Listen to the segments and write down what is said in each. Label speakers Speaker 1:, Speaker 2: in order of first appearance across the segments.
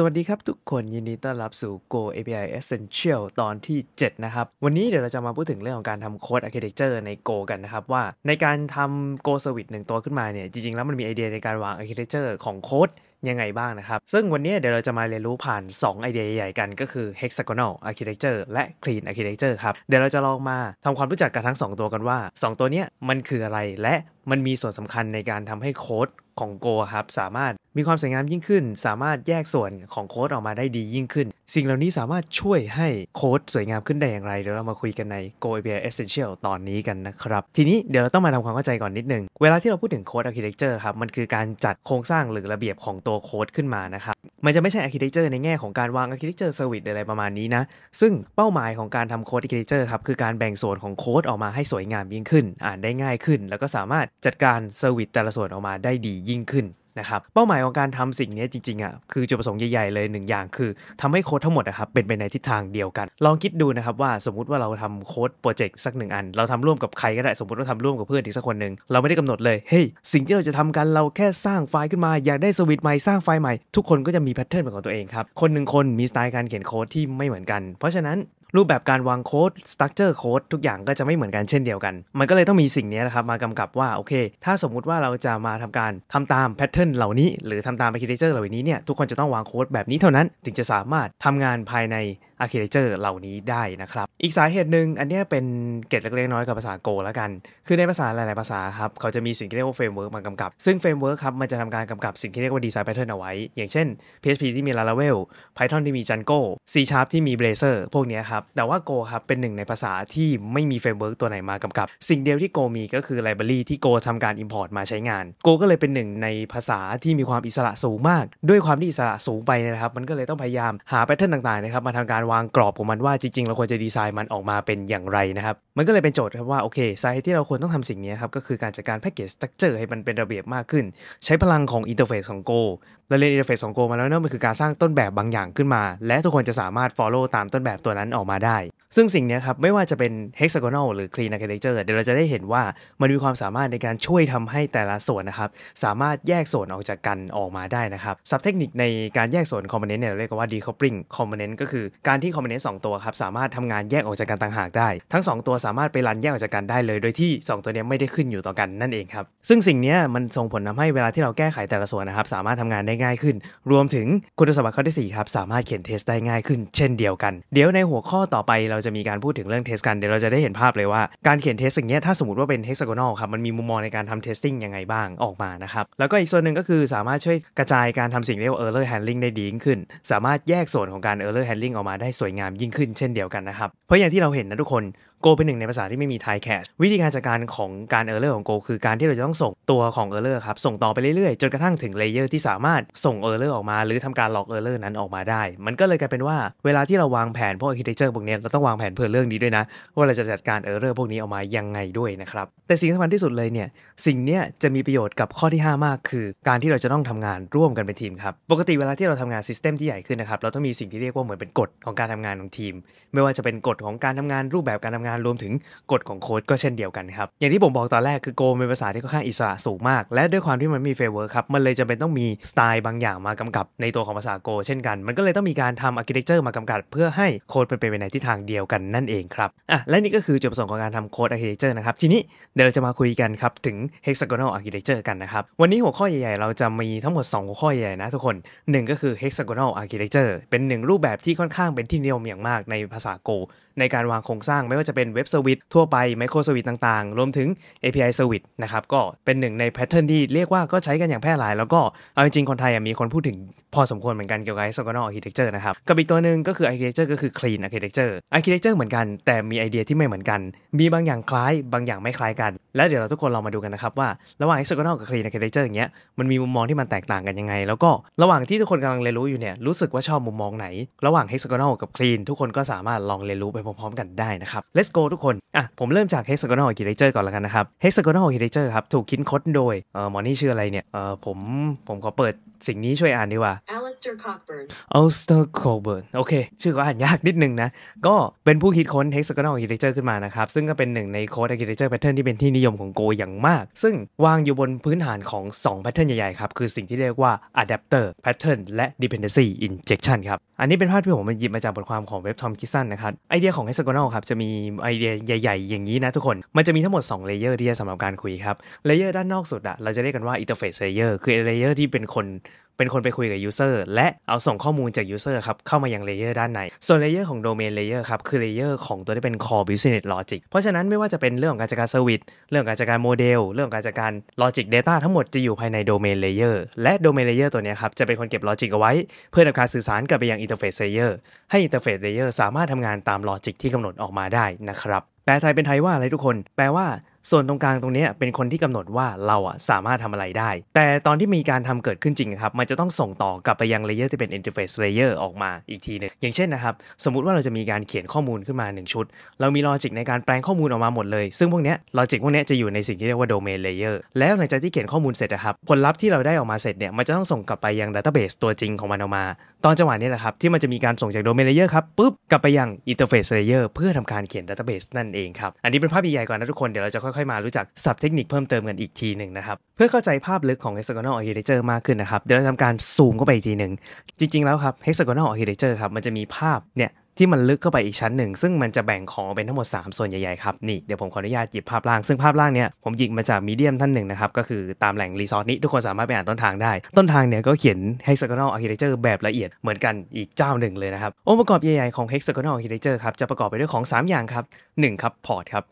Speaker 1: สวัสดีครับทุกคนยินดีต้อนรับสู่ Go API Essential ตอนที่ 7 นะครับ วันนี้เดี๋ยวเราจะมาพูดถึงเรื่องของการทำโค้ด Architecture ใน Go กันนะครับ ว่าในการทำ Go Service หนึ่งตัวขึ้นมาเนี่ยจริงๆแล้วมันมีไอเดียในการวาง Architecture ของโค้ดยังไงบ้างนะครับ ซึ่งวันนี้เดี๋ยวเราจะมาเรียนรู้ผ่าน 2 ไอเดียใหญ่กัน ก็คือ hexagonal architecture และ clean architecture ครับ เดี๋ยวเราจะลองมาทำความรู้จักกันทั้ง 2 ตัวกันว่า 2 ตัวนี้มันคืออะไร และมันมีส่วนสำคัญในการทำให้โค้ดของโกครับ สามารถมีความสวยงามยิ่งขึ้น สามารถแยกส่วนของโค้ดออกมาได้ดียิ่งขึ้น สิ่งเหล่านี้สามารถช่วยให้โค้ดสวยงามขึ้นได้อย่างไร เดี๋ยวเรามาคุยกันใน Go API Essential ตอนนี้กันนะครับ ทีนี้เดี๋ยวเราต้องมาทำความเข้าใจก่อนนิดนึง เวลาที่เราพูดถึงโค้ด architecture ครับ มันคือการจัดโครงสร้างหรือระเบียบของัวโค้ดขึ้นมานะครับ มันจะไม่ใช่อาร์เคเต็กเจอร์ในแง่ของการวางอาร์เคเต็กเจอร์เซอร์วิสอะไรประมาณนี้นะ ซึ่งเป้าหมายของการทำโค้ดอาร์เคเต็กเจอร์ครับคือการแบ่งส่วนของโค้ดออกมาให้สวยงามยิ่งขึ้น อ่านได้ง่ายขึ้น แล้วก็สามารถจัดการเซอร์วิสแต่ละส่วนออกมาได้ดียิ่งขึ้นนะครับเป้าหมายของการทำสิ่ง นี้จริงๆอ่ะคือจุดประสงค์ใหญ่ๆเลยหนึ่งอย่าง คือทำให้โค้ดทั้งหมดนะครับเป็นไปในทิศทางเดียวกัน ลองคิดดูนะครับว่าสมมติว่าเราทำโค้ดโปรเจกต์สักหนึ่งอัน เราทำร่วมกับใครก็ได้สมมติว่าทำร่วมกับเพื่อนอีกสักคนหนึ่งเราไม่ได้กำหนดเลยเฮ้ยสิ่งที่เราจะทำกันเราแค่สร้างไฟล์ขึ้นมา อยากได้สวิตใหม่สร้างไฟล์ใหม่ทุกคนก็จะมีแพทเทิร์นเป็นของตัวเองครับคนหนึ่งคนมีสไตล์การเขียนโค้ดที่ไม่เหมือนกัน เพราะฉะนั้นรูปแบบการวางโค้ดสตั๊กเจอร์โค้ดทุกอย่างก็จะไม่เหมือนกันเช่นเดียวกัน มันก็เลยต้องมีสิ่งนี้นะครับ มากำกับว่า โอเค ถ้าสมมุติว่าเราจะมาทำการทำตามแพทเทิร์นเหล่านี้ หรือทำตามอาร์คิเทคเจอร์เหล่านี้เนี่ยทุกคนจะต้องวางโค้ดแบบนี้เท่านั้น ถึงจะสามารถทำงานภายในอาร์เคเต็กเจอร์เหล่านี้ได้นะครับ อีกสาเหตุหนึ่ง อันนี้เป็นเกตเล็กๆน้อยกับภาษาโกแล้วกัน คือในภาษา หลายๆภาษาครับ เขาจะมีสิ่งที่เรียกว่าเฟรมเวิร์กมากำกับ ซึ่งเฟรมเวิร์กครับมันจะทำการกำกับสิ่งที่เรียกว่าดีไซน์แพทเทิร์นเอาไว้ อย่างเช่น PHP ที่มี Laravel Python ที่มี Django C Sharp ที่มี Blazor พวกนี้ครับ แต่ว่า Go ครับเป็นหนึ่งในภาษาที่ไม่มีเฟรมเวิร์กตัวไหนมากำกับ สิ่งเดียวที่ Go มีก็คือไลบรารีที่ Go ทำการ import มาใช้งาน Go ก็เลยเป็นหนึ่งในภาษาที่มีความอิสระสูงมาก ด้วยความที่อิสระสูงไปนะครับมันก็เลยต้องพยายามหาแพทเทิร์นต่างๆนะครับมาทำการวางกรอบของมันว่าจริง ๆ เราควรจะดีไซน์มันออกมาเป็นอย่างไรนะครับ มันก็เลยเป็นโจทย์ครับว่า โอเคไซต์ที่เราควรต้องทำสิ่งนี้ครับก็คือการจัดการแพ็กเกจสตั๊กเจอร์ให้มันเป็นระเบียบมากขึ้น ใช้พลังของอินเทอร์เฟซของ Go เราเรียนอินเทอร์เฟซของ Go มาแล้วเนอะมันคือการสร้างต้นแบบบางอย่างขึ้นมา และทุกคนจะสามารถ follow ตามต้นแบบตัวนั้นออกมาได้ ซึ่งสิ่งนี้ครับไม่ว่าจะเป็น hexagonal หรือ clean architecture เดี๋ยวเราจะได้เห็นว่ามันมีความสามารถในการช่วยทำให้แต่ละส่วนนะครับสามารถแยกส่วนออกจากกันออกมาได้นะครับซับเทคนิคในการแยกส่วนคอมโพเนนต์เนี่ยเราเรียกว่า decoupling component ก็คือการการที่คอมบิเนสต์สตัวครับสามารถทำงานแยกออกจากกันต่างหากได้ ทั้ง2ตัวสามารถไปรันแยกออกจากกันได้เลยโดยที่2 ตัวนี้ไม่ได้ขึ้นอยู่ต่อกันนั่นเองครับซึ่งสิ่งนี้มันส่งผลทาให้เวลาที่เราแก้ไขแต่ละส่วนนะครับสามารถทำงานได้ง่ายขึ้น รวมถึงคุณสมบัติข้อที่4ครับสามารถเขียนเทสได้ง่ายขึ้น เช่นเดียวกันเดี๋ยวในหัวข้อต่อไปเราจะมีการพูดถึงเรื่องเทสกันเดี๋ยวเราจะได้เห็นภาพเลยว่าการเขียนเทสสิ่งนี้ถ้าสมมติว่าเป็นเฮกซากอนอลครับมันมีมุมมองในการทำเทสติ้งยังไงบ้างออกมานะครับแล้วก็อีกส่วนหนึ่งก็คือสามารถช่วยกระจายการทำสิ่งเรียกว่า์เลอร์แฮนดิ้งได้ดีขึ้น สามารถแยกส่วนของการ์เลอร์แฮนดิ้งออกมาได้ให้สวยงามยิ่งขึ้นเช่นเดียวกันนะครับ เพราะอย่างที่เราเห็นนะทุกคนโกเป็นหนึ่งในภาษาที่ไม่มีไทแคชวิธีการจัดการของการเออร์เลอร์ของโกคือการที่เราจะต้องส่งตัวของเออร์เลอร์ครับ ส่งต่อไปเรื่อยๆ จนกระทั่งถึงเลเยอร์ที่สามารถส่งเออร์เลอร์ออกมา หรือทำการล็อกเออร์เลอร์นั้นออกมาได้ มันก็เลยกลายเป็นว่าเวลาที่เราวางแผน พวก์เคเต็กเจอร์พวกนี้เราต้องวางแผนเพื่อเรื่องนี้ด้วยนะ ว่าเราจะจัดการเออร์เลอร์พวกนี้ออกมายังไงด้วยนะครับแต่สิ่งสำคัญที่สุดเลยเนี่ยสิ่งเนี้ยจะมีประโยชน์กับข้อที่ 5 มาก คือ การที่เราจะต้องทำงานร่วมกันเป็นทีมครับปกติเวลาที่เราทำงานซิสเต็มที่ใหญ่ขึ้นนะครับเราต้องมีสิ่งที่เรียกว่าเหมือนเป็นกฎของการทำงานของทีม ไม่ว่าจะเป็นกฎของการทำงานรูปแบบการทำงานงานรวมถึงกฎของโค้ดก็เช่นเดียวกันครับ อย่างที่ผมบอกตอนแรกคือโกเป็นภาษาที่ค่อนข้างอิสระสูงมาก และด้วยความที่มันมีเฟเวอร์ครับ มันเลยจะเป็นต้องมีสไตล์บางอย่างมากำกับในตัวของภาษาโกเช่นกัน มันก็เลยต้องมีการทำอาร์เคเต็กเจอร์มากำกับเพื่อให้โค้ดเป็นไปในทิศทางเดียวกันนั่นเองครับอ่ะและนี่ก็คือจุดประสงค์ของการทำโค้ดอาร์เคเต็กเจอร์นะครับ ทีนี้เดี๋ยวเราจะมาคุยกันครับถึงเฮ h e x a อ o อ a l a r c h i t e เจอร์กันนะครับ วันนี้หัวข้อใหญ่ๆเราจะมีทั้งหมด2หัวข้อใหญ่นะทุกคน 1 ก็คือ hexagonal a r c h i t e เจอร์เป็น1รูปแบบที่ค่อนข้างเป็นที่นิยมอย่างมากในภาษาโกในการวางโครงสร้างไม่ว่าจะเป็นเว็บสวิตทั่วไปไมโครสวิตต่างๆ รวมถึง API สวิตนะครับก็เป็นหนึ่งในแพทเทิร์นที่เรียกว่าก็ใช้กันอย่างแพร่หลาย แล้วก็เอาจริงๆคนไทยมีคนพูดถึงพอสมควรเหมือนกันเกี่ยวกับ Hexagonal Architecture นะครับกับอีกตัวหนึ่งก็คือ Architecture ก็คือ Clean Architecture Architecture เหมือนกันแต่มีไอเดียที่ไม่เหมือนกัน มีบางอย่างคล้ายบางอย่างไม่คล้ายกัน แล้วเดี๋ยวเราทุกคนลองมาดูกันนะครับว่าระหว่าง Hexagonal กับ Clean Architecture อย่างเงี้ยมันมีมุมมองที่มันแตกต่างกันยังไง แล้วก็ระหว่างที่ทุกคนกำลังเรียนรู้อยู่เนี่ยรู้สึกว่าชอบมุมมองไหน ระหว่าง Hexagonal กับ Clean ทุกคนก็สามารถลองเรียนรู้ไปพร้อมๆกันได้นะครับ let's go ทุกคน อ่ะ ผมเริ่มจาก hexagonal architecture ก่อนละกันนะครับ hexagonal architecture ครับ ถูกคิดค้นโดยเอ่อหมอนี่ชื่ออะไรเนี่ย เอ่อ ผม ผมขอเปิดสิ่งนี้ช่วยอ่านดีกว่า Alistair Cockburn Alistair Cockburn โอเค ชื่อก็อ่านยากนิดนึงนะ ก็เป็นผู้คิดค้น hexagonal architecture ขึ้นมานะครับ ซึ่งก็เป็นหนึ่งในโค้ด architecture pattern ที่เป็นที่นิยมของโกอย่างมาก ซึ่งวางอยู่บนพื้นฐานของ2 pattern ใหญ่ๆ ครับ คือสิ่งที่เรียกว่า adapter pattern และ dependency injection ครับอันนี้เป็นภาพที่ผมมันหยิบมาจากบทความของเว็บทอมคิสันนะครับ ไอเดียของเฮสโกนอลครับ จะมีไอเดียใหญ่ๆอย่างนี้นะทุกคนมันจะมีทั้งหมด2เลเยอร์ที่จะสำหรับการคุยครับเลเยอร์ด้านนอกสุดอะเราจะเรียกกันว่าอินเทอร์เฟซเลเยอร์คือเลเยอร์ที่เป็นคนเป็นคนไปคุยกับยูเซอร์และเอาส่งข้อมูลจากยูเซอร์ครับ เข้ามายังเลเยอร์ด้านในส่วนเลเยอร์ของโดเมนเลเยอร์ครับ คือเลเยอร์ของตัวที่เป็น Core Business Logic เพราะฉะนั้นไม่ว่าจะเป็นเรื่องของการจัดการเซอร์วิสเรื่องการจัดการโมเดลเรื่องการจัดการ Logic Data ทั้งหมดจะอยู่ภายในโดเมนเลเยอร์และโดเมนเลเยอร์ตัวนี้ครับ จะเป็นคนเก็บ Logic เอาไว้ เพื่อทำการสื่อสารกับไปยังอินเทอร์เฟซเลเยอร์ให้อินเทอร์เฟซเลเยอร์สามารถทำงานตามลอจิกที่กำหนดออกมาได้นะครับ แปลไทยเป็นไทยว่าอะไรทุกคน แปลว่าส่วนตรงกลางตรงนี้เป็นคนที่กำหนดว่าเราอะสามารถทำอะไรได้ แต่ตอนที่มีการทำเกิดขึ้นจริงครับมันจะต้องส่งต่อกลับไปยังเลเยอร์ที่เป็นอินเทอร์เฟซเลเยอร์ออกมาอีกทีนึงอย่างเช่นนะครับ สมมุติว่าเราจะมีการเขียนข้อมูลขึ้นมา 1 ชุด เรามีลอจิกในการแปลงข้อมูลออกมาหมดเลยซึ่งพวกนี้ลอจิกพวกนี้จะอยู่ในสิ่งที่เรียกว่าโดเมนเลเยอร์แล้วหลังจากที่เขียนข้อมูลเสร็จนะครับ ผลลัพธ์ที่เราได้ออกมาเสร็จเนี่ยมันจะต้องส่งกลับไปยัง d ต t a b เบสตัวจริงของมันออกมา ตอนจังหวะนี้แหละครับที่มันจะมีการส่งจากโดเ m เลเยอร์ครับปุ๊บกลับไปยังอินเทอร์เฟซเลเยอร์เพื่อทำการเขียนดเตอร์เบสนั่นเองครับ อันนี้เป็นภาพใหญ่ๆก่อนนะทุกคนเดี๋ยวเราจะค่อยๆมารู้จักศัพท์เทคนิคเพิ่มเติมกันอีกทีหนึ่งนะครับ เพื่อเข้าใจภาพลึกของ hexagonal architecture มากขึ้นนะครับ เดี๋ยวเราทำการซูมเข้าไปอีกทีหนึ่ง จริง ๆแล้วครับ hexagonal architecture ครับมันจะมีภาพเนี่ยที่มันลึกเข้าไปอีกชั้นหนึ่ง ซึ่งมันจะแบ่งของเป็นทั้งหมด 3 ส่วนใหญ่ๆครับ นี่เดี๋ยวผมขออนุญาตหยิบภาพล่างซึ่งภาพล่างเนี้ยผมหยิบมาจากมีเดียมท่านหนึ่งนะครับ ก็คือตามแหล่งรีสอร์ทนี้ทุกคนสามารถไปอ่านต้นทางได้ ต้นทางเนี้ยก็เขียน hexagonal architecture แบบละเอียดเหมือนกันอีกเจ้าหนึ่งเลยนะครับองค์ประกอบใหญ่ๆของ hexagonal architecture ครับจะประกอบไปด้วยของ 3 อย่างครับ1ครับพอร์ตครับ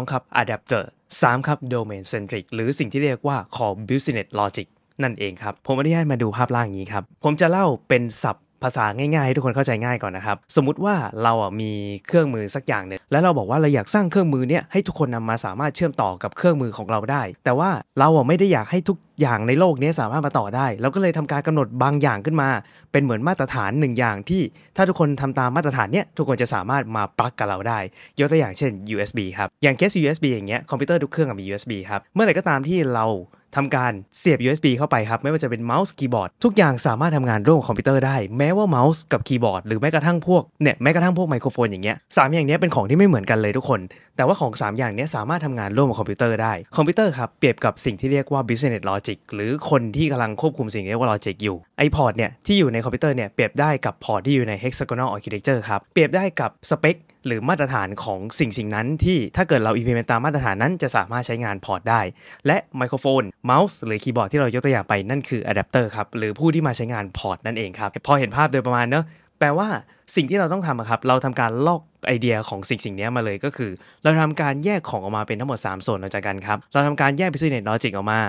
Speaker 1: 2ครับอะแดปเตอร์3ครับโดเมนเซนทริกหรือสิ่งที่เรียกว่า core business logic นั่นเองครับผมอนุญาตมาดูภาพล่างนี้ครับผมจะเล่าเป็นศัพภาษาง่ายๆให้ทุกคนเข้าใจง่ายก่อนนะครับสมมติว่าเราอ่ะมีเครื่องมือสักอย่างหนึ่งแล้วเราบอกว่าเราอยากสร้างเครื่องมือเนี้ยให้ทุกคนนำมาสามารถเชื่อมต่อกับเครื่องมือของเราได้ แต่ว่าเราอ่ะไม่ได้อยากให้ทุกอย่างในโลกนี้สามารถมาต่อได้เราก็เลยทำการกำหนดบางอย่างขึ้นมา เป็นเหมือนมาตรฐานหนึ่งอย่างที่ ถ้าทุกคนทำตามมาตรฐานเนี้ยทุกคนจะสามารถมาปลั๊กกับเราได้ ยกตัวอย่างเช่น USB ครับ อย่างเคส USB อย่างเงี้ยคอมพิวเตอร์ทุกเครื่องมี USB ครับเมื่อไหร่ก็ตามที่เราทำการเสียบ USB เข้าไปครับ ไม่ว่าจะเป็นเมาส์คีย์บอร์ดทุกอย่างสามารถทำงานร่วมกับคอมพิวเตอร์ได้ แม้ว่าเมาส์กับคีย์บอร์ดหรือแม้กระทั่งพวกเนี่ยแม้กระทั่งพวกไมโครโฟนอย่างเงี้ยสามอย่างนี้เป็นของที่ไม่เหมือนกันเลยทุกคน แต่ว่าของ 3 อย่างนี้สามารถทำงานร่วมกับคอมพิวเตอร์ได้คอมพิวเตอร์ครับเปรียบกับสิ่งที่เรียกว่า business logic หรือคนที่กำลังควบคุมสิ่งเรียกว่า logic อยู่ไอพอร์ตเนี่ยที่อยู่ในคอมพิวเตอร์เนี่ยเปรียบได้กับพอร์ตที่อยู่ใน hexagonal architecture ครับเปรียบได้กับสเปคหรือมาตรฐานของสิ่งสิ่งนั้นที่ถ้าเกิดเรา implement ตามมาตรฐานนั้นจะสามารถใช้งานพอร์ตได้ และไมโครโฟนเมาส์หรือคีย์บอร์ดที่เรายกตัวอย่างไปนั่นคืออะแดปเตอร์ครับ หรือผู้ที่มาใช้งานพอร์ตนั่นเองครับพอเห็นภาพโดยประมาณเนอะแปลว่าสิ่งที่เราต้องทำครับเราทำการลอกไอเดียของสิ่งสิ่งนี้มาเลยก็คือ เราทำการแยกของออกมาเป็นทั้งหมด 3 ส่วนออกจากกันครับ เราทำการแยก business logic ออกมา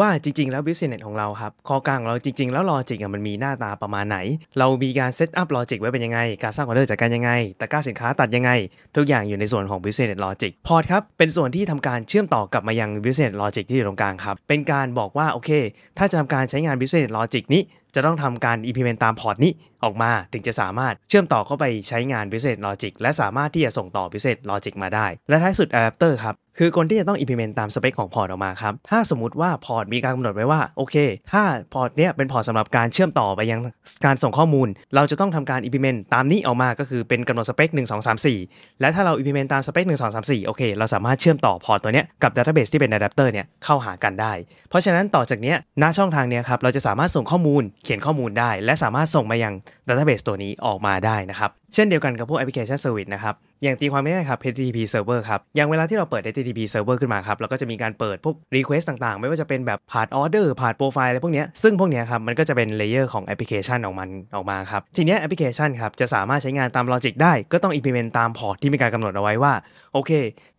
Speaker 1: ว่าจริงๆแล้วบิสเนสของเราครับข้อกลางเราจริงๆแล้วลอจิกมันมีหน้าตาประมาณไหน เรามีการเซตอัพลอจิกไว้เป็นยังไง การสร้างออเดอร์จากการยังไงตะกร้าสินค้าตัดยังไง ทุกอย่างอยู่ในส่วนของบิสเนสลอจิกพอร์ตครับเป็นส่วนที่ทำการเชื่อมต่อกับมายังบิสเนสลอจิกที่อยู่ตรงกลางครับเป็นการบอกว่าโอเค ถ้าจะทำการใช้งานบิสเนสลอจิกนี้จะต้องทำการอิม l e m e n ตามพอร์ตนี้ออกมาถึงจะสามารถเชื่อมต่อเข้าไปใช้งาน Business Logic และสามารถที่จะส่งต่อ Business Logic มาได้ และท้ายสุด Adapter ครับ คือคนที่จะต้อง implement ตามสเปคของพอร์ตออกมาครับ ถ้าสมมติว่าพอร์ตมีการกำหนดไว้ว่า โอเค ถ้าพอร์ตเนี้ยเป็นพอร์ตสำหรับการเชื่อมต่อไปยังการส่งข้อมูล เราจะต้องทำการ implement ตามนี้ออกมาก็คือเป็นกำหนดสเปค 1 2 3 4 และถ้าเรา implement ตามสเปค1 2 3 4โอเค เราสามารถเชื่อมต่อพอร์ตตัวเนี้ยกับ database ที่เป็น adapter เนี้ยเข้าหากันได้ เพราะฉะนั้นต่อจากเนี้ยหน้าช่องทางเนี้ยครับเราจะสามารถส่งข้อมูล เขียนข้อมูลได้ และสามารถส่งไปยัง Database ตัวนี้ออกมาได้นะครับเช่นเดียวกันกับพวกแอปพลิเคชันเซอร์วิสนะครับ อย่างตีความไม่ได้ครับ HTTP server ครับ อย่างเวลาที่เราเปิด HTTP server ขึ้นมาครับ เราก็จะมีการเปิดพวก request ต่างๆ ไม่ว่าจะเป็นแบบผ่าน order ผ่านโปรไฟล์อะไรพวกนี้ ซึ่งพวกนี้ครับมันก็จะเป็นเลเยอร์ของแอปพลิเคชันออกมันออกมาครับ ทีนี้แอปพลิเคชันครับจะสามารถใช้งานตามลอจิกได้ก็ต้อง implement ตามพอร์ตที่มีการกำหนดเอาไว้ว่า โอเค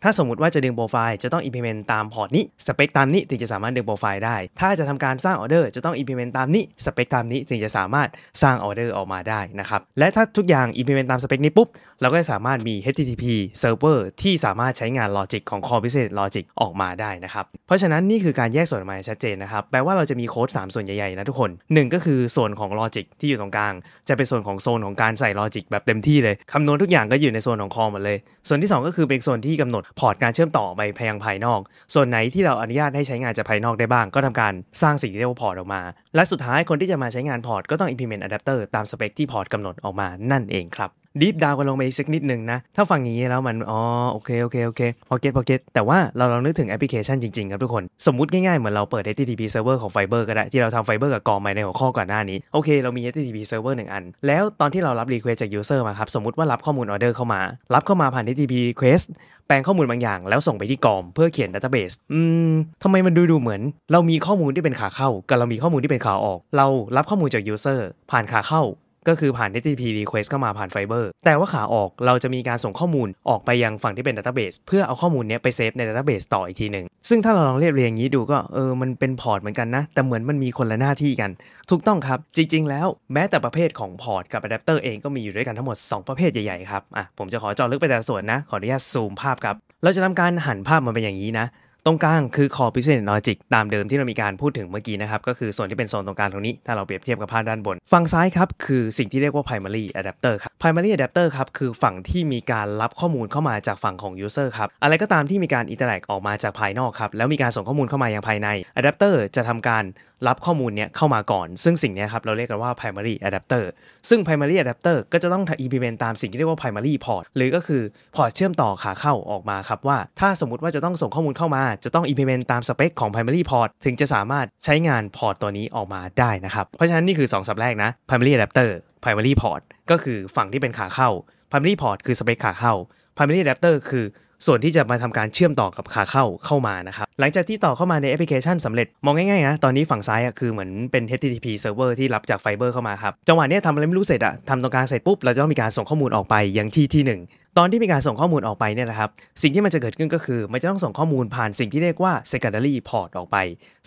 Speaker 1: ถ้าสมมติว่าจะดึงโปรไฟล์จะต้อง implement ตามพอร์ตนี้สเปคตามนี้ถึงจะสามารถดึงโปรไฟล์ได้ ถ้าจะทำการสร้าง order จะต้อง implement ตามนี้ สเปคตามนี้ถึงจะสามารถสร้าง order ออกมาได้นะครับและถ้าทุกอย่าง implement ็นตามสเปคนี้ปุ๊บเราก็จะสามารถมี HTTP server ที่สามารถใช้งาน Logic ของ Core Business Logic ออกมาได้นะครับ เพราะฉะนั้น นี่คือการแยกส่วนมาชัดเจนนะครับ แปลว่าเราจะมีโค้ด3ส่วนใหญ่ๆ นะทุกคน 1 ก็คือส่วนของ Logic ที่อยู่ตรงกลาง จะเป็นส่วนของโซนของการใส่ Logic แบบเต็มที่เลย คำนวณทุกอย่างก็อยู่ในโซนของคอหมดเลย ส่วนที่ 2 ก็คือเป็นส่วนที่กำหนดพอร์ตการเชื่อมต่อไปพยังภายนอก ส่วนไหนที่เราอนุญาตให้ใช้งานจากภายนอกได้บ้าง ก็ทำการสร้างสิ่งที่เรียกว่าพอร์ตออกมา และสุดท้ายคนที่จะมาใช้งานพอร์ตก็ต้อง implement adapter ตามสเปคที่พอร์ตกำหนดออกมานั่นเองครับดีฟดาวกันลงไปอีกสักนิดหนึ่งนะ ถ้าฟังอย่างนี้แล้วมันอ๋อโอเคโอเคโอเคพอเก็ตพอเก็ตแต่ว่าเราลองนึกถึงแอปพลิเคชันจริงๆ ครับทุกคน สมมติง่ายๆ เหมือนเราเปิด HTTP server ของ Fiber ก็ได้ ที่เราทำ Fiber กับ กองไปในหัวข้อก่อนหน้านี้ โอเค เรามี HTTP server หนึ่งอัน แล้วตอนที่เรารับ request จาก user มาครับ สมมติว่ารับข้อมูลออเดอร์เข้ามา รับเข้ามาผ่าน HTTP request แปลงข้อมูลบางอย่างแล้วส่งไปที่กองเพื่อเขียนดัตเตอร์เบสอืมทำไมมันดูดูเหมือน เรามีข้อมูลที่เป็นขาเข้ากับเรามีข้อมูลที่เป็นขาออก เรารับข้อมูลจาก user ผ่านขาเข้าก็คือผ่าน HTTP request เข้ามาผ่านไฟเบอร์ แต่ว่าขาออกเราจะมีการส่งข้อมูลออกไปยังฝั่งที่เป็น database เพื่อเอาข้อมูลนี้ไปเซฟใน database ต่ออีกทีหนึ่งซึ่งถ้าเราลองเรียบเรียงอย่างนี้ดูก็เออ มันเป็นพอร์ตเหมือนกันนะ แต่เหมือนมันมีคนละหน้าที่กัน ถูกต้องครับ จริง ๆ แล้วแม้แต่ประเภทของพอร์ตกับอะแดปเตอร์เองก็มีอยู่ด้วยกันทั้งหมด 2 ประเภทใหญ่ๆครับ อ่ะผมจะขอเจาะลึกไปแต่ละส่วนนะ ขออนุญาตซูมภาพครับ เราจะทำการหันภาพมันเป็นอย่างนี้นะตรงกลางคือคอพิเศษลอจิกตามเดิมที่เรามีการพูดถึงเมื่อกี้นะครับ ก็คือส่วนที่เป็นโซนตรงกลางตรงนี้ ถ้าเราเปรียบเทียบกับภาพด้านบนฝั่งซ้ายครับคือสิ่งที่เรียกว่า primary adapter ครับ primary adapter ครับคือฝั่งที่มีการรับข้อมูลเข้ามาจากฝั่งของ user ครับอะไรก็ตามที่มีการอ interact ออกมาจากภายนอกครับ แล้วมีการส่งข้อมูลเข้ามายังภายใน adapter จะทำการรับข้อมูลเนี้ยเข้ามาก่อน ซึ่งสิ่งนี้ครับเราเรียกกันว่า primary adapter ซึ่ง primary adapter ก็จะต้อง implement ตามสิ่งที่เรียกว่า primary port หรือก็คือ p o ร t เชื่อมต่อขาเข้าออกมาครับว่าถ้าสมมติว่าจะต้องส่งข้อมูลเข้ามาจะต้อง implement ตามสเปคของ primary port ถึงจะสามารถใช้งานพอร์ตตัวนี้ออกมาได้นะครับ เพราะฉะนั้นนี่คือ 2 สับแรกนะ primary adapter primary port ก็คือฝั่งที่เป็นขาเข้า primary port คือสเปคขาเข้า primary adapter คือส่วนที่จะมาทำการเชื่อมต่อกับขาเข้าเข้ามานะครับ หลังจากที่ต่อเข้ามาในแอปพลิเคชันสำเร็จมองง่ายๆนะ ตอนนี้ฝั่งซ้ายคือเหมือนเป็น HTTP server ที่รับจากไฟเบอร์เข้ามาครับ จังหวะนี้ทำอะไรไม่รู้เสร็จอะทำตรงกลางเสร็จปุ๊บเราจะต้องมีการส่งข้อมูลออกไปยังที่ที่1ตอนที่มีการส่งข้อมูลออกไปเนี่ยนะครับสิ่งที่มันจะเกิดขึ้นก็คือมันจะต้องส่งข้อมูลผ่าน สิ่งที่เรียกว่า secondary port ออกไป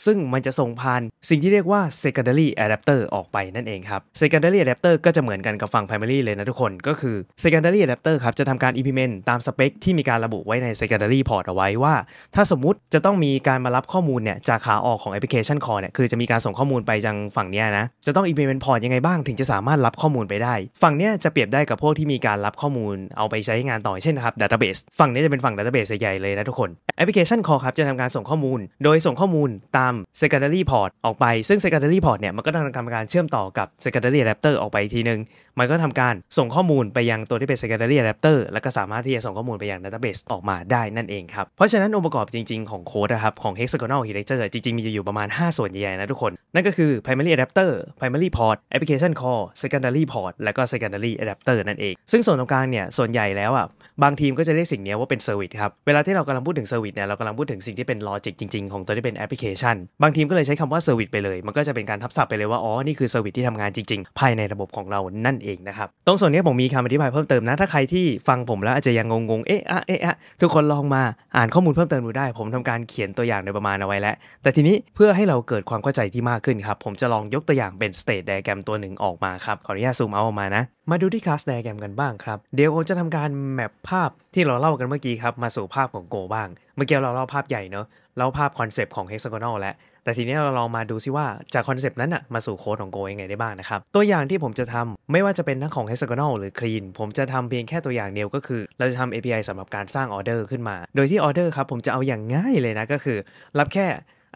Speaker 1: ซึ่งมันจะส่งผ่านสิ่งที่เรียกว่า secondary adapter ออกไปนั่นเองครับ secondary adapter ก็จะเหมือนกันกับฝั่ง primary เลยนะทุกคนก็คือ secondary adapter ครับจะทำการ implement ตามสเปคที่มีการระบุไว้ใน secondary port เอาไว้ว่า ถ้าสมมติจะต้องมีการมารับข้อมูลเนี่ยจากขาออกของ application core เนี่ยคือจะมีการส่งข้อมูลไปยังฝั่งเนี้ยนะจะต้อง implement port ยังไงบ้างถึงจะสามารถรับข้อมูลไปได้ ฝั่งเนี้ยจะเปรียบได้กับพวกที่มีการรับข้อมูลเอาไปใช้้งานต่อเช่นนะครับดัตต้าเบสฝั่งนี้จะเป็นฝั่งดัตต้าเบสใหญ่เลยนะทุกคนแอปพลิเคชันคอร์ครับจะทำการส่งข้อมูล โดยส่งข้อมูลตาม secondary port ออกไปซึ่ง secondary port เนี่ยมันก็ต้องทำการเชื่อมต่อกับ secondary adapter ออกไปทีนึงมันก็ทำการส่งข้อมูลไปยังตัวที่เป็น secondary adapter แล้วก็สามารถที่จะส่งข้อมูลไปยังดัตต้าเบสออกมาได้นั่นเองครับ เพราะฉะนั้นองค์ประกอบจริงๆของโค้ดนะครับของ hexagonal architecture จริงๆมีอยู่ประมาณ 5 ส่วนใหญ่ๆนะทุกคนนั่นก็คือ primary adapter primary port application call secondary port แล้วก็ secondary adapter นั่นเอง ซึ่งส่วนตรงกลางเนี่ยส่วนใหญ่แล้วแล้วอ่ะบางทีมก็จะเรียกสิ่งนี้ว่าเป็นเซอร์วิสครับ เวลาที่เรากำลังพูดถึงเซอร์วิสเนี่ยเรากำลังพูดถึงสิ่งที่เป็นลอจิกจริง ๆ ของตัวที่เป็นแอปพลิเคชัน บางทีมก็เลยใช้คำว่าเซอร์วิสไปเลย มันก็จะเป็นการทับศัพท์ไปเลยว่า อ๋อ นี่คือเซอร์วิสที่ทำงานจริง ๆ ภายในระบบของเรานั่นเองนะครับ ตรงส่วนนี้ผมมีคำอธิบายเพิ่มเติมนะ ถ้าใครที่ฟังผมแล้วอาจจะยังงงๆ เอ๊ะอะเอ๊ะอะทุกคนลองมาอ่านข้อมูลเพิ่มเติมดูได้ ผมทำการเขียนตัวอย่างโดยประมาณเอาไว้แล้ว แต่ทีนี้เพื่อให้เราเกิดความเข้าใจที่มากขึ้นครับผมจะลองยกตัวอย่างเป็นสเตทไดแกรมตัวหนึ่งออกมาครับขออนุญาตซูมเอาออกมานะมาดูที่คลาสแดแกมกันบ้างครับ เดี๋ยวผมจะทำการแมปภาพที่เราเล่ากันเมื่อกี้ครับมาสู่ภาพของโกบ้าง เมื่อกี้เราเล่าภาพใหญ่เนาะเล่าภาพคอนเซปต์ของเฮกซากอนอลแล้ว แต่ทีนี้เราลองมาดูซิว่าจากคอนเซปต์นั้นอะมาสู่โค้ดของโกยังไงได้บ้างนะครับ ตัวอย่างที่ผมจะทำไม่ว่าจะเป็นทั้งของ hexagonal หรือ clean ผมจะทำเพียงแค่ตัวอย่างเดียวก็คือ เราจะทำ API สำหรับการสร้างออเดอร์ขึ้นมาโดยที่ออเดอร์ครับผมจะเอาอย่างง่ายเลยนะก็คือ รับแค่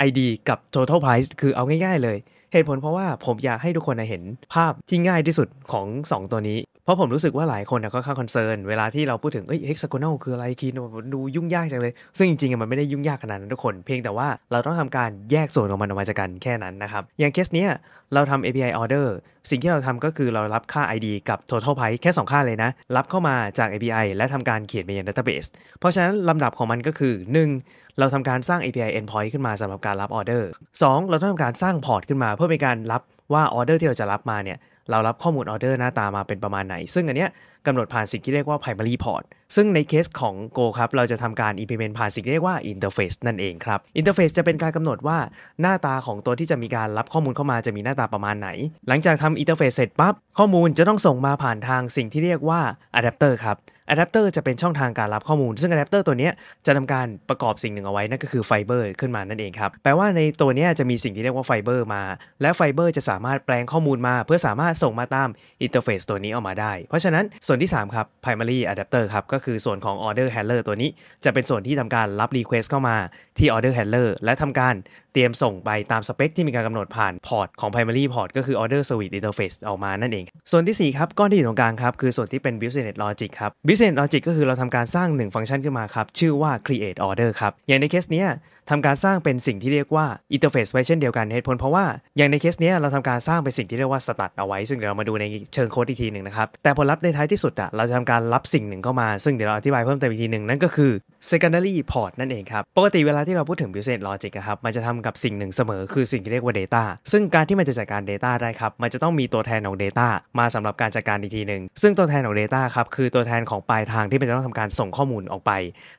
Speaker 1: ID กับ total price คือเอาง่าย ๆ เลยเหตุผลเพราะว่าผมอยากให้ทุกคนเห็นภาพที่ง่ายที่สุดของ 2 ตัวนี้ เพราะผมรู้สึกว่าหลายคนก็ค่ข้าคอนเซิร์นเวลาที่เราพูดถึงเฮ้ย h ก x a g o n a คืออะไรคีนดูยุ่งยากจังเลย ซึ่งจริงๆมันไม่ได้ยุ่งยากขนาดนั้นทุกคน เพียงแต่ว่าเราต้องทำการแยกส่วนของมันออกมาจากกันแค่นั้นนะครับ อย่างเคสเนี้ยเราทำ API order สิ่งที่เราทำก็คือเรารับค่า ID กับ total price แค่ 2 ค่าเลยนะ รับเข้ามาจาก API และทำการเขียนไปยัง database เพราะฉะนั้นลำดับของมันก็คือ 1. เราทำการสร้าง API endpoint ขึ้นมาสำหรับการรับออเดอร์ 2. เราต้องทำการสร้างพอร์ตขึ้นมาเพื่อเป็นการรับว่าออเดอร์ที่เราจะรับมาเนี่ยเรารับข้อมูลออเดอร์หน้าตามาเป็นประมาณไหน ซึ่งอันเนี้ยกำหนดผ่านสิ่งที่เรียกว่า primary port ซึ่งในเคสของ Go ครับเราจะทำการ implement ผ่านสิ่งที่เรียกว่า interface นั่นเองครับ interface จะเป็นการกำหนดว่าหน้าตาของตัวที่จะมีการรับข้อมูลเข้ามาจะมีหน้าตาประมาณไหน หลังจากทำ interface เสร็จปั๊บข้อมูลจะต้องส่งมาผ่านทางสิ่งที่เรียกว่า adapter ครับ adapter จะเป็นช่องทางการรับข้อมูล ซึ่ง adapter ตัวนี้จะทำการประกอบสิ่งหนึ่งเอาไว้นั่นก็คือไฟเบอร์ขึ้นมานั่นเองครับแปลว่าในตัวนี้จะมีสิ่งที่เรียกว่า fiber มา และ fiber จะสามารถแปลงข้อมูลมาเพื่อสามารถส่งมาตามอินเทอร์เฟซตัวนี้ออกมาได้ เพราะฉะนั้นส่วนที่ 3 ครับ primary adapter ครับ ก็คือส่วนของ order handler ตัวนี้จะเป็นส่วนที่ทำการรับ request เข้ามาที่ order handler และทำการเตรียมส่งไปตามสเปคที่มีการกำหนดผ่านพอร์ตของ primary port ก็คือ order s w i t i c e interface ออกมานั่นเอง ส่วนที่ 4 ครับ ก้อนที่อยู่ตรงกลางครับคือส่วนที่เป็น business logic ครับ business logic ก็คือเราทำการสร้าง1ฟังก์ชันขึ้นมาครับชื่อว่า create order ครับอย่างในเคสเนี้ยทำการสร้างเป็นสิ่งที่เรียกว่าอินเทอร์เฟซไว้เช่นเดียวกันเหตุผลเพราะว่าอย่างในเคสนี้เราทำการสร้างเป็นสิ่งที่เรียกว่าสตัดเอาไว้ ซึ่งเดี๋ยวเรามาดูในเชิงโค้ดอีกทีหนึ่งนะครับแต่ผลลัพธ์ในท้ายที่สุดอะเราจะทำการรับสิ่งหนึ่งเข้ามาซึ่งเดี๋ยวเราอธิบายเพิ่มเติมอีกทีหนึ่งนั่นก็คือ secondary port นั่นเองครับปกติเวลาที่เราพูดถึง business logic ครับมันจะทำกับสิ่งหนึ่งเสมอ คือสิ่งที่เรียกว่า data ซึ่งการที่มันจะจัดการ data ได้ครับมันจะต้องมีตัวแทนของ data มาสำหรับการจัดการอีกทีหนึ่งซึ่งตัวแทนของ data ครับคือตัวแทนของปลายทางที่มันจะต้องทำการส่งข้อมูลออกไป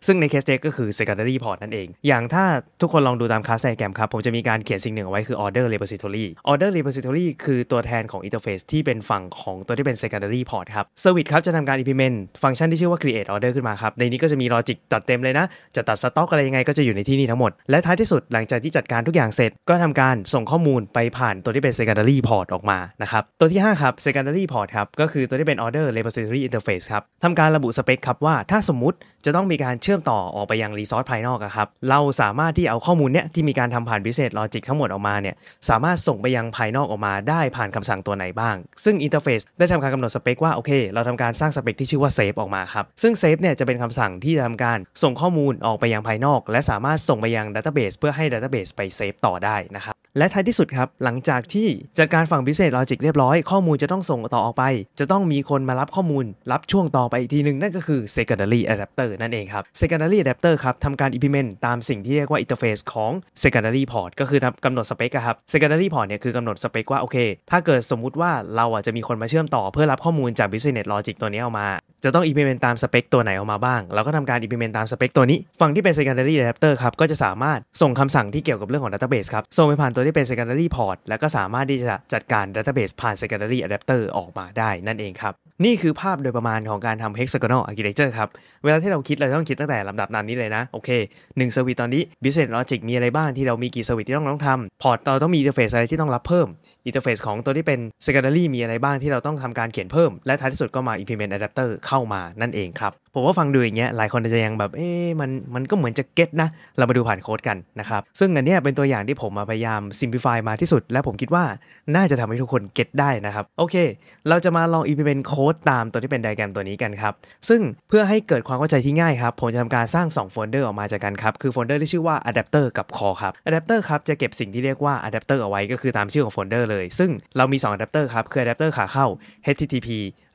Speaker 1: ซึ่งในเคสเด็กก็คือ secondary port นั่นเอง อย่างถ้าทุกคนลองดูตามคลาสไดแกรมครับ ผมจะมีการเขียนสิ่งหนึ่งไว้คือ order repository order repository คือตัวแทนของ interface ที่เป็นฝั่งของตัวที่เป็น secondary port ครับ service ครับจะทำการ implement ฟังก์ชันที่ชื่อว่า create order ขึ้นมาครับ ในนี้ก็จะมี logic จัดเต็มเลยนะ จะตัด stock อะไรยังไงก็จะอยู่ในที่นี่ทั้งหมด และท้ายที่สุดหลังจากที่จัดการทุกอย่างเสร็จก็ทำการส่งข้อมูลไปผ่านตัวที่เป็น secondary port ออกมานะครับตัวที่5ครับ secondary port ครับก็คือตัวที่เป็น order repository interface ครับทำการระบุสเปคครับว่าถ้าสมมติจะต้องมีการเชื่อมต่อออกไปยัง resource ภายนอกครับเราสามารถารถที่เอาข้อมูลเนี้ยที่มีการทำผ่าน Business Logic ทั้งหมดออกมาเนี่ยสามารถส่งไปยังภายนอกออกมาได้ผ่านคำสั่งตัวไหนบ้างซึ่งอินเทอร์เฟซได้ทำการกำหนดสเปคว่าโอเค เราทำการสร้างสเปคที่ชื่อว่าเซฟออกมาครับซึ่งเซฟเนี่ยจะเป็นคำสั่งที่ทำการส่งข้อมูลออกไปยังภายนอกและสามารถส่งไปยังดัตเตอร์เบสเพื่อให้ดัตเตอร์เบสไปเซฟต่อได้นะครับและท้ายที่สุดครับ หลังจากที่จัดการฝั่งพิเศษลอจิกเรียบร้อยข้อมูลจะต้องส่งต่อออกไป จะต้องมีคนมารับข้อมูลรับช่วงต่อไปอีกทีหนึ่งนั่นก็คือ Secondary Adapter นั่นเองครับ Secondary Adapter ครับทำการ implement ตามสิ่งที่เรียกว่า interface ของ Secondary Port ก็คือกำหนดสเปคครับ Secondary Port เนี่ยคือกำหนดสเปคว่าโอเค ถ้าเกิดสมมุติว่าเราอ่ะจะมีคนมาเชื่อมต่อเพื่อรับข้อมูลจาก Business Logic ตัวนี้ออกมา จะต้อง implement ตามสเปคตัวไหนออกมาบ้างเราก็ทำการ implement ตามสเปคตัวนี้ฝั่งที่เป็น secondary adapter ครับก็จะสามารถส่งคำสั่งที่เกี่ยวกับเรื่องของ database ครับส่งไปผ่านตัวที่เป็น secondary port แล้วก็สามารถที่จะจัดการ database ผ่าน secondary adapter ออกมาได้ นั่นเองครับ นี่คือภาพโดยประมาณของการทำ hexagonal architecture ครับ เวลาที่เราคิด เราต้องคิดตั้งแต่ลำดับนั้นี้เลยนะ โอเค1 s e r v c e ตอนนี้ business logic มีอะไรบ้างที่เรามีกี่ s วิต c ที่ต้องต้องทำ port เราต้องมี interface อะไรที่ต้องรับเพิ่มอินเทอร์เฟซของตัวที่เป็น secondary มีอะไรบ้างที่เราต้องทำการเขียนเพิ่ม และท้ายที่สุดก็มา implement adapter เข้ามานั่นเองครับ ผมว่าฟังดูอย่างเงี้ยหลายคนอาจจะยังแบบเอ๊ะมันมันก็เหมือนจะเก็ตนะ เรามาดูผ่านโค้ดกันนะครับ ซึ่งอันเนี้ยเป็นตัวอย่างที่ผมมาพยายาม simplify มาที่สุด และผมคิดว่าน่าจะทำให้ทุกคนเก็ตได้นะครับ โอเค เราจะมาลอง implement โค้ดตามตัวที่เป็นไดแกรมตัวนี้กันครับซึ่งเพื่อให้เกิดความเข้าใจที่ง่ายครับผมจะทำการสร้าง2โฟลเดอร์ออกมาจากกันครับคือโฟลเดอร์ที่ชื่อว่า adapter กับ core ครับ adapter ครับจะเก็บสิ่งที่เรียกว่า adapter เอาไว้ ก็คือตามชื่อของโฟลเดอร์เลยซึ่งเรามี2อะแดปเตอร์ครับ คืออะแดปเตอร์ขาเข้า HTTP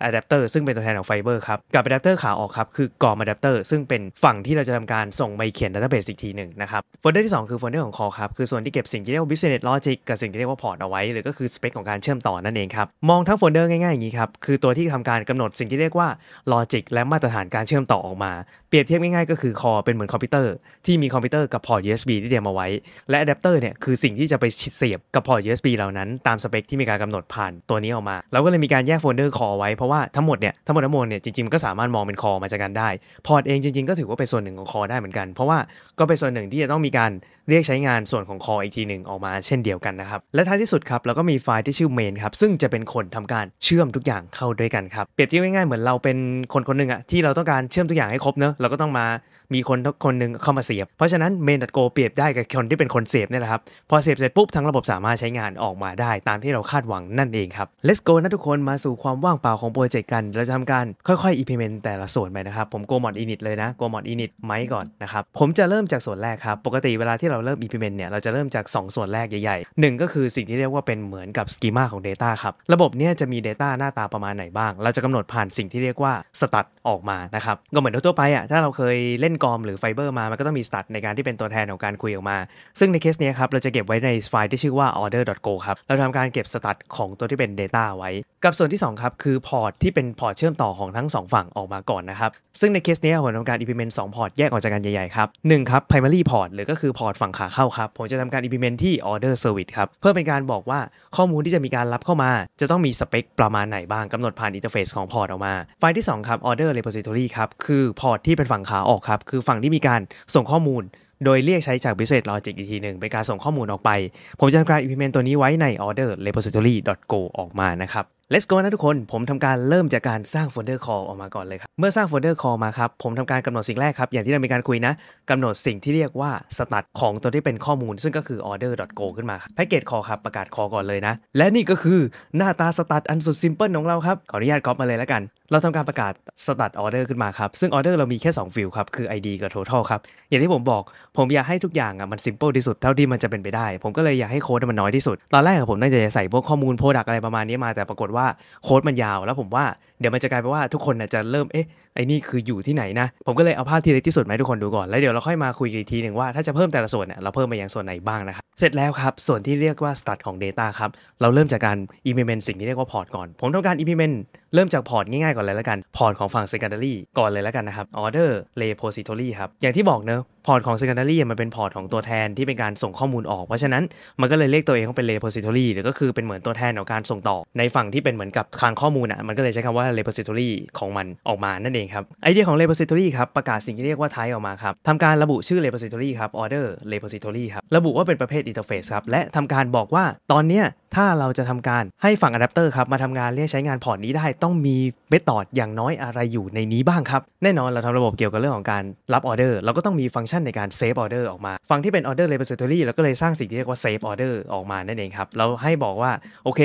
Speaker 1: อะแดปเตอร์ซึ่งเป็นตัวแทนของไฟเบอร์ครับ กับอะแดปเตอร์ขาออกครับ คือกอมอะแดปเตอร์ซึ่งเป็นฝั่งที่เราจะทำการส่งไปเขียนดัตเตอร์เบสอีกทีหนึ่งนะครับโฟลเดอร์ที่ 2 คือโฟลเดอร์ของคอครับ คือส่วนที่เก็บสิ่งที่เรียกว่า business logic กับสิ่งที่เรียกว่าพอร์ตเอาไว้หรือก็คือสเปคของการเชื่อมต่อนั่นเองครับมองทั้งโฟลเดอร์ง่ายๆอย่างนี้ครับคือตัวที่ทำการกำหนดสิ่งที่เรียกว่า logic และมาตรฐานการเชื่อมต่อออกมาเปรียบเทียบง่ายๆก็คือคอเป็นเหมือนคอมพิวเตอร์ที่มีคอมพิวเตอร์กับพอร์ต USB ที่เตรียมเอาไว้และอะแดปเตอร์เนี่ยคือสิ่งที่จะไปเสียบกับพอร์ต USB เหล่านั้นตามสเปคที่มีการกำหนดผ่านตัวนี้ออกมา เราก็เลยมีการแยกโฟลเดอร์คอไว้ เพราะว่าทั้งหมดเนี่ยทั้งหมดทั้งมวลเนี่ยจริงๆก็สามารถมองเป็นคอมาจากกันได้ พอร์ตเองจริงๆก็ถือว่าเป็นส่วนหนึ่งของคอได้เหมือนกันเพราะว่าก็เป็นส่วนหนึ่งที่จะต้องมีการเรียกใช้งานส่วนของคออีกทีหนึ่งออกมาเช่นเดียวกันนะครับและท้ายที่สุดครับเราก็มีไฟล์ที่ชื่อเมนครับซึ่งจะเป็นคนทำการเชื่อมทุกอย่างเข้าด้วยกันครับเปรียบเทียบง่ายๆเหมือนเราเป็นคนคนหนึ่งอะที่เราต้องการเชื่อมทุกอย่างให้ครบเนอะเราก็ต้องมามีคนคนหนึ่งเข้ามาเสียบ เพราะฉะนั้นเมนดัตโกเปรียบได้กับคนที่เป็นคนเสียบเนี่ยแหละครับ พอเสียบเสร็จปุ๊บ ทั้งระบบสามารถใช้งานออกมาได้ ตามที่เราคาดหวังนั่นเองครับ let's go นะทุกคนมาสู่ความว่างเปล่าของโปรเจกต์กัน เราจะทำการค่อยๆ implement แต่ละส่วนไปนะครับ ผม go mod init เลยนะ go mod init ไม้ก่อนนะครับ ผมจะเริ่มจากส่วนแรกครับ ปกติเวลาที่เราเริ่ม implement เนี่ยเราจะเริ่มจาก 2 ส่วนแรกใหญ่ๆ1ก็คือสิ่งที่เรียกว่าเป็นเหมือนกับ schema ของ data ครับ ระบบเนี่ยจะมี data หน้าตาประมาณไหนบ้างเราจะกำหนดผ่านสิ่งที่เรียกว่า stat ออกมานะครับก็เหมือนทั่วไปอ่ะถ้าเราเคยเล่นกอมหรือไฟเบอร์มา มันก็ต้องมีสตัดในการที่เป็นตัวแทนของการคุยออกมา ซึ่งในเคสนี้ครับ เราจะเก็บไว้ในไฟล์ที่ชื่อว่า order.go ครับ เราทำการเก็บสตัดของตัวที่เป็น Data ไว้ กับส่วนที่ 2ครับ คือพอร์ตที่เป็นพอร์ตเชื่อมต่อของทั้ง 2 ฝั่งออกมาก่อนนะครับ ซึ่งในเคสนี้ผมทำการ implement 2พอร์ตแยกออกจากกันใหญ่ๆ ครับหนึ่งครับ primary port หรือก็คือพอร์ตฝั่งขาเข้าครับ ผมจะทำการ implement ที่ order service ครับ เพื่อเป็นการบอกว่าข้อมูลที่จะมีการรับเข้ามา จะต้องมีสเปคประมาณไหนบ้างกำหนดผ่านอินเทอร์เฟซของพอร์ตออกมาไฟล์ที่ 2ครับ order repository ครับคือพอร์ตที่เป็นฝั่งขาออกครับคือฝั่งที่มีการส่งข้อมูล โดยเรียกใช้จาก Business Logic อีกทีหนึ่งเป็นการส่งข้อมูลออกไป ผมจะทำการ implement ตัวนี้ไว้ใน order repository go ออกมานะครับ Let's go นะทุกคนผมทำการเริ่มจากการสร้างโฟลเดอร์ call ออกมาก่อนเลยครับ เมื่อสร้างโฟลเดอร์ call มาครับ ผมทำการกำหนดสิ่งแรกครับ อย่างที่เรามีการคุยนะกำหนดสิ่งที่เรียกว่าสตัดของตัวที่เป็นข้อมูล ซึ่งก็คือ order.go ขึ้นมาแพ็กเกจ call ครับ ประกาศ call ก่อนเลยนะ และนี่ก็คือหน้าตาสตัดอันสุดซิมเพิลของเราครับขออนุญาตก๊อปมาเลยแล้วกัน เราทำการประกาศัดออ order ขึ้นมาครับซึ่ง order เรามีแค่2ฟิลด์ครับคือ id กับ total ครับอย่างที่ผมบอก ผมอยากให้ทุกอย่างอ่ะมันซิมเพิลที่สุดเท่าที่มันจะเป็นไปได้ ผมก็เลยอยากให้โค้ดมันน้อยที่สุดตอนแรกผมน่าจะใส่พวกข้อมูลโปรดักอะไรประมาณนี้มาแต่ปรากฏว่าโค้ดมันยาว แล้วผมว่าเดี๋ยวมันจะกลายเป็นว่าทุกคนจะเริ่ม เอ๊ะไอ้นี่คืออยู่ที่ไหนนะผมก็เลยเอาภาพที่เล็กที่สุดมาให้ทุกคนดูก่อน แล้วเดี๋ยวเราค่อยมาคุยกันอีกทีหนึ่งว่าถ้าจะเพิ่มแต่ละส่วนเนี่ยเราเพิ่มไปยังส่วนไหนบ้างนะครับเสร็จแล้วครับ ส่วนที่เรียกว่า start ของ Data ครับ เราเริ่มจากการ implement สิ่งที่เรียกว่าพอร์ตก่อนผมทำการ implement เริ่มจากพอร์ตง่ายๆก่อนเลยละกันพอร์ตของฝั่ง secondary ก่อนเลยละกันนะครับ order repository ครับอย่างที่บอกเนอะพอร์ตของ secondary มันเป็นพอร์ตของตัวแทนที่เป็นการส่งข้อมูลออกเพราะฉะนั้นมันก็เลยเรียกตัวเองว่าเป็น repository หรือก็คือเป็นเหมือนตัวแทนของการส่งต่อในฝั่งที่เป็นเหมือนกับคลังข้อมูลอ่ะมันก็เลยใช้คำว่า repository ของมันออกมานั่นเองครับไอเดียของ repository ครับ ประกาศสิ่งที่เรียกว่า type ออกมาครับทำการระบุชื่อ repository ครับ order repository ครับ ระบุว่าเป็นประเภท interface ครับ และทำการบอกว่าตอนเนี้ยถ้าเราจะทำการให้ฝั่งอะแดปเตอร์ครับ มาทำงานเรียกใช้งานพอร์ตนี้ได้ต้องมีเมธอดอย่างน้อยอะไรอยู่ในนี้บ้างครับ แน่นอนเราทำระบบเกี่ยวกับเรื่องของการรับออเดอร์เราก็ต้องมีฟังก์ชันในการเซฟออเดอร์ออกมาฝั่งที่เป็นออเดอร์เร p o s i อรี่เราก็เลยสร้างสิ่งที่เรียกว่าเซฟออเดอร์ออกมานั่นเองครับเราให้บอกว่าโอเค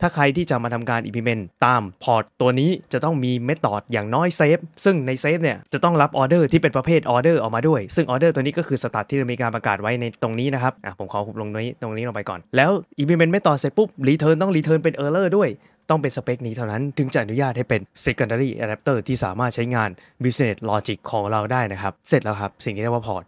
Speaker 1: ถ้าใครที่จะมาทำการ implement ตามพอร์ตตัวนี้จะต้องมีเม h อดอย่างน้อยเซ e ซึ่งในเซ e เนี่ยจะต้องรับออเดอร์ที่เป็นประเภทออเดอร์ออกมาด้วย ซึ่งออเดอร์ตัวนี้ก็คือสตั t ที่เรามีการประกาศไว้ในตรงนี้นะครับอ่ะผมขอลงนี้ตรงนี้ลงไปก่อนแล้ว implement เม h อดเสร็จปุ๊บ return ต้อง return เป็น error ด้วยต้องเป็นสเปค นี้เท่านั้น ถึงจะอนุญาตให้เป็น secondary adapter ที่สามารถใช้งาน business logic ของเราได้นะครับ เสร็จแล้วครับสิ่งที่เรียกว่าพอร์ต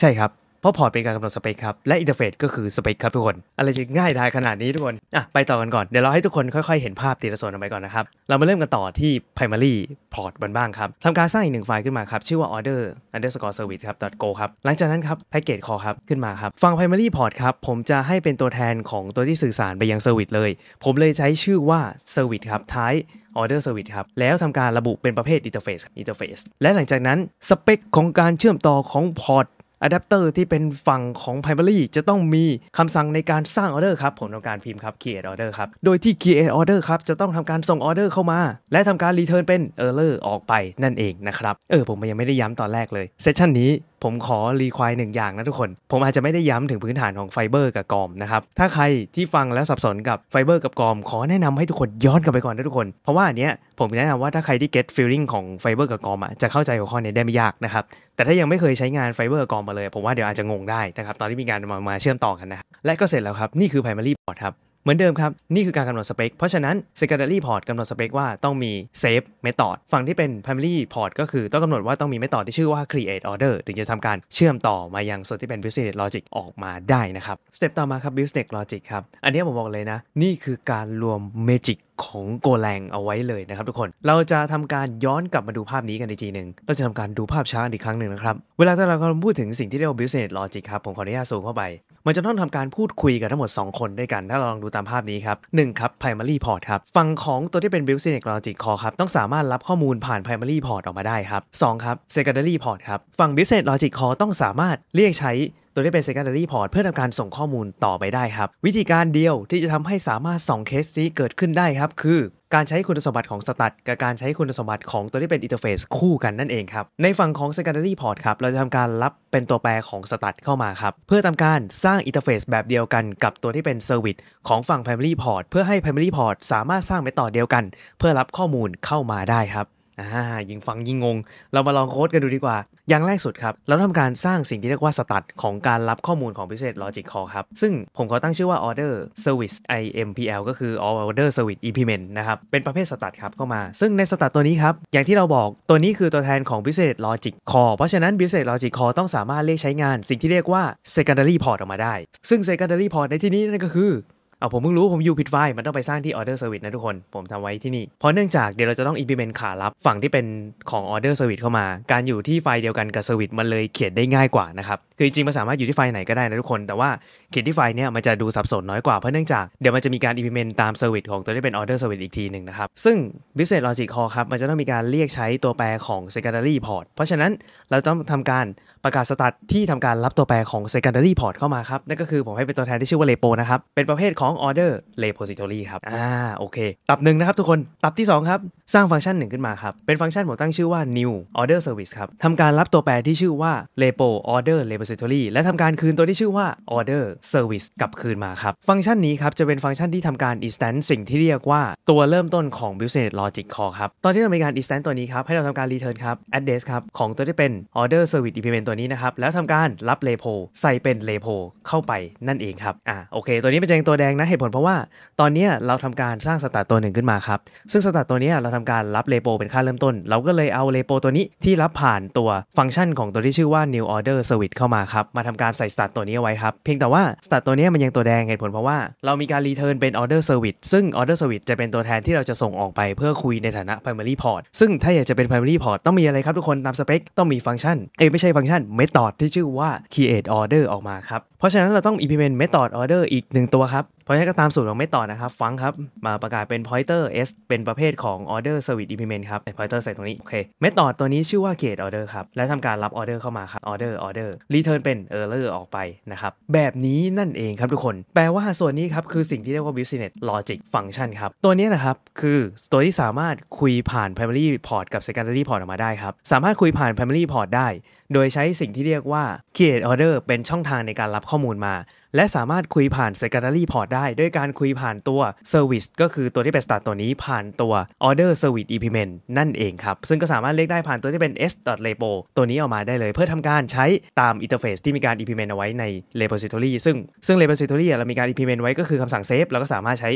Speaker 1: ใช่ครับเพราะพอร์ตเป็นการกำหนดสเปคครับ และอินเทอร์เฟซก็คือสเปคครับทุกคน อะไรจะง่ายได้ขนาดนี้ทุกคนอ่ะไปต่อกันก่อนเดี๋ยวเราให้ทุกคนค่อย ๆ เห็นภาพตีละส่วนออกไปก่อนนะครับ เรามาเริ่มกันต่อที่ primary port บบ้างครับทำการสร้างอีกหนึ่งไฟล์ขึ้นมาครับ ชื่อว่า order underscore service ครับ .go ครับหลังจากนั้นครับแพ็กเกจคอครับขึ้นมาครับ ฟัง primary port ครับผมจะให้เป็นตัวแทนของตัวที่สื่อสารไปยัง service เลย ผมเลยใช้ชื่อว่า service ครับท้าย Order Service ครับแล้วทำการระบุเป็นประเภท Interface Interface และหลังจากนั้นสเปค ของการเชื่อมต่อของพอร์ตอะแดปเตอร์ที่เป็นฝั่งของ primary จะต้องมีคำสั่งในการสร้างออเดอร์ครับ ผมทำการพิมพ์ครับ create order ครับ โดยที่ create order ครับ จะต้องทำการส่งออเดอร์เข้ามา และทำการ return เป็น error ออกไป นั่นเองนะครับ เออ ผมยังไม่ได้ย้ำตอนแรกเลยเซสชันนี้ผมขอรีควายหนึ่งอย่างนะทุกคน ผมอาจจะไม่ได้ย้ำถึงพื้นฐานของไฟเบอร์กับกอมนะครับ ถ้าใครที่ฟังแล้วสับสนกับไฟเบอร์กับกอมขอแนะนำให้ทุกคนย้อนกลับไปก่อนนะทุกคน เพราะว่าอันเนี้ยผมแนะนำว่าถ้าใครที่ get feeling ของไฟเบอร์กับกอมอ่ะจะเข้าใจหัวข้อนี้ได้ไม่ยากนะครับแต่ถ้ายังไม่เคยใช้งานไฟเบอร์กอมมาเลย ผมว่าเดี๋ยวอาจจะงงได้นะครับตอนที่มีการมามาเชื่อมต่อกันนะและก็เสร็จแล้วครับนี่คือไพรมารีบอร์ดครับเหมือนเดิมครับ นี่คือการกำหนดสเปค เพราะฉะนั้น secondary port กำหนดสเปคว่าต้องมี save method ฝั่งที่เป็น primary port ก็คือต้องกำหนดว่าต้องมี method ที่ชื่อว่า create order ถึงจะทำการเชื่อมต่อมายังส่วนที่เป็น business logic ออกมาได้นะครับ สเต็ปต่อมาครับ business logic ครับ อันนี้ผมบอกเลยนะนี่คือการรวม magic ของโกแลงเอาไว้เลยนะครับทุกคนเราจะทำการย้อนกลับมาดูภาพนี้กันอีกทีหนึ่งเราจะทำการดูภาพช้าอีกครั้งหนึ่งนะครับ เวลาที่เรากำลังพูดถึงสิ่งที่เรียกว่า business logic ครับ ผมขออนุญาตซูมเข้าไป มันจะต้องทำการพูดคุยกันทั้งหมด 2 คนด้วยกัน ถ้าเราลองดูตามภาพนี้ครับหนึ่งครับ primary port ครับฝั่งของตัวที่เป็น business logic core ครับต้องสามารถรับข้อมูลผ่าน primary port ออกมาได้ครับสองครับ secondary port ครับฝั่ง business logic core ต้องสามารถเรียกใช้ตัวนี้เป็น secondary port เพื่อทำการส่งข้อมูลต่อไปได้ครับ วิธีการเดียวที่จะทำให้สามารถ2เคสนี้เกิดขึ้นได้ครับ คือการใช้คุณสมบัติของสตัดกับการใช้คุณสมบัติของตัวที่เป็นอินเทอร์เฟซคู่กันนั่นเองครับในฝั่งของ secondary port ครับเราจะทำการรับเป็นตัวแปรของสตัดเข้ามาครับเพื่อทำการสร้างอินเทอร์เฟซแบบเดียวกัน กับตัวที่เป็น service ของฝั่ง primary port เพื่อให้ primary port สามารถสร้างเม่อดเดียวกัน เพื่อรับข้อมูลเข้ามาได้ครับอ่ายิงฟังยิงงง เรามาลองโค้ดกันดูดีกว่า อย่างแรกสุดครับ เราทำการสร้างสิ่งที่เรียกว่า สตัดของการรับข้อมูลของพิเศษ Logic Call ครับ ซึ่งผมขอตั้งชื่อว่า Order Service IMPL ก็คือ Order Service Implement นะครับ เป็นประเภทสตัดครับเข้ามา ซึ่งในสตัดตัวนี้ครับ อย่างที่เราบอกตัวนี้คือตัวแทนของพิเศษ Logic Call เพราะฉะนั้นพิเศษ Logic Call ต้องสามารถเรียกใช้งานสิ่งที่เรียกว่า secondary port ออกมาได้ ซึ่ง secondary port ในที่นี้นั่นก็คือเอาผมเพิ่งรู้ผมอยู่ผิดไฟล์มันต้องไปสร้างที่ order service นะ ทุกคน ผมทำไว้ที่นี่เพราะเนื่องจากเดี๋ยวเราจะต้อง implement ขารับฝั่งที่เป็นของ order service เข้ามา การอยู่ที่ไฟล์เดียวกันกับ service มันเลยเขียนได้ง่ายกว่านะครับคือจริงมันสามารถอยู่ที่ไฟล์ไหนก็ได้นะ ทุกคน แต่ว่าเขียนที่ไฟล์เนี้ยมันจะดูสับสนน้อยกว่าเพราะเนื่องจากเดี๋ยวมันจะมีการ implement ตาม service ของตัวที่เป็น order service อีกทีหนึ่งนะครับซึ่ง business logic c a ครับมันจะต้องมีการเรียกใช้ตัวแปรของ secondary port เพราะฉะนั้นเราต้องทำการประกาศสตัดที่ทำการรับตัวแปรของ secondary port เข้ามาครับนั่นก็คือผมให้เป็นตัวแทนที่ชื่อว่าเลโปนะครับเป็นประเภทของของ order repository ครับ อ่า โอเค ตับหนึ่งนะครับทุกคน ตับที่2ครับ สร้างฟังก์ชันหนึ่งขึ้นมาครับ เป็นฟังก์ชันผมตั้งชื่อว่า new order service ครับทำการรับตัวแปรที่ชื่อว่า repo order repository และทำการคืนตัวที่ชื่อว่า order service กลับคืนมาครับ ฟังก์ชันนี้ครับ จะเป็นฟังก์ชันที่ทำการ instance สิ่งที่เรียกว่าตัวเริ่มต้นของ business logic call ครับ ตอนที่เรามีการ instance ตัวนี้ครับ ให้เราทำการ return ครับ address ครับของตัวที่เป็น order service implement ตัวนี้นะครับ แล้วทำการรับ repo ใส่เป็น repo เข้าไปนั่นเองครับ อ่าโอเค ตัวนี้เป็นเจงตัวแดงงนันเหตุผลเพราะว่าตอนนี้เราทำการสร้างสตาร์ตัวหนึ่งขึ้นมาครับซึ่งสตาร์ตัวนี้เราทำการรับเลโปเป็นค่าเริ่มต้น เราก็เลยเอาเลโป ตัวนี้ที่รับผ่านตัวฟังก์ชันของตัวที่ชื่อว่า new order service เข้ามาครับมาทำการใส่สตาร์ตัวนี้ไว้ครับ เพียงแต่ว่าสตาร์ตัวนี้มันยังตัวแดงเหตุผลเพราะว่าเรามีการรีเทิร์นเป็น order service ซึ่ง order service จะเป็นตัวแทนที่เราจะส่งออกไปเพื่อคุยในฐานะ primary port ซึ่งถ้าอยากจะเป็น primary port ต้องมีอะไรครับทุกคนตามสเปคต้องมีฟังก์ชันเอ้ไม่ใช่ฟังก์ชันเมทอดที่ชื่อว่า create order ออกมาครับเพราะฉะนั้นเราต้อง implement method order อีก 1 ตัวครับ เพราะฉะนั้นก็ตามสูตรของ method นะครับ ฟังครับ มาประกาศเป็น pointer s เป็นประเภทของ order service implement ครับ่ pointer ใส่ตรงนี้ โอเค method ตัวนี้ชื่อว่า create order ครับ และทำการรับ order เข้ามาครับ order order return เป็น error ออกไปนะครับ แบบนี้นั่นเองครับทุกคน แปลว่าส่วนนี้ครับคือสิ่งที่เรียกว่า business logic function ครับตัวนี้นะครับคือตัวที่สามารถคุยผ่าน primary port กับ secondary port ออกมาได้ครับสามารถคุยผ่าน primary port ได้ โดยใช้สิ่งที่เรียกว่า create order เป็นช่องทางในการรับข้อมูลมาและสามารถคุยผ่าน secondary port ได้ด้วยการคุยผ่านตัว service ก็คือตัวที่เป็น start ตัวนี้ผ่านตัว order service implement นั่นเองครับ ซึ่งก็สามารถเรียกได้ผ่านตัวที่เป็น s repo ตัวนี้ออกมาได้เลยเพื่อทำการใช้ตามอินเทอร์เฟซที่มีการ implement เอาไว้ใน repository ซึ่งซึ่ง repository เรามีการ implement ไว้ก็คือคำสั่ง save เราก็สามารถใช้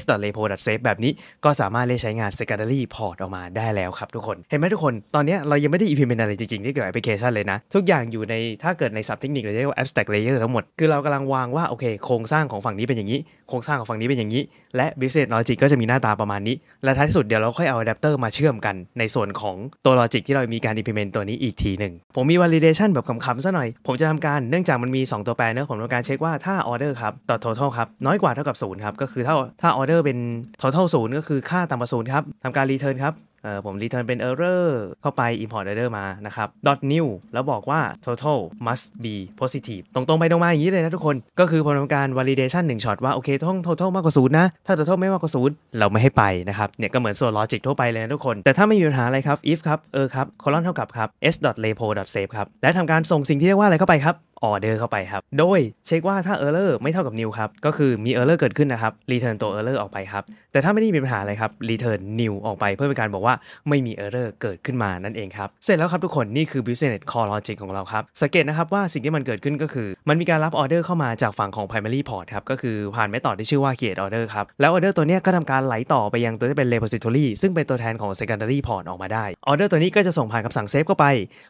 Speaker 1: s repo save แบบนี้ก็สามารถเรียกใช้งาน secondary port ออกมาได้แล้วครับ ทุกคนเห็นไหมทุกคนตอนนี้เรายังไม่ได้ implement อะไรจริงๆที่เกี่ยวกับแอปพลิเคชันเลยนะ ทุกอย่างอยู่ในถ้าเกิดในศัพท์เทคนิคเราเรียกว่า abstract layer ทั้งหมดคือเรากำลังวางว่าโอเคโครงสร้างของฝั่งนี้เป็นอย่างนี้ โครงสร้างของฝั่งนี้เป็นอย่างนี้ และ business logic ก็จะมีหน้าตาประมาณนี้ และท้ายที่สุดเดี๋ยวเราค่อยเอาอ d a ด t เ r อร์มาเชื่อมกัน ในส่วนของตัว logic ที่เรามีการ implement ตัวนี้อีกทีหนึ่งผมมี validation แบบคำๆซะหน่อย ผมจะทำการเนื่องจากมันมี 2 ตัวแปรเนอะผมทำการเช็คว่าถ้า order ครับต่อ total ครับน้อยกว่าเท่ากับ0ครับก็คือถ้าถ้า order เป็น total 0ก็คือค่าต่ำกว่า0ครับทำการ return ครับเออผม return เป็น error เข้าไป import เ r อร r มานะครับ dot new แล้วบอกว่า total must be positive ตรงๆไปตรงมาอย่างนี้เลยนะทุกคน ก็คือผลทำการ validation 1ช็อตว่าโอเคต้อง total มากกว่าศูนย์นะ ถ้า total ไม่มากกว่าศูนย์เราไม่ให้ไปนะครับเนี่ยก็เหมือนส่วน logic ทั่วไปเลยนะทุกคน แต่ถ้าไม่มีปัญหาอะไรครับ if ครับ เออครับ colon เท่ากับครับ s dot repo dot save ครับ และทำการส่งสิ่งที่เรียกว่าอะไรเข้าไปครับออเดอร์เข้าไปครับ โดยเช็คว่าถ้า error ไม่เท่ากับ new ครับก็คือมี error เกิดขึ้นนะครับ return ตัว error ออกไปครับ แต่ถ้าไม่ได้มีปัญหาอะไรครับ return new ออกไปเพื่อเป็นการบอกว่าไม่มี error เกิดขึ้นมานั่นเองครับ เสร็จแล้วครับทุกคนนี่คือ business core logic ของเราครับสังเกตนะครับว่าสิ่งที่มันเกิดขึ้นก็คือ มันมีการรับออเดอร์เข้ามาจากฝั่งของ primary port ครับก็คือผ่านแม่ต่อที่ชื่อว่า create order ครับแล้วออเดอร์ตัวนี้ก็ทำการไหลต่อไปยังตัวที่เป็น repository ซึ่งเป็นตัวแทนของ secondary port ออกมาได้ออเดอร์ตัวนี้ก็จะส่งผ่านกับสั่งเซฟเข้าไป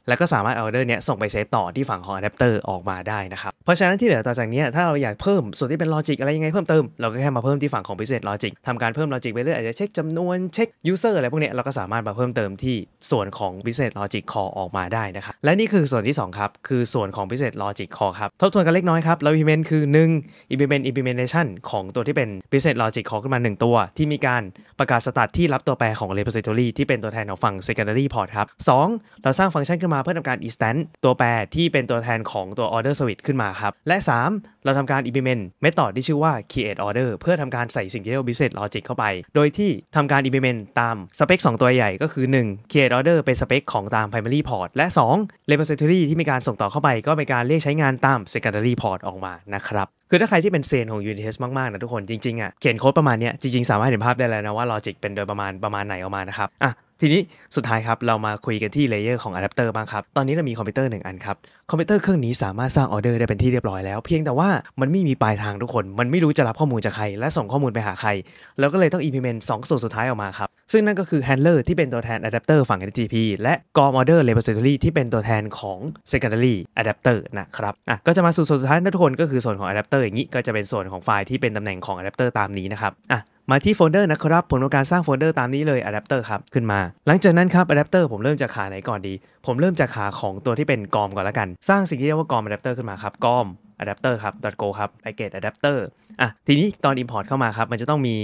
Speaker 1: แล้วก็สามารถออเดอร์เนี้ยส่งไปเซฟต่อที่ฝั่งของอะแดปเตออกออกมาได้นะครับเพราะฉะนั้นที่เหลือต่อจากนี้ถ้าเราอยากเพิ่มส่วนที่เป็นลอจิกอะไรยังไง เพิ่มเติม เราก็แค่มาเพิ่มที่ฝั่งของ business logic ทำการเพิ่มลอจิกไปเรื่อยอาจจะเช็คจำนวนเช็ค user อะไรพวกนี้เราก็สามารถมาเพิ่มเติมที่ส่วนของ business logic core ออกมาได้นะครับและนี่คือส่วนที่2ครับคือส่วนของ business logic core ครับทบทวนกันเล็กน้อยครับเรา implement คือ1 implement implementation ของตัวที่เป็น business logic core ขึ้นมา 1 ตัว ที่มีการประกาศสตัดที่รับตัวแปรของ repository ที่เป็นตัวแทนของฝั่ง secondary port ครับ2เราสร้างฟังก์ชันขึ้นมาเพื่อทาการ instance ตัวแปรที่เป็นตัวแทนของตัว order s w i t h ขึ้นมาครับและ3เราทำการ implement method ที่ชื่อว่า create order เพื่อทำการใส่สิ่งที่เรียกว่า business logic เข้าไป โดยที่ทำการ implement ตามสเปค 2 ตัวใหญ่ก็คือ1 create order เป็นสเปคของตาม primary port และ 2 repository ที่มีการส่งต่อเข้าไปก็เป็นการเรียกใช้งานตาม secondary port ออกมานะครับ คือถ้าใครที่เป็นเซนของ unit test มาก ๆ นะทุกคนจริงๆอ่ะเขียนโค้ดประมาณนี้จริง ๆ สามารถเห็นภาพได้แล้วนะว่า logic เป็นโดยประมาณประมาณไหนออกมานะครับอ่ะทีนี้สุดท้ายครับ เรามาคุยกันที่เลเยอร์ของอะแดปเตอร์บ้างครับ ตอนนี้เรามีคอมพิวเตอร์หนึ่งอันครับ คอมพิวเตอร์เครื่องนี้สามารถสร้างออเดอร์ได้เป็นที่เรียบร้อยแล้ว เพียงแต่ว่ามันไม่มีปลายทางทุกคน มันไม่รู้จะรับข้อมูลจากใครและส่งข้อมูลไปหาใครแล้วก็เลยต้อง implement 2 ส่วนสุดท้ายออกมาครับซึ่งนั่นก็คือ Handler ที่เป็นตัวแทน Adapter ฝั่ง NTP และ GOM Order Repository ที่เป็นตัวแทนของ Secondary Adapter นะครับ อ่ะก็จะมาสู่ส่วนสุดท้ายทุกคนก็คือส่วนของ Adapter อย่างนี้ก็จะเป็นส่วนของไฟล์ที่เป็นตำแหน่งของ Adapter ตามนี้นะครับ อ่ะมาที่โฟลเดอร์นะครับ ผมทำการสร้างโฟลเดอร์ตามนี้เลยอะแดปเตอร์ครับขึ้นมา หลังจากนั้นครับอะแดปเตอร์ผมเริ่มจากขาไหนก่อนดี ผมเริ่มจากขาของตัวที่เป็นกอมก่อนละกัน สร้างสิ่งที่เรียกว่ากอมอะแดปเตอร์ขึ้นมาครับกอม adapter ครับ .go ครับ package adapter อ่ะทีนี้ตอน import เข้ามาครับ มันจะต้องมี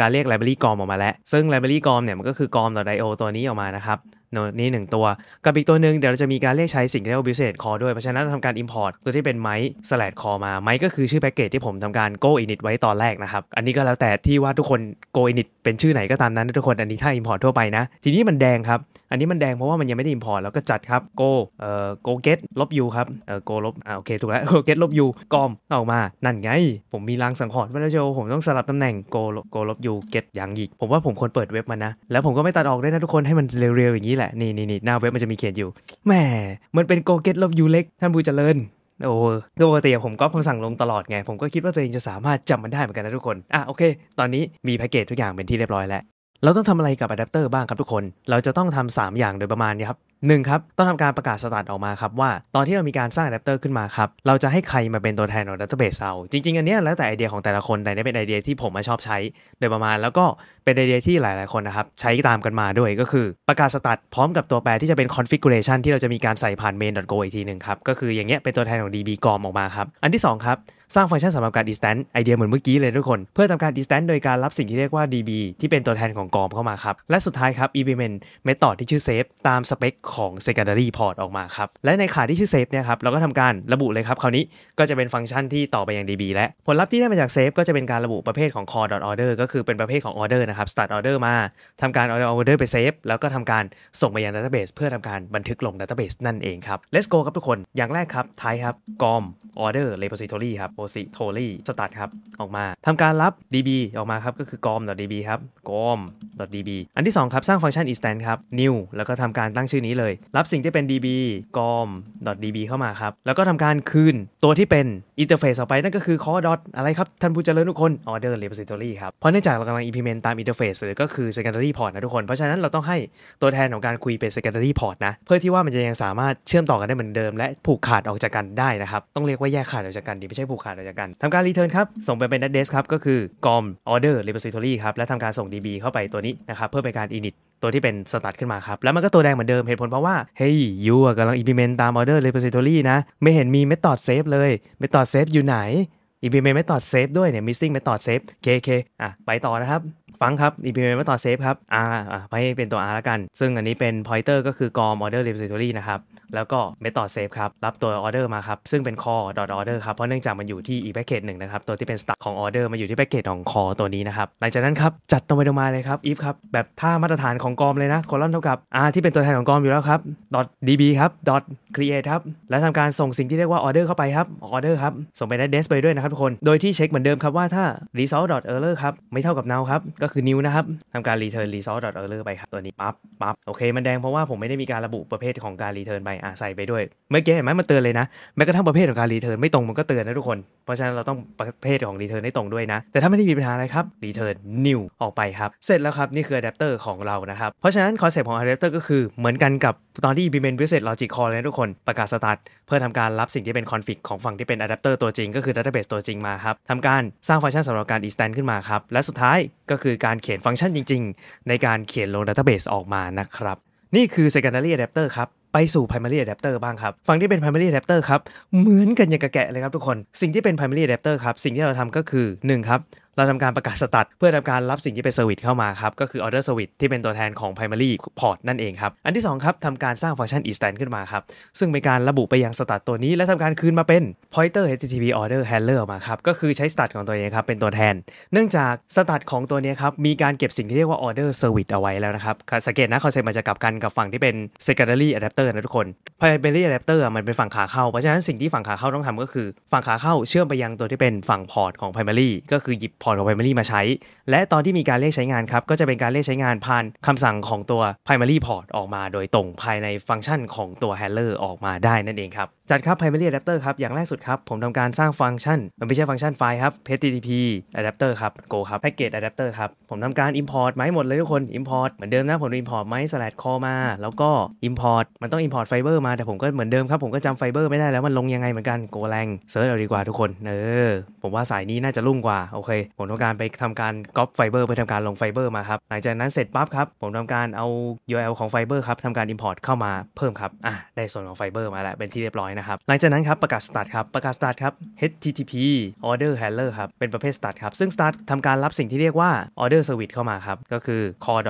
Speaker 1: การเรียก library กรอมออกมาแล้ว ซึ่ง library กรอมเนี่ย มันก็คือกรอม .io ตัวนี้ออกมานะครับนี่หนึ่งตัวกับอีกตัวหนึ่งเดี๋ยวเราจะมีการเรียกใช้สิ่งที่เรียกว่า business call ด้วยเพราะฉะนั้นทำการ import ตัวที่เป็นไม้ slash call มาไม้ก็คือชื่อแพ็กเกจที่ผมทำการ go init ไว้ตอนแรกนะครับ อันนี้ก็แล้วแต่ที่ว่าทุกคน go init เป็นชื่อไหนก็ตามนั้นทุกคนอันนี้ถ้า import ทั่วไปนะ ทีนี้มันแดงครับอันนี้มันแดงเพราะว่ามันยังไม่ได้ import แล้วก็จัดครับ go เอ่อ go get ลบ u ครับเอ่อ go ลบอ่าโอเคถูกแล้ว go get ลบ u กอมออกมานั่นไงผมมีลางสังหรณ์ไว่าโชว์ผมต้องสลับตำแหน่ง go go ลบ u get อย่างอีก ผมว่าผมควรเปิดเว็บมันนะแล้วผมก็ไม่ตัดออกได้นะทุกคนให้มันเร็วๆอย่างนี้แหละแหละนี่นี่นี่หน้าเว็บมันจะมีเขียนอยู่แหมมันเป็นโกเก็ตลบยูเล็ก ท่านผู้เจริญโอ้คืปกติผมก็คำสั่งลงตลอดไง ผมก็คิดว่าตัวเองจะสามารถจำมันได้เหมือนกันนะทุกคน อ่ะโอเค ตอนนี้มีแพ็กเกจทุกอย่างเป็นที่เรียบร้อยแล้วเราต้องทำอะไรกับอะแดปเตอร์บ้างครับทุกคน เราจะต้องทำ3อย่างโดยประมาณนี้ครับหนึ่งครับต้องทำการประกาศสตาร์ทออกมาครับว่าตอนที่เรามีการสร้างแอแดปเตอร์ขึ้นมาครับเราจะให้ใครมาเป็นตัวแทนของดัตเตอร์เบสเราจริงๆอันนี้แล้วแต่ไอเดียของแต่ละคนแต่นี่เป็นไอเดียที่ผมมาชอบใช้ โดยประมาณแล้วก็เป็นไอเดียที่หลายๆคนนะครับใช้ตามกันมาด้วยก็คือประกาศสตาร์ทพร้อมกับตัวแปรที่จะเป็นคอนฟิกเ r ชันที่เราจะมีการใส่ผ่าน main.go อีกทีหนึ่งครับก็คืออย่างเงี้ยเป็นตัวแทนของ db กอมออกมาครับอันที่2ครับสร้างฟังก์ชันสำหรับการ distance ไอเดียเหมือนเมื่อกี้เลยทุกคนเพื่อทำการ distance โดยการรับสิ่งที่เรียกว่า db ที่เป็นตัวแทนของกอมเข้ามาครับและสุดท้ายครับ implement method ที่ชื่อ save ตามสเปคของ secondary port ออกมาครับ และในขาที่ชื่อ save เนี่ยครับเราก็ทำการระบุเลยครับคราวนี้ก็จะเป็นฟังก์ชันที่ต่อไปอยัง DB และผลลัพธ์ที่ได้มาจาก save ก็จะเป็นการระบุประเภทของ c a l l order ก็คือเป็นประเภทของ order นะครับ start order มาทำการ order order ไป save แล้วก็ทำการส่งไปยัง database เพื่อทำการบันทึกลง database นั่นเองครับ let's go ครับทุกคนอย่างแรกครับ type ครับ com order repository ครับ repository start ครับออกมาทำการรับ DB ออกมาครับก็คือ com.db ครับ com.db อันที่2ครับสร้างฟังก์ชัน instance ครับ new แล้วก็ทำการตั้งชื่อนี้เลยเลยรับสิ่งที่เป็น db กอม .db เข้ามาครับ แล้วก็ทำการคืน ตัวที่เป็นอินเทอร์เฟซออกไปนั่นก็คือ call อะไรครับท่านผู้เจริญทุกคน order repository ครับ เพราะเนื่องจากเรากำลัง implement ตามอินเทอร์เฟซหรือก็คือ secondary port นะทุกคน เพราะฉะนั้นเราต้องให้ตัวแทนของการคุยเป็น secondary port นะ เพื่อที่ว่ามันจะยังสามารถเชื่อมต่อกันได้เหมือนเดิมและผูกขาดออกจากกันได้นะครับ ต้องเรียกว่าแยกขาดออกจากกันดีไม่ใช่ผูกขาดออกจากกันทำการ return ครับ ส่งไปเป็น address ครับ ก็คือ c o m order repository ครับ และทำการส่ง db เข้าไปตัวนี้นะครับ เพื่อเป็นการ init ตัวที่เป็นสตาร์ทขึ้นมาครับ แล้วมันก็ตัวแดงเหมือนเดิมเหตุผลเพราะว่า เฮ้ยยูกำลัง implement ตาม order repository นะ ไม่เห็นมี method save เลย method save อยู่ไหน implement method save ด้วยเนี่ย missing method save เคเคอ่ะไปต่อนะครับฟังครับ implement method save ครับ r ไปเป็นตัว r แล้วกัน ซึ่งอันนี้เป็น pointer ก็คือ g o m order repository นะครับ แล้วก็ method save ครับ รับตัว order มาครับ ซึ่งเป็น call order ครับ เพราะเนื่องจากมันอยู่ที่ e package หนึ่งนะครับ ตัวที่เป็น s t a r t ของ order มาอยู่ที่ package ของ call ตัวนี้นะครับ หลังจากนั้นครับ จัดตรงไปตรงมาเลยครับ if ครับแบบถ้ามาตรฐานของ gom เลยนะ colon เท่ากับ r ที่เป็นตัวแทนของ gom อยู่แล้วครับ db ครับ create ครับและทำการส่งสิ่งที่เรียกว่า order เข้าไปครับ order ครับส่งไปใน desk ไปด้วยนะครับทุกคนโดยที่เช็คเหมือนเดิมครับว่าถ้า result error ครับไม่เท่ากับ null ครับก็คือนิ้วนะครับทำการ return resource error ไปครับ ตัวนี้ปั๊บปั๊บโอเค มันแดงเพราะว่าผมไม่ได้มีการระบุประเภทของการ return ไป อ่ะใส่ไปด้วย เมื่อกี้เห็นไหมมันเตือนเลยนะ แม้กระทั่งประเภทของการ return ไม่ตรง มันก็เตือนนะทุกคน เพราะฉะนั้นเราต้องประเภทของ return ให้ตรงด้วยนะ แต่ถ้าไม่ได้มีปัญหาอะไรครับ return new ออกไปครับ เสร็จแล้วครับนี่คืออ d a ด t เ r อร์ของเรานะครับเพราะฉะนั้นคอนเซ็ปต์ของอ d a ด t เ r อร์ก็คือเหมือนกันกับตอนที่ implement business logic call เลยทุกคนประกาศสตาร์ทเพื่อทำการรับสิ่งที่เป็น config ของฝั่งที่เป็น adapter ตัวจริงก็คือ database ตัวจริงมาครับทำการสร้างฟังก์ชันสำหรับการ n s t a n e ขึ้นมาครับและสุดท้ายก็คือการเขียนฟังก์ชันจริง ๆ ในการเขียนลง database ออกมานะครับ นี่คือ secondary adapter ครับ ไปสู่ primary adapter บ้างครับ ฝั่งที่เป็น primary adapter ครับ เหมือนกันอย่างกระแกะเลยครับทุกคน สิ่งที่เป็น primary adapter ครับสิ่งที่เราทำก็คือ 1 ครับเราทำการประกาศสตัด เพื่อทำการรับสิ่งที่เป็นเซอร์วิสเข้ามาครับก็คือออเดอร์เซอร์วิสที่เป็นตัวแทนของ primary port นั่นเองครับอันที่2ครับทำการสร้างฟังก์ชันอีสแตนขึ้นมาครับซึ่งเป็นการระบุไปยังสตัดตัวนี้ และทำการคืนมาเป็น pointer http order handler มาครับก็คือใช้สตัดของตัวเองครับเป็นตัวแทน เนื่องจากสตัดของตัวนี้ครับมีการเก็บสิ่งที่เรียกว่าออเดอร์เซอร์วิสเอาไว้แล้วนะครับสังเกตนะคอนเซ็ปต์มันจะกลับกันกับฝั่งที่เป็น secondary adapter นะทุกคน primary adapter มันเป็นฝั่งขาเข้าเพราะฉะนั้นสิ่งที่ฝั่งขาเข้าต้องทำก็คือ ฝั่งขาเข้าเชื่อมไปยังตัวที่เป็นฝั่งพอร์ตของ primary ก็คือหยิบพอร์ตของ Primary มาใช้ และตอนที่มีการเรียกใช้งานครับ ก็จะเป็นการเรียกใช้งานผ่าน คำสั่งของตัว Primary Port ออกมา โดยตรงภายในฟังก์ชันของตัว handler ออกมาได้นั่นเองครับจัดครับ primary adapter ครับ อย่างแรกสุดครับ ผมทำการสร้างฟังก์ชันมันไม่ใช่ฟังก์ชันไฟล์ครับ http adapter ครับ go ครับ package adapter ครับ ผมทำการ import ไหมหมดเลยทุกคน import เหมือนเดิมนะ ผม import ไหม slash call มา แล้วก็ import มันต้อง import fiber มาแต่ผมก็เหมือนเดิมครับ ผมก็จำ fiber ไม่ได้แล้ว มันลงยังไงเหมือนกัน go แรงเซิร์ชเอาดีกว่าทุกคน เออ ผมว่าสายนี้น่าจะรุ่งกว่าโอเคผมทำการไปทำการก o อ f i ฟ e r ไปทำการลง fiber มาครับหลังจากนั้นเสร็จปั๊บครับผมทำการเอา URL ของ fiber ครับทำการ import เข้ามาเพิ่มครับอ่ะได้ส่วนของไฟเบอร์มาแล้วเป็นที่เรียบร้อยนะนะครับหลังจากนั้นครับประกาศ start ครับประกาศ start ครับ http order handler ครับเป็นประเภท start ครับ ซึ่ง start ทำการรับสิ่งที่เรียกว่า order service เข้ามาครับก็คือ call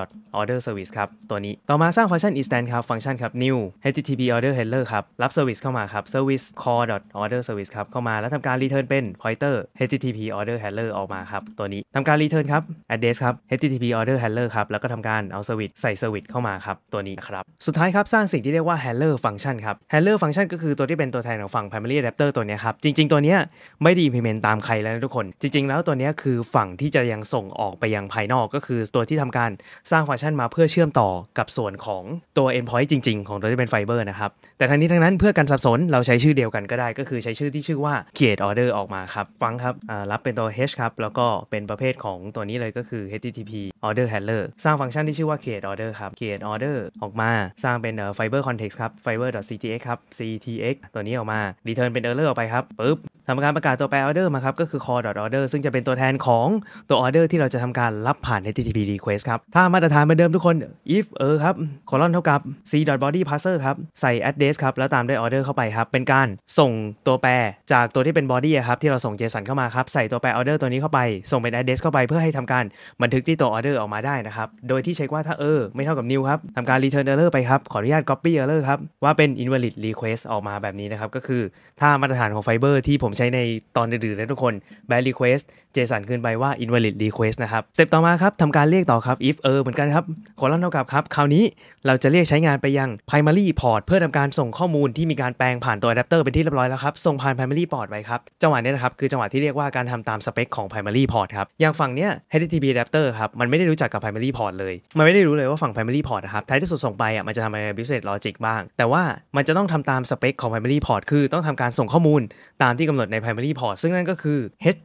Speaker 1: order service ครับ ตัวนี้ต่อมาสร้างฟังก์ชัน instance ครับฟังก์ชันครับ new http order handler ครับ รับ service เข้ามาครับ service call order service ครับเข้ามาแล้วทำการ return เป็น pointer http order handler ออกมาครับตัวนี้ทำการ return ครับ address ครับ http order handler ครับแล้วก็ทำการเอา service ใส่ service เข้ามาครับตัวนี้ครับสุดท้ายครับสร้างสิ่งที่เรียกว่า handler function ครับ handler function ก็คือตัวที่เป็นตัวแทนของฝั่ง primary adapter ตัวนี้ครับ จริงๆ ตัวนี้ไม่ได้ implement ตามใครแล้วนะทุกคน จริงๆ แล้วตัวนี้คือฝั่งที่จะยังส่งออกไปยังภายนอก ก็คือ ตัวที่ทำการสร้างฟังก์ชันมาเพื่อเชื่อมต่อกับส่วนของตัว endpoint จริง ๆ ของตัวที่เป็นไฟเบอร์นะครับแต่ทั้งนี้ทั้งนั้นเพื่อการสับสนเราใช้ชื่อเดียวกันก็ได้ ก็คือใช้ชื่อที่ชื่อว่า create order ออกมาครับฟังครับรับเป็นตัว h ครับแล้วก็เป็นประเภทของตัวนี้เลยก็คือ http order handler สร้างฟังก์ชันที่ชื่อว่า create order ครับ create order ออกมาสร้างเป็น fiber context ครับ fiber.ctx ครับ ctx ตัวนี้ออกมา return เป็นอ r ์เ r ออกไปครับปุ๊บทำการประกาศตัวแปร order มาครับ ก็คือ call order ซึ่งจะเป็นตัวแทนของตัว order ที่เราจะทำการรับผ่าน http request ครับ ถ้ามาตรฐานเหมือนเดิมทุกคน if เออครับ colon เท่ากับ c body parser ครับ ใส่ address ครับ แล้วตามด้วย order เข้าไปครับ เป็นการส่งตัวแปรจากตัวที่เป็น body ครับที่เราส่ง json เข้ามาครับใส่ตัวแปร order ตัวนี้เข้าไปส่งเป็น address เข้าไป เพื่อให้ทำการบันทึกที่ตัว order ออกมาได้นะครับโดยที่เช็คว่าถ้าเออไม่เท่ากับ new ครับทำการ return error ไปครับขออนุญาต copy error ครับว่าเป็น invalid request ออกมาแบบบบนี้นะครับก็คือถ้ามาตรฐานของไฟเบอร์ที่ผมใช้ในตอนเดื่นๆนะทุกคน bad request json ขึ้นไปว่า invalid request นะครับเต็ปต่อมาครับทำการเรียกต่อครับ if เออเหมือนกันครับ ขอรับเท่ากับครับ คราวนี้เราจะเรียกใช้งานไปยัง primary port เพื่อทำการส่งข้อมูลที่มีการแปลงผ่านตัวอะแดปเตอร์เป็นที่เรียบร้อยแล้วครับ ส่งผ่าน primary port ไปครับจังหวะนี้นะครับคือจังหวะที่เรียกว่าการทำตามสเปคของ primary port ครับอย่างฝั่งเนี้ย HTTP adapter ครับมันไม่ได้รู้จักกับ primary port เลยมันไม่ได้รู้เลยว่าฝั่ง primary port นะครับท้ายที่สุดส่งไปอ่ะมันจะทำอะไร business logic บ้าง แต่ว่ามันจะต้องทำตามสเปคของ primary port คือต้องทำการส่งข้อมูลตามที่กำหนดใน primary port ซึ่งนั่นก็คือ h.service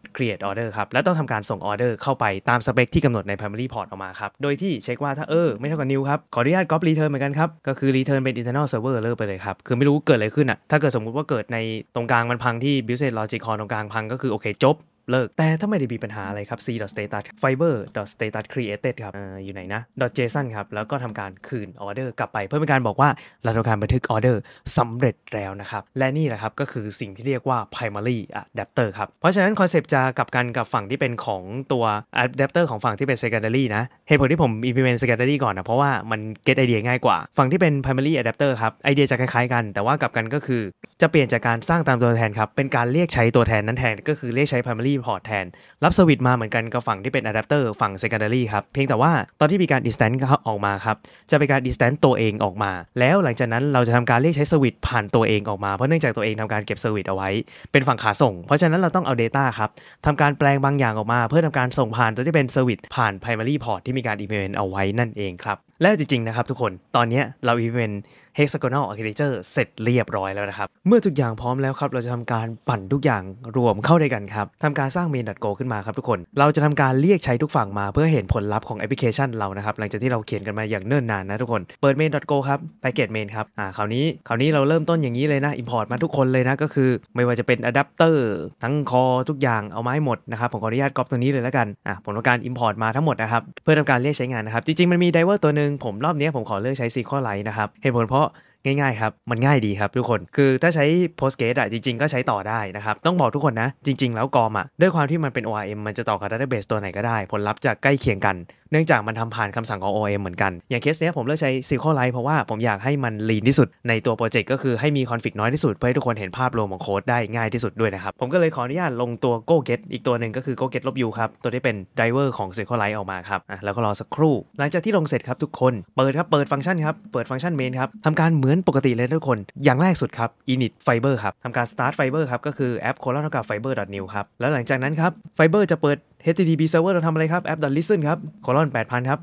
Speaker 1: จุด create order ครับ แล้วต้องทำการส่งออเดอร์เข้าไปตามสเปคที่กำหนดใน primary port ออกมาครับ โดยที่เช็คว่าถ้าเออไม่เท่ากับ new ครับ ขออนุญาต copy return เหมือนกันครับ ก็คือ return เป็น internal server เลิกไปเลยครับ คือไม่รู้เกิดอะไรขึ้นอะถ้าเกิดสมมุติว่าเกิดในตรงกลางมันพังที่ b u ล i ซต s s logic core ตรงกลางพังก็คือโอเคจบเลิกแต่ถ้าไม่ได้มีปัญหาอะไรครับ c status fiber status created ครับออยู่ไหนนะ json ครับ แล้วก็ทำการคืนออเดอร์กลับไป เพื่อเป็นการบอกว่าเราทำการบันทึกออเดอร์สำเร็จแล้วนะครับ และนี่แหละครับก็คือสิ่งที่เรียกว่า primary adapter ครับ เพราะฉะนั้นคอนเซปต์จะกลับกันกับฝั่งที่เป็นของตัว adapter ของฝั่งที่เป็น secondary นะเหตุผลที่ผม implement secondary ก่อนนะเพราะว่ามัน get idea ง่ายกว่าฝั่งที่เป็น primary adapter ครับไอเดียจะคล้ายๆ กัน แต่ว่ากลับกันก็คือจะเปลี่ยนจากการสร้างตามตัวแทนครับเป็นการเรียกใช้ตัวแทนนั้นแทน ก็คือเรียกใช้ primary พอร์ตแทน รับสวิตมาเหมือนกันกับฝั่งที่เป็นอะแดปเตอร์ฝั่ง secondary ครับเพียงแต่ว่าตอนที่มีการ distance ออกมาครับจะเป็นการ distance ตัวเองออกมา แล้วหลังจากนั้นเราจะทำการเรียกใช้สวิตผ่านตัวเองออกมา เพราะเนื่องจากตัวเองทำการเก็บสวิตเอาไว้ เป็นฝั่งขาส่ง เพราะฉะนั้นเราต้องเอา Data ครับทำการแปลงบางอย่างออกมา เพื่อทำการส่งผ่านตัวที่เป็นสวิตผ่าน primary port ที่มีการ implement เอาไว้นั่นเองครับแล้วจริงๆ นะครับทุกคนตอนนี้เราอีเวนต์ hexagonal architecture เสร็จเรียบร้อยแล้วนะครับ เมื่อทุกอย่างพร้อมแล้วครับ เราจะทำการปั่นทุกอย่างรวมเข้าด้วยกันครับทำการสร้างเมนดัตโกขึ้นมาครับทุกคนเราจะทำการเรียกใช้ทุกฝั่งมาเพื่อเห็นผลลัพธ์ของแอปพลิเคชันเรานะครับ หลังจากที่เราเขียนกันมาอย่างเนิ่นนานนะทุกคนเปิดเมนดัตโกครับไ a c กเ g e m ครับอ่าคราวนี้คราวนี้เราเริ่มต้นอย่างนี้เลยนะ import มาทุกคนเลยนะก็คือ ไม่ว่าจะเป็นอะแดปเตอร์ทั้งคอทุกอย่างเอาไม้หมดนะครับผมขออนุญาตก๊อปตัวนี้เลยแล้วกันอ่าผมตองการ import มาทั้งหมดนะครับเพื่อทำการเรียกใช้งานนะครับจริงๆมันมี driver ตัวนึงึงผมรอบนี้ผมขอเลือกใช้ SQL ไลท์นะครับ เหตุผลเพราะง่ายๆครับมันง่ายดีครับทุกคนคือถ้าใช้ Postgres อ่ะจริงๆ ก็ใช้ต่อได้นะครับ ต้องบอกทุกคนนะ จริงๆ แล้วกอมอ่ะด้วยความที่มันเป็น ORM มันจะต่อกับ database ตัวไหนก็ได้ ผลลัพธ์จะใกล้เคียงกันเนื่องจากมันทำผ่านคำสั่งของ OM เหมือนกัน อย่างเคสเนี้ยผมเลือกใช้ SQL Lite เพราะว่าผมอยากให้มันลีนที่สุด ในตัวโปรเจกต์ก็คือให้มีคอนฟิกน้อยที่สุด เพื่อให้ทุกคนเห็นภาพรวมของโค้ดได้ง่ายที่สุดด้วยนะครับ ผมก็เลยขออนุญาตลงตัว GoGet อีกตัวหนึ่งก็คือ GoGet ลบ u ครับ ตัวที่เป็นไดเวอร์ของ SQL Lite ออกมาครับอ่ะแล้วก็รอสักครู่ หลังจากที่ลงเสร็จครับทุกคนเปิดครับเปิดฟังก์ชันครับเปิดฟังก์ชันเมนครับทำการเหมือนปกติเลยทุกคนอย่างแรกสุดครับ init fiber ครับทำการ start fiber ครับก็คือ app colon กับ fiber new ครับ แล้วหลังจากนั้นครับ fiber จะเปิด HTTP server เราทำอะไรครับ app.listen ครับ colon 8,000ครับ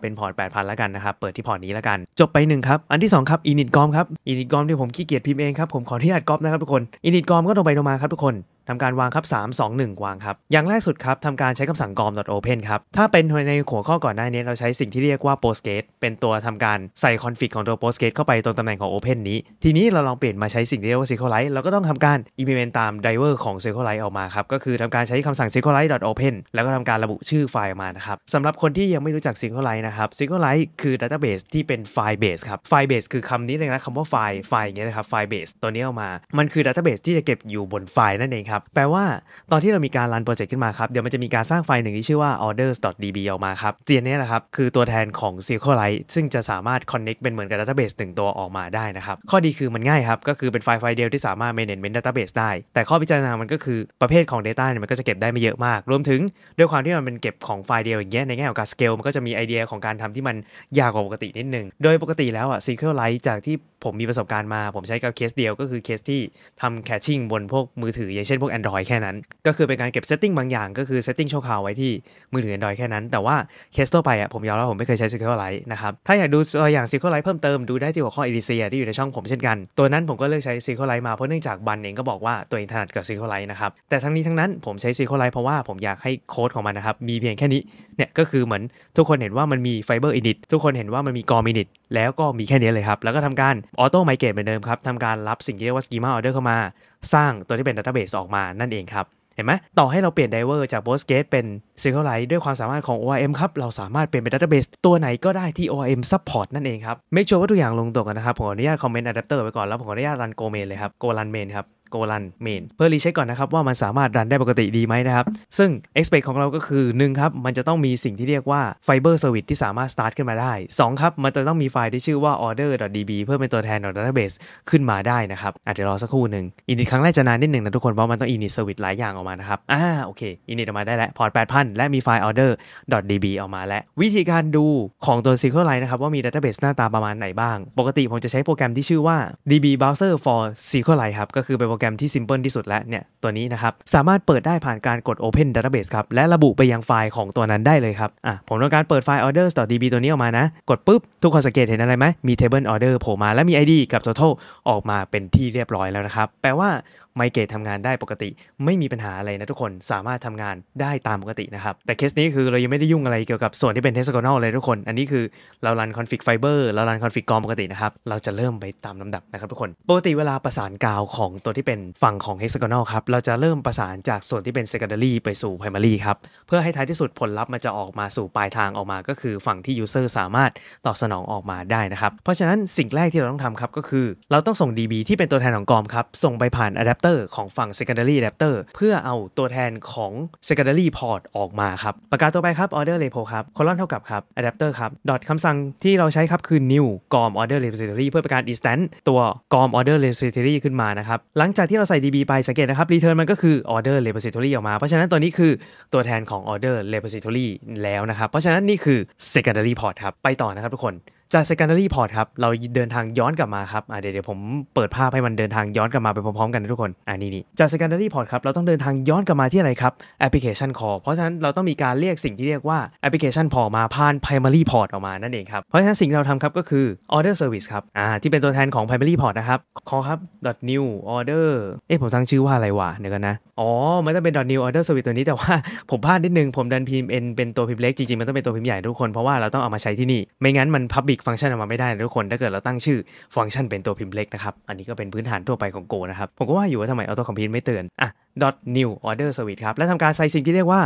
Speaker 1: เป็นพอร์ต 8,000แล้วกันนะครับ เปิดที่พอร์ตนี้แล้วกัน จบไป 1 ครับ อันที่ 2 ครับ initcom ครับ initcom ที่ผมขี้เกียจพิมพ์เองครับ ผมขออนุญาตก๊อปนะครับทุกคน initcom ก็ตรงไปตรงมาครับทุกคนทำการวางครับ3 2 1 วางครับ อย่างแรกสุดครับทำการใช้คำสั่ง g o m o p e n ครับถ้าเป็นในหัวข้อก่อนหน้านี้เราใช้สิ่งที่เรียกว่า postgate เป็นตัวทำการใส่คอนฟิกของตัว postgate เข้าไปตรงตำแหน่งของ open นี้ทีนี้เราลองเปลี่ยนมาใช้สิ่งที่เรียกว่า SQLite เราก็ต้องทำการ implement ตาม driver ของ SQLite ออกมาครับ ก็คือทำการใช้คำสั่ง SQLite.open แล้วก็ทำการระบุชื่อไฟล์มานะครับสำหรับคนที่ยังไม่รู้จัก SQLite นะครับ SQLite คือ database ที่เป็น file base ครับ file base คือคำนี้เลยนะคำว่าไฟ l e ไฟ l e อย่างเงี้ยนะครับ file base ตัวนี้ออกมา มันคือ database ที่จะเก็บอยู่บนไฟล์นั่นเองครับแปลว่าตอนที่เรามีการรันโปรเจกต์ขึ้นมาครับ เดี๋ยวมันจะมีการสร้างไฟล์หนึ่งที่ชื่อว่า orders.db ออกมาครับเตียนนี้แหละครับคือตัวแทนของ SQLite ซึ่งจะสามารถ connect เป็นเหมือนกับ database หนึ่งตัวออกมาได้นะครับ ข้อดีคือมันง่ายครับ ก็คือเป็นไฟล์ ไฟล์เดียวที่สามารถ manage เป็น database ได้ แต่ข้อพิจารณามันก็คือประเภทของ data เนี่ยมันก็จะเก็บได้ไม่เยอะมาก รวมถึง ด้วยความที่มันเป็นเก็บของไฟล์เดียวอย่างเงี้ยในแง่ของการ scale มันก็จะมีไอเดียของการทำที่มันยากกว่าปกตินิดนึงโดยปกติแล้วอ่ะ SQLite จากที่ผมมีประสบการณ์มา ผมใช้กับเคสเดียวก็คือเคสที่ทำแคชชิ่งบนพวกมือถืออย่างเช่นพวก Android แค่นั้น ก็คือเป็นการเก็บเซตติ้งบางอย่าง ก็คือเซตติ้งชั่วคราวไว้ที่มือถือ Android แค่นั้น แต่ว่าเคสตัวไปอ่ะผมยอมรับผมไม่เคยใช้ SQLite นะครับ ถ้าอยากดูตัวอย่าง SQLite เพิ่มเติมดูได้ที่หัวข้อ e l i c ที่อยู่ในช่องผมเช่นกัน ตัวนั้นผมก็เลือกใช้ SQLite มาเพราะเนื่องจากบันเองก็บอกว่าตัวเองถนัดกับ SQLite นะครับ แต่ทั้งนี้ทั้งนั้นผมใช้ SQLite เพราะว่าผมอยากให้โค้ดของมันนะครับมีเพียงแค่นี้เนี่ยก็คือเหมือนทุกคนเห็นว่ามันมี Fiber Init ทุกคนเห็นว่ามันมี g o r e Init แล้วก็มีแค่นี้เลยครับแล้วก็ทำการออโต้ไมเกตเหมือนเดิมครับทำการรับสิ่งที่เรียกว่าสก c มาออเดอร์เข้ามา สร้างตัวที่เป็นดัตต้าเบสออกมานั่นเองครับ เห็นไหมต่อให้เราเปลี่ยนไดเวอร์จากโบสเกตเป็นซิลไลท์ด้วยความสามารถของ ORM ครับ เราสามารถเปลี่ยนเป็นดัตต้าเบสตัวไหนก็ได้ที่ ORM ัพพอร์ตนั่นเองครับ ไม่ชัวร์ว่าตัวอย่างลงตัวกันนะครับ ผมขออนุญาตคอมเมนต์อะแดปเตอร์ไว้ก่อน แล้วผมขออนุญาตรันโกเมนเลยครับโกรันเมนครับโกลันเมนเพื่อรีเช็คก่อนนะครับว่ามันสามารถรันได้ปกติดีไหมนะครับ ซึ่ง expect ของเราก็คือ 1 ครับ มันจะต้องมีสิ่งที่เรียกว่า Fiber Service ที่สามารถ start ขึ้นมาได้ 2 ครับ มันจะต้องมีไฟล์ที่ชื่อว่า order.db เพื่อเป็นตัวแทนของ database ขึ้นมาได้นะครับ อาจจะรอสักครู่หนึ่งอินิตครั้งแรกจะนานนิดหนึ่งนะทุกคนเพราะมันต้องอินิตเซอร์วิสหลายอย่างออกมานะครับอ่าโอเคอินิตออกมาได้แล้วพอร์ต8,000และมีไฟล์ order.db ออกมาแล้ววิธีการดูของตัว SQL i n e นะครับว่ามี database หน้าตาประมาณไหนบ้าง ปกติผมจะใช้โปรแกรมที่ชื่อว่า db browser for SQL i e ครับก็คือเป็นโปรแกรมที่ซิมเพิลที่สุดแล้วเนี่ยตัวนี้นะครับ สามารถเปิดได้ผ่านการกด Open Database ครับ และระบุไปยังไฟล์ของตัวนั้นได้เลยครับอ่ะผมต้องการเปิดไฟล์ orders.db ตัวนี้ออกมานะ กดปุ๊บทุกคนสังเกตเห็นอะไรไหมมี table order โผล่มาและมี ID กับ total ออกมาเป็นที่เรียบร้อยแล้วนะครับแปลว่าไมเกรททำงานได้ปกติ ไม่มีปัญหาอะไรนะทุกคนสามารถทำงานได้ตามปกตินะครับ แต่เคสนี้คือเรายังไม่ได้ยุ่งอะไรเกี่ยวกับส่วนที่เป็นเทสโกนอลเลยทุกคนอันนี้คือเรารันคอนฟิกไฟเบอร์เรารันคอนฟิกกรอปกตินะครับ เราจะเริ่มไปตามลำดับนะครับทุกคน ปกติเวลาประสานกาวของตัวที่เป็นฝั่งของเฮกซากอนอลครับเราจะเริ่มประสานจากส่วนที่เป็นเซ secondary ไปสู่ primary ครับเพื่อให้ท้ายที่สุดผลลัพธ์มันจะออกมาสู่ปลายทางออกมา ก็คือฝั่งที่ user สามารถตอบสนองออกมาได้นะครับเพราะฉะนั้นสิ่งแรกที่เราต้องทำครับก็คือเราต้องส่ง DB ที่เป็นตัวแทนของกรอมครับส่งไปผ่าน a d a p t adapter ของฝั่ง secondary adapter เพื่อเอาตัวแทนของ secondary port ออกมาครับประกาศตัวไปครับ order repo ครับ colon เท่ากับครับ adapter ครับ dot คำสั่งที่เราใช้ครับคือ new com order repository เพื่อประการ i n s t a n t e ตัว com order repository ขึ้นมานะครับ หลังจากที่เราใส่ db ไปสังเกตนะครับ return มันก็คือ order repository ออกมา เพราะฉะนั้นตัวนี้คือตัวแทนของ order repository แล้วนะครับ เพราะฉะนั้นนี่คือ secondary port ครับไปต่อนะครับทุกคนจาก secondary port ครับเราเดินทางย้อนกลับมาครับเดี๋ยวผมเปิดภาพให้มันเดินทางย้อนกลับมาไปพร้อมๆ กันนะทุกคนอ่านี่นี่จาก secondary port ครับเราต้องเดินทางย้อนกลับมาที่อะไรครับ application call เพราะฉะนั้นเราต้องมีการเรียกสิ่งที่เรียกว่า application port มาผ่าน primary port ออกมานั่นเองครับเพราะฉะนั้นสิ่งเราทำครับก็คือ order service ครับอ่าที่เป็นตัวแทนของ primary port นะครับ call ครับ .new order เอ๊ะผมตั้งชื่อว่าอะไรวะเดี๋ยวกันนะอ๋อมันต้องเป็น .new order service ตัวนี้แต่ว่าผมพลาดนิดนึงผมดันพิมพ์ n เป็นตัวพิมพ์เล็กจริงๆมันต้องเป็นตัวพิมพ์ใหญ่ทุกคนเพราะว่าเราต้องเอามาใช้ที่นี่ไม่งั้นมัน public กฟังก์ชันออกมาไม่ได้นะทุกคน ถ้าเกิดเราตั้งชื่อ ฟังก์ชันเป็นตัวพิมพ์เล็กนะครับ อันนี้ก็เป็นพื้นฐานทั่วไปของโกนะครับ ผมก็ว่าอยู่ว่าทำไมออโต้คอมพิวต์ไม่เตือนอ่ะ new order service ครับและทำการใส่สิ่งที่เรียกว่า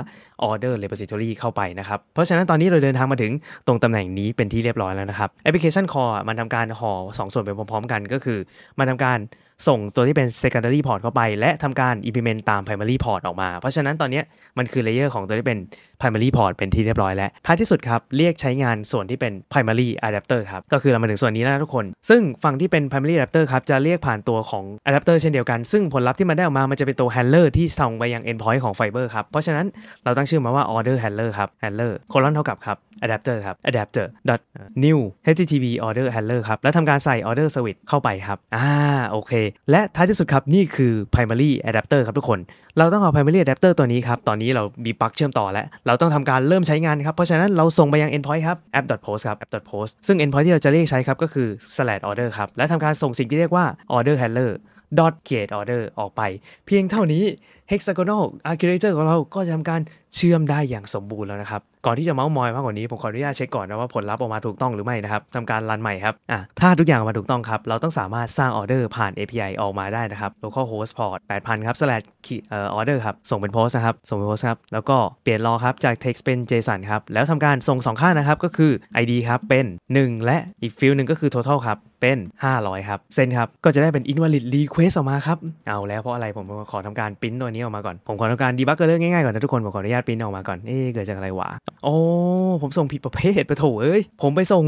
Speaker 1: order repository เข้าไปนะครับเพราะฉะนั้นตอนนี้เราเดินทางมาถึงตรงตำแหน่งนี้เป็นที่เรียบร้อยแล้วนะครับ application c a l l มันทำการห่อ2 ส่วนไปพร้อมๆกัน ก็คือ มันทำการส่งตัวที่เป็น secondary port เข้าไป และทำการ implement ตาม primary port ออกมาเพราะฉะนั้นตอนนี้มันคือ layer ของตัวที่เป็น primary port เป็นที่เรียบร้อยแล้วท้ายที่สุดครับเรียกใช้งานส่วนที่เป็น primary adapter ครับก็คือเรามาถึงส่วนนี้แล้วทุกคน ซึ่งฝั่งที่เป็น primary adapter ครับจะเรียกผ่านตัวของ adapter เช่นเดียวกันซึ่งผลลัพธ์ที่มันได้ออกมามันจะเป็นตัว handler handler ที่ส่งไปยัง endpoint ของ Fiber ครับ เพราะฉะนั้นเราตั้งชื่อมาว่า order handler ครับ handler colon เท่ากับครับ adapter ครับ adapter dot new http order handler ครับ แล้วทำการใส่ order s w i t c h เข้าไปครับ อ่า โอเค และท้ายที่สุดครับนี่คือ primary adapter ครับทุกคน เราต้องเอา primary adapter ตัวนี้ครับ ตอนนี้เรามีปลั๊กเชื่อมต่อแล้วเราต้องทำการเริ่มใช้งานครับ เพราะฉะนั้นเราส่งไปยัง endpoint ครับ app dot post ครับ app dot post ซึ่ง endpoint ที่เราจะเรียกใช้ครับก็คือ slash order ครับ และทำการส่งสิ่งที่เรียกว่า order handler c เ e ต t อ order ออกไป เพียงเท่านี้ hexagonal architecture ของเราก็จะทำการเชื่อมได้อย่างสมบูรณ์แล้วนะครับ ก่อนที่จะเมาส์มอยมากกว่านี้ ผมขออนุญาตเช็คก่อนนะว่าผลลัพธ์ออกมาถูกต้องหรือไม่นะครับทำการรันใหม่ครับอ่ะถ้าทุกอย่างออกมาถูกต้องครับ เราต้องสามารถสร้างออเดอร์ผ่าน API ออกมาได้นะครับ local host port 8000 ครับ slash เอ่อ order ครับส่งเป็นโพสนะครับส่งเป็นโพสครับแล้วก็เปลี่ยนรอครับจาก text เป็น JSON ครับแล้วทำการส่ง2ค่านะครับก็คือ ID ครับเป็น 1 และอีกฟิลหนึ่งก็คือ total ครับเป็น500ครับเซนครับก็จะได้เป็น invalid request ควสออกมาครับเอาแล้วเพราะอะไร ผมขอทำการปริ้นตัวนี้ออกมาก่อน ผมขอทำการดีบักเกอร์เรื่องง่ายๆก่อนนะทุกคน ผมขออนุญาตปริ้นออกมาก่อนเอ๊เกิดจากอะไรวะ โอ้ ผมส่งผิดประเภทไปโถเอ้ยผมไปส่ง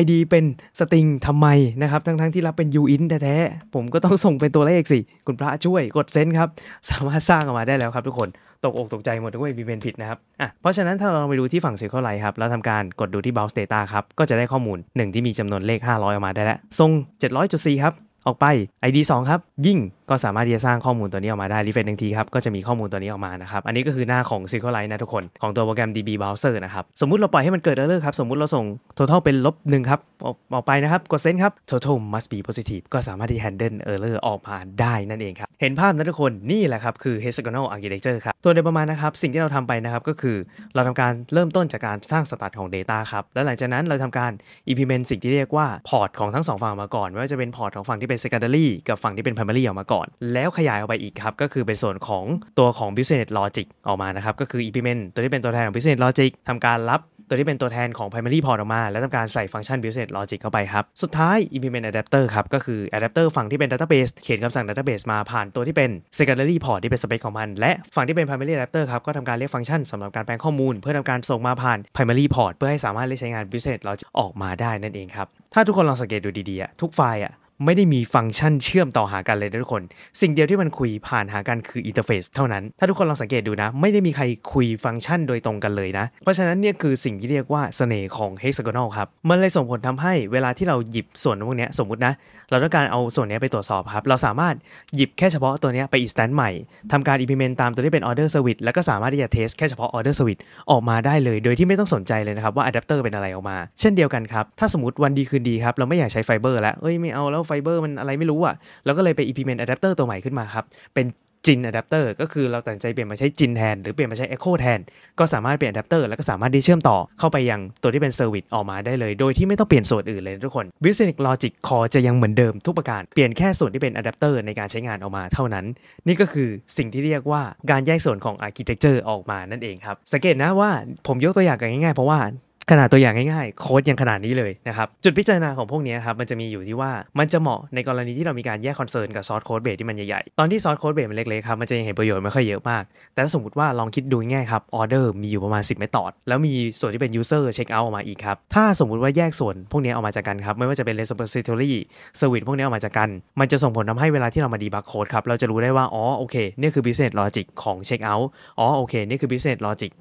Speaker 1: ID เป็นสตริงทำไมนะครับ ทั้งๆที่รับเป็น u int แท้ๆผมก็ต้องส่งเป็นตัวเลขสิ คุณพระช่วยกดเซนครับ สามารถสร้างออกมาได้แล้วครับทุกคนตกอกตกใจหมดด้วยมีเป็นผิดนะครับอ่ะเพราะฉะนั้นถ้าเราไปดูที่ฝั่งร์เคิลไลท์ครับแล้วทำการกดดูที่เ o u n c e Data ครับก็จะได้ข้อมูล1ที่มีจำนวนเลข 500 ออกมาได้แล้วทรง700.4ครับออกไป ID 2 ครับยิ่งก็สามารถที่จะสร้างข้อมูลตัวนี้ออกมาได้รีเฟชหนึ่งทีครับ ก็จะมีข้อมูลตัวนี้ออกมานะครับ อันนี้ก็คือหน้าของ SQL นะทุกคน ของตัวโปรแกรม DB Browser นะครับ สมมุติเราปล่อยให้มันเกิดเลอร์ครับ สมมุติเราส่ง total เป็นลบหนึ่งครับออกไปนะครับ กดเซนครับ total must be positive ก็สามารถที่ handle error ออกมาได้นั่นเองครับเห็นภาพนะทุกคนนี่แหละครับคือ hexagonal architecture ครับตัวโดยประมาณนะครับสิ่งที่เราทำไปนะครับก็คือเราทำการเริ่มต้นจากการสร้างสตาร์ทของ Data ครับแล้วหลังจากนั้นเราทำการ implement สิ่งที่เรียกว่า port ของทั้งสองฝั่งมาก่อนไม่ว่าจะเป็น port ของฝั่งที่เป็น secondary กับฝั่งที่เป็น primary ออกมาก่อนแล้วขยายออกไปอีกครับก็คือเป็นส่วนของตัวของ business logic ออกมานะครับ ก็คือ implement ตัวที่เป็นตัวแทนของ business logic ทำการรับตัวที่เป็นตัวแทนของ primary port ออกมา แล้วทำการใส่ฟังก์ชัน business logic เข้าไปครับ สุดท้าย implement adapter ครับ ก็คือ adapter ฝั่งที่เป็น database เขียนคำสั่ง database มาผ่านตัวที่เป็น secondary port ที่เป็น spec ของมันและฝั่งที่เป็น primary adapter ครับก็ทำการเรียกฟังก์ชันสำหรับการแปลงข้อมูลเพื่อทำการส่งมาผ่าน primary port เพื่อให้สามารถเรียกใช้งาน business logic ออกมาได้นั่นเองครับถ้าทุกคนลองสังเกตดูดีๆทุกไฟล์อะไม่ได้มีฟังก์ชันเชื่อมต่อหากันเลยทุกคน สิ่งเดียวที่มันคุยผ่านหากันคืออินเทอร์เฟซเท่านั้นถ้าทุกคนลองสังเกตดูนะ ไม่ได้มีใครคุยฟังก์ชันโดยตรงกันเลยนะ เพราะฉะนั้นเนี่ยคือสิ่งที่เรียกว่าสเสน่ห์ของ hexagonal ครับ มันเลยส่งผลทำให้เวลาที่เราหยิบส่วนพวกนี้สมมตินะ เราต้องการเอาส่วนนี้ไปตรวจสอบครับเราสามารถหยิบแค่เฉพาะตัวนี้ไป instance ใหม่ทำการ implement ตามตัวที่เป็น order switch แล้วก็สามารถที่จะ test แค่เฉพาะ order switch ออกมาได้เลย โดยที่ไม่ต้องสนใจเลยนะครับว่าอะแดปเตอร์เป็นอะไรออกมา เช่นเดียวกันครับถ้าสมมติวันดีคืนดีครับเราไม่อยากใช้ไฟเบอร์แล้วเอ้ยไม่เอาแล้วไฟเบอร์มันอะไรไม่รู้อ่ะแล้วก็เลยไป implement adapter ตัวใหม่ขึ้นมาครับ เป็นจินอะแดปเตอร์ก็คือเราตัดใจเปลี่ยนมาใช้จินแทนหรือเปลี่ยนมาใช้ Echo แทนก็สามารถเปลี่ยนอะแดปเตอร์แล้วก็สามารถไี้เชื่อมต่อเข้าไปยังตัวที่เป็นเซอร์วิสออกมาได้เลย โดยที่ไม่ต้องเปลี่ยนส่วนอื่นเลยทุกคน Business Logic Core จะยังเหมือนเดิมทุกประการเปลี่ยนแค่ส่วนที่เป็นอะแดปเตอร์ในการใช้งานออกมาเท่านั้น นี่ก็คือสิ่งที่เรียกว่าการแยกส่วนของ Architecture ออกมานั่นเองครับสังเกตนะว่า ผมยกตัวอย่างกันง่ายๆเพราะว่าขนาดตัวอย่างง่ายๆ โค้ดยังขนาดนี้เลยนะครับ จุดพิจารณาของพวกนี้ครับ มันจะมีอยู่ที่ว่ามันจะเหมาะในกรณีที่เรามีการแยกคอนเซิร์นกับซอสโค้ดเบสที่มันใหญ่ๆ ตอนที่ซอสโค้ดเบสมันเล็กๆครับมันจะยังเห็นประโยชน์ไม่ค่อยเยอะมาก แต่ถ้าสมมติว่าลองคิดดูง่ายครับ ออเดอร์มีอยู่ประมาณ 10เมตอดแล้วมีส่วนที่เป็นยูเซอร์เช็คเอาท์ออกมาอีกครับถ้าสมมติว่าแยกส่วนพวกนี้ออกมาจากกันครับไม่ว่าจะเป็นเอ e p o ซอรี่เซอร์วิสพวกนี้ออกมาจากกัน มันจะส่งผลทำให้เวลาที่เรามาดีบักโค้ดครับเราจะรู้ได้ว่าอ๋อโอเคนี่คือบิสของอ๋อโอเคนี่คือ b ิ s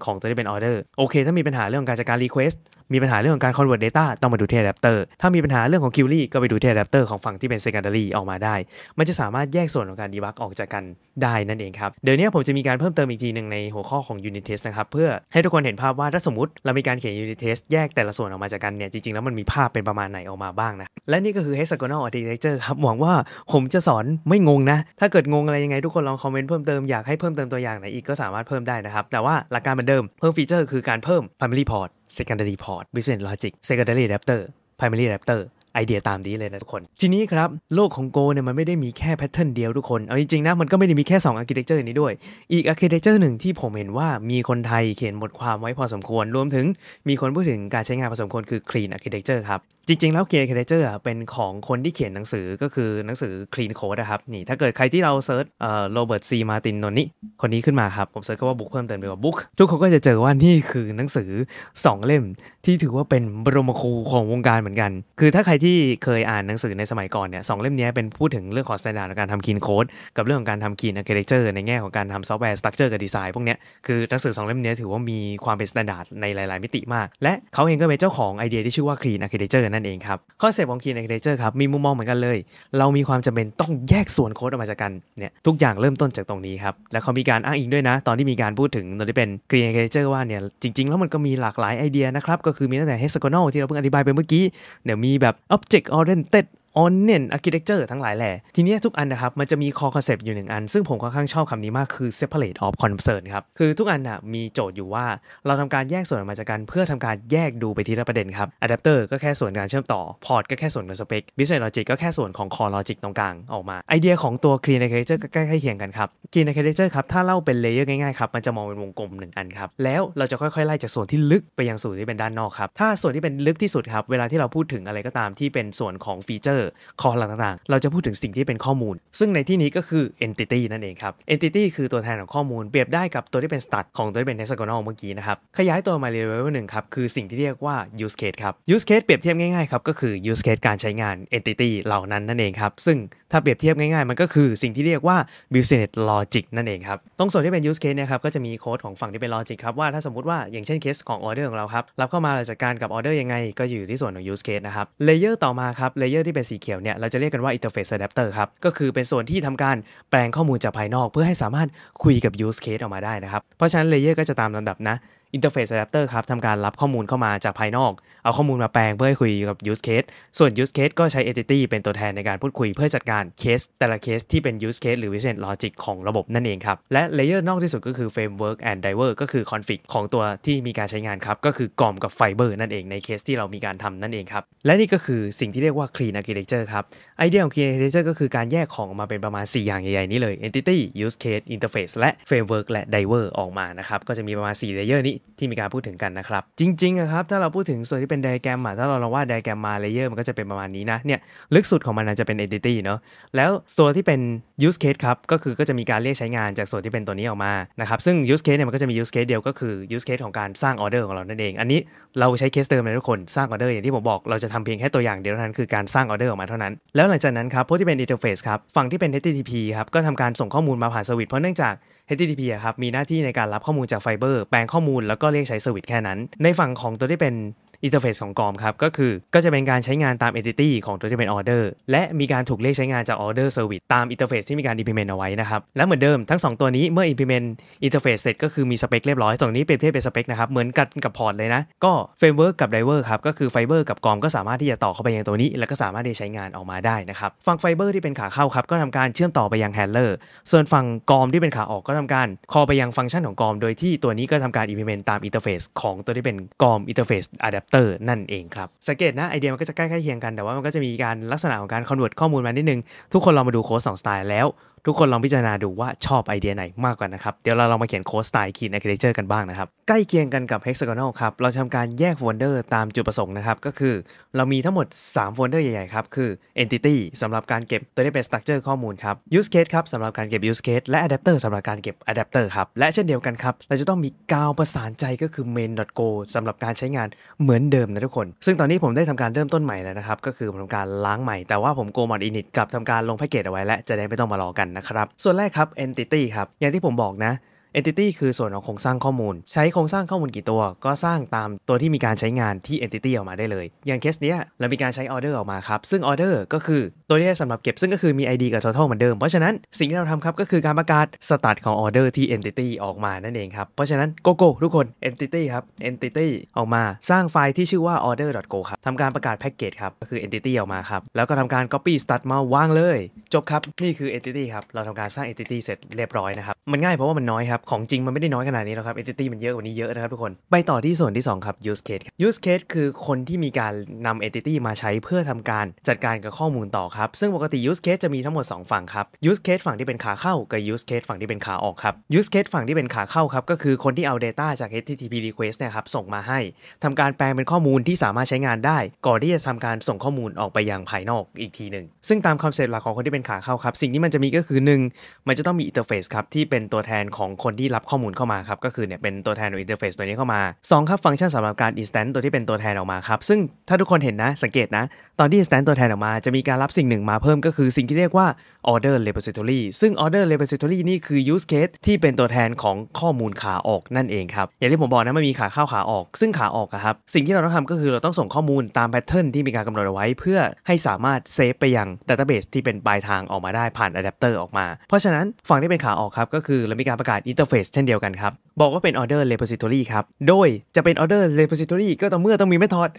Speaker 1: ของตัวที่เป็นเดอร์โอเคถ้ามีปัญหาเรื่องการจัดการรีเคว test มีปัญหาเรื่องของการ convert data ต้องมาดูเทีแอปเตอร์ถ้ามีปัญหาเรื่องของ q u r y ก็ไปดูเทีแอปเตอร์ของฝั่งที่เป็น secondary ออกมาได้ มันจะสามารถแยกส่วนของการ debug ออกจากกันได้นั่นเองครับ เดี๋ยวนี้ผมจะมีการเพิ่มเติมอีกทีหนึ่งในหัวข้อของ unit test นะครับ เพื่อให้ทุกคนเห็นภาพว่า ถ้าสมมติ เรา มีการเขียน unit test แยกแต่ละส่วนออกมาจากกันเนี่ย จริงๆ แล้วมันมีภาพเป็นประมาณไหนออกมาบ้างนะ และนี่ก็คือ hexagonal architecture ครับ หวังว่าผมจะสอนไม่งงนะ ถ้าเกิดงงอะไรยังไงทุกคนลองคอมเมนต์เพิ่มเติมอยากให้เพิ่มเติมตัวอย่างไหนอีกก็สามารถเพิ่มได้นะครับ แต่ว่าหลักการเหมือนเดิมเพิ่มฟีเจอร์คือการเพิ่ม f a m i l y port secondary port p o r t Business Logic Secondary Adapter Primary Adapter ไอเดียตามนี้เลยนะทุกคน ทีนี้ครับโลกของโกเนี่ยมันไม่ได้มีแค่แพทเทิร์นเดียวทุกคนเอาจริงๆนะมันก็ไม่ได้มีแค่2องอาร์เคเต็กเจอร์นี้ด้วย อีกอาร์เคเต็กเจอร์หนึ่งที่ผมเห็นว่ามีคนไทยเขียนบทความไว้พอสมควรรวมถึงมีคนพูดถึงการใช้งานพอสมควรคือ Clean Architecture ครับจริง ๆแล้ว Clean Architecture เป็นของคนที่เขียนหนังสือก็คือหนังสือ Clean Code นะครับนี่ ถ้าเกิดใครที่เราเซิร์ชเอ่อโรเบิร์ตซีมาตินนนนี่คนนี้ขึ้นมาครับผมเซิร์ชคำว่าบุ๊กเพิ่มเติมไปว่าบุ๊กทุกคนก็จะเจอว่านี่คือหนังสือ 2 เล่ม ที่ถือว่าเป็นบรมครูของวงการเหมือนกัน คือถ้าใครที่เคยอ่านหนังสือในสมัยก่อนเนี่ยสองเล่มนี้เป็นพูดถึงเรื่องของสแตนดาร์ดการทำคีนโค้ดกับเรื่องของการทำคีนอาร์เคเต็กเจอร์ในแง่ของการทำซอฟต์แวร์สตั๊กเจอร์กับดีไซน์พวกเนี้ยคือหนังสือสองเล่มนี้ถือว่ามีความเป็นสแตนดาร์ดในหลาย ๆ มิติมาก และเขาเองก็เป็นเจ้าของไอเดียที่ชื่อว่าค l นอ n a r เ h เจอร์นั่นเองครับคอนเซปต์ของค l นอ n a r เ h เจอร์ครับมีมุมมองเหมือนกันเลย เรามีความจำเป็นต้องแยกส่วนโค้ดออกมาจากกันเนี่ยทุกอย่างเริ่มต้นจากตรงนี้ครับและเขามีการอ้างอิงด้วยนะ ตอนที่มีการพูดถึงตอนที่เป็น Clean a r c h i t e c t ว่าเนี่ยจริงๆแล้วมันก็มีหลากหลายไอเดียนะครับก็คือมีตั้งแต่เฮสโก o n ที่เราเพิ่งอธิบายไปเมื่อกี้เดี๋ยวมีแบ Object Oriented on n e n architecture ทั้งหลายแหละทีนี้ทุกอันนะครับมันจะมีคอคอนเซปต์อยู่หนึ่งอันซึ่งผมค่อนข้างชอบคำนี้มากคือ separate of concern ครับคือทุกอันนะมีโจทย์อยู่ว่า เราทำการแยกส่วนออกมาจากกัน เพื่อทำการแยกดูไปทีละประเด็นครับ adapter ก็แค่ส่วนการเชื่อมต่อ port ก็แค่ส่วนของ spec business logic ก็แค่ส่วนของ core logic ตรงกลางออกมาไอเดียของตัว clean architecture ก็ใกล้เคียงกันครับ clean architecture ครับถ้าเล่าเป็นเลเยอร์ง่ายๆครับมันจะมองเป็นวงกลมหนึ่งอันครับแล้วเราจะค่อยๆไล่จากส่วนที่ลึกไปยังส่วนที่เป็นด้านนอกครับถ้าส่วนที่เป็นลึกที่สุดครับเวลาที่เราพูดถึงอะไรก็ตามที่เป็นส่วนของฟีเจอร์อร์คอร์ต่าง ๆ เราจะพูดถึงสิ่งที่เป็นข้อมูล ซึ่งในที่นี้ก็คือ entity นั่นเองครับ entity คือตัวแทนของข้อมูล เปรียบได้กับตัวที่เป็น stat ของตัวที่เป็น hexagonal เมื่อกี้นะครับ ขยายตัวมาเรียนไว้ว่าหนึ่งครับ คือสิ่งที่เรียกว่า use case ครับ use case เปรียบเทียบง่ายๆครับก็คือ use case การใช้งาน entity เหล่านั้นนั่นเองครับ ซึ่งถ้าเปรียบเทียบง่ายๆมันก็คือสิ่งที่เรียกว่า business logic นั่นเองครับ ตรงส่วนที่เป็น use case นะครับก็จะมีโค้ดของฝั่งที่เป็น logic ครับว่าถ้าสมมติว่าอย่างเช่นเคสของออเดอร์ของเราครับรับเข้ามาเราจัดการกับออเดอร์ยังไงก็อยู่ที่ส่วนของ use case นะครับเลเยอร์ต่อมาครับเลเยอร์ที่เป็น C ีเขียวเนี่ยเราจะเรียกกันว่า interface adapter ครับ ก็คือเป็นส่วนที่ทำการแปลงข้อมูลจากภายนอก เพื่อให้สามารถคุยกับ use case ออกมาได้นะครับ เพราะฉะนั้นเลเยอร์ก็จะตามลำดับนะอินเทอร์เฟซอะแดปเตอร์ครับทำการรับข้อมูลเข้ามาจากภายนอกเอาข้อมูลมาแปลงเพื่อให้คุยกับยูสเคสส่วนยูสเคสก็ใช้ Entity เป็นตัวแทนในการพูดคุยเพื่อจัดการเคส แต่ละเคสที่เป็นยูสเคสหรือวิเศษลอจิกของระบบนั่นเองครับและเลเยอร์นอกที่สุดก็คือเฟรมเวิร์กแอนด์ไดเวอร์ก็คือคอนฟิกของตัวที่มีการใช้งานครับก็คือกล่อมกับไฟเบอร์นั่นเองในเคสที่เรามีการทำนั่นเองครับและนี่ก็คือสิ่งที่เรียกว่าคลีนอาร์กิเ e เจอร์ครับไอเดียของคลีนอาร์กิเ e เจอร์ก็คือการแยกของออกมาเป็นประมาณ4อย่างใหญ่ๆนี้เลย Entity Use Case Interface และ Framework และ d i v e r ออกมานะครับก็จะมีประมาณ4 l a อร์นี้ที่มีการพูดถึงกันนะครับ จริงๆครับถ้าเราพูดถึงส่วนที่เป็นไดแกรมอะถ้าเราลองวาดไดแกรมมาเลเยอร์มันก็จะเป็นประมาณนี้นะเนี่ยลึกสุดของมันจะเป็นเอนติตี้เนาะแล้วส่วนที่เป็น use case ครับก็คือก็จะมีการเรียกใช้งานจากส่วนที่เป็นตัวนี้ออกมานะครับซึ่ง use case เนี่ยมันก็จะมี use case เดียวก็คือ use case ของการสร้างออเดอร์ของเรานั่นเอง อันนี้เราใช้เคสเดิมเลยทุกคนสร้างออเดอร์อย่างที่ผมบอกเราจะทำเพียงแค่ตัวอย่างเดียวเท่านั้นคือการสร้างออเดอร์ออกมาเท่านั้น แล้วหลังจากนั้นครับพวกที่เป็นนเทอร์เฟซครับฝั่งที่เป็น HTTP ครับก็ทาการส่งข้อมูลมาผ่านสวิตเพราะเนื่องจาก HTTP ครับ มีหน้าที่ในการรับข้อมูลจากไฟเบอร์ แปลงข้อมูลแล้วก็เรียกใช้เซอร์วิสแค่นั้น ในฝั่งของตัวที่เป็นอินเทอร์เฟซของกอมครับ ก็คือก็จะเป็นการใช้งานตาม entity ของตัวที่เป็น order และมีการถูกเรียกใช้งานจาก order service ตามอินเทอร์เฟซที่มีการ implement เอาไว้นะครับ และเหมือนเดิมทั้ง 2 ตัวนี้เมื่อ implement อินเทอร์เฟซเสร็จก็คือมีสเปคเรียบร้อยตรงนี้เปรียบเทียบเป็นสเปคนะครับ เหมือนกันกับพอร์ตเลยนะ ก็เฟรมเวิร์กกับไดเวอร์ครับก็คือไฟเบอร์กับกอมก็สามารถที่จะต่อเข้าไปยังตัวนี้ แล้วก็สามารถที่ใช้งานออกมาได้นะครับฝั่งไฟเบอร์ที่เป็นขาเข้าครับก็ทำการเชื่อมต่อไปยังแฮนเลอร์ส่วนฝั่งกอมที่เป็นขาออกก็ทำการ คอไปยังฟังก์ชันของกอมโดยที่ตัวนี้ก็ทำการ implement ตาม interface ของตัวที่เป็นกอม interface adapt ตอร์นั่นเองครับ สังเกตนะ ไอเดียมันก็จะใกล้ ๆเคียงกัน แต่ว่ามันก็จะมีการลักษณะของการคอนเวิร์ตข้อมูลมานิดนึง ทุกคนลองมาดูโค้ดสองสไตล์แล้วทุกคนลองพิจารณาดูว่าชอบไอเดียไหนมากกว่านะครับ เดี๋ยวเราลองมาเขียนโค้ดสไตล์คีนอครเดเจอร์กันบ้างนะครับ ใกล้เคียงกันกับ hexagonal ครับ เราทำการแยกโฟลเดอร์ตามจุดประสงค์นะครับ ก็คือเรามีทั้งหมด3โฟลเดอร์ใหญ่ๆครับ คือ entity สำหรับการเก็บตัว a t a เป็น structure ข้อมูลครับ use case ครับสำหรับการเก็บ use case และ adapter สำหรับการเก็บ adapter ครับและเช่นเดียวกันครับเราจะต้องมีกาวประสานใจก็คือ main.go สำหรับการใช้งานเหมือนเดิมนะทุกคน ซึ่งตอนนี้ผมได้ทำการเริ่มต้นใหม่แล้วนะครับก็คือผมทำการล้างใหม่แต่ว่าผม go mod init กับทาการลงแพ็กเกจเอาไว้ และจะได้ไม่ต้องมารอกันนะครับส่วนแรกครับ entity ครับ อย่างที่ผมบอกนะ entity คือส่วนของโครงสร้างข้อมูล ใช้โครงสร้างข้อมูลกี่ตัวก็สร้างตามตัวที่มีการใช้งานที่ entity ออกมาได้เลย อย่างเคสเนี้ยเรามีการใช้ order ออกมาครับซึ่ง order ก็คือัวที่ใช้สำหรับเก็บซึ่งก็คือมี ID กับ Total เหมือนเดิม เพราะฉะนั้นสิ่งที่เราทำครับก็คือการประกาศสตาร์ทของออเดอร์ที่ Entity ออกมานั่นเองครับ เพราะฉะนั้นโกโก้ทุกคน Entity ครับ Entity ออกมาสร้างไฟล์ที่ชื่อว่า order.go ครับทำการประกาศแพ็กเกจครับ ก็คือ Entity ออกมาครับ แล้วก็ทำการ Copy Start มาวางเลย จบครับ นี่คือ Entity ครับ เราทำการสร้าง Entity เสร็จเรียบร้อยนะครับมันง่ายเพราะว่ามันน้อยครับของจริงมันไม่ได้น้อยขนาดนี้หรอกครับ Entity มันเยอะกว่านี้เยอะนะครับทุกคนไปต่อที่ส่วนที่2ครับ use case use case คือคนที่มีการนำ entity มาใช้เพื่อทำการจัดการกับข้อมูลต่อครับับซึ่งปกติ use case จะมีทั้งหมด 2 ฝั่งครับ use case ฝั่งที่เป็นขาเข้ากับ use case ฝั่งที่เป็นขาออกครับ use case ฝั่งที่เป็นขาเข้าครับก็คือคนที่เอา Data จาก HTTP request เนี่ยครับส่งมาให้ ทำการแปลงเป็นข้อมูลที่สามารถใช้งานได้ ก่อนที่จะทำการส่งข้อมูลออกไปยังภายนอกอีกทีหนึ่งซึ่งตามคอนเซ็ปต์หลักของคนที่เป็นขาเข้าครับสิ่งที่มันจะมีก็คือ 1มันจะต้องมีอินเทอร์เฟซครับที่เป็นตัวแทนของคนที่รับข้อมูลเข้ามาครับก็คือเนี่ยเป็นตัวแทนของอินเทอร์เฟซตัวนี้เข้ามา2ครับฟังก์ชันสำหรับการ instant ตัวที่เป็นตัวแทนออกมาครับซึ่งถ้าทุกคนเห็นนะสังเกตนะตอนที่ instant ตัวแทนออกมาจะมีการรับสิ่งนึ่งมาเพิ่มก็คือสิ่งที่เรียกว่า order repository ซึ่ง order repository นี่คือ use case ที่เป็นตัวแทนของข้อมูลขาออกนั่นเองครับ อย่างที่ผมบอกนะมันมีขาเข้าขาออก ซึ่งขาออกครับ สิ่งที่เราต้องทำก็คือเราต้องส่งข้อมูลตามแพทเทิร์นที่มีการกำหนดเอาไว้ เพื่อให้สามารถเซฟไปยังดัตเตอร์เบสที่เป็นปลายทางออกมาได้ผ่านอะแดปเตอร์ออกมา เพราะฉะนั้นฝั่งที่เป็นขาออกครับก็คือเรามีการประกาศอินเทอร์เฟซเช่นเดียวกันครับบอกว่าเป็นออเดอร์ repository ครับ โดยจะเป็นออเดอร์ repository ก็ต่อเมื่อต้องมีแม่ทอด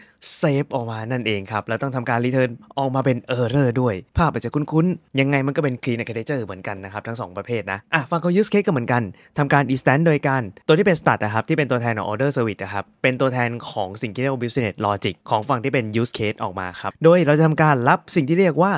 Speaker 1: save ออกมานั่นเองครับ แล้วต้องทำการ return ออกมาเป็น error ด้วย ภาพอาจจะคุ้น ๆ ยังไงมันก็เป็น clean architecture เหมือนกันนะครับ ทั้ง2ประเภทนะอ่ะฟังเขา use case ก็เหมือนกัน ทำการ i n s t a n e โดยการ ตัวที่เป็น start นะครับที่เป็นตัวแทนของ order service นะครับ เป็นตัวแทนของสิ่งที่เรียกว่า business logic ของฝั่งที่เป็น use case ออกมาครับ โดยเราจะทำการรับสิ่งที่เรียกว่า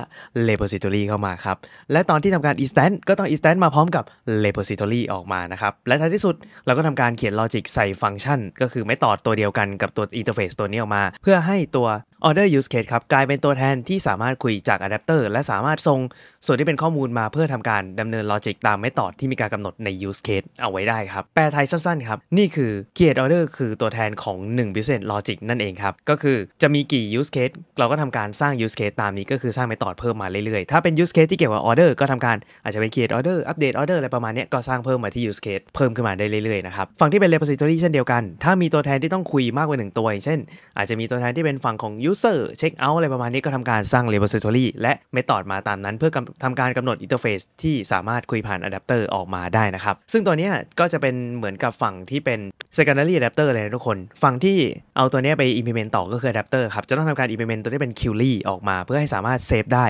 Speaker 1: repository เข้ามาครับ และตอนที่ทำการ i n s t a n e ก็ต้อง i n s t a n e มาพร้อมกับ repository ออกมานะครับ และท้ายที่สุดเราก็ทำการเขียนลอจิกใส่ฟังก์ชันก็คือไม่ต่อตัวเดียวกันกับตัวอินเทอร์เฟซตัวนี้ออกมา เพื่อให้ตัว Order Use Case ครับกลายเป็นตัวแทนที่สามารถคุยจากอะแดปเตอร์และสามารถส่ง ส่วนที่เป็นข้อมูลมาเพื่อทำการดำเนินลอจิกตามเมธอดที่มีการกำหนดใน Use Case เอาไว้ได้ครับ แปลไทยสั้น ๆ ครับ นี่คือ Create Order คือตัวแทนของ1 Business Logic นั่นเองครับ ก็คือจะมีกี่ Use Case เราก็ทำการสร้าง Use Case ตามนี้ก็คือสร้างเมธอดเพิ่มมาเรื่อยๆ ถ้าเป็น Use Case ที่เกี่ยวกับ Order ก็ทำการอาจจะเป็น Create Order Update Order อะไรประมาณนี้ก็สร้างเพิ่มมาที่ Use Case เพิ่มขึ้นมาได้เรื่อยๆนะครับฝั่งที่เป็น Repository เช่นเดียวกัน ถ้ามีตัวแทนที่ต้องคุยมากกว่า1ตัวอย่างเช่น อาจจะมีตัวแทนที่เป็นฝั่งของ user check out อะไรประมาณนี้ก็ทำการสร้าง repository และ method มาตามนั้นเพื่อทำการกำหนด interface ที่สามารถคุยผ่านอะแดปเตอร์ออกมาได้นะครับ ซึ่งตัวนี้ก็จะเป็นเหมือนกับฝั่งที่เป็น secondary adapter เลยนะทุกคน ฝั่งที่เอาตัวนี้ไป implement ต่อก็คือ adapter ครับ จะต้องทำการ implement ตัวนี้เป็น q u e r y ออกมา เพื่อให้สามารถเซฟได้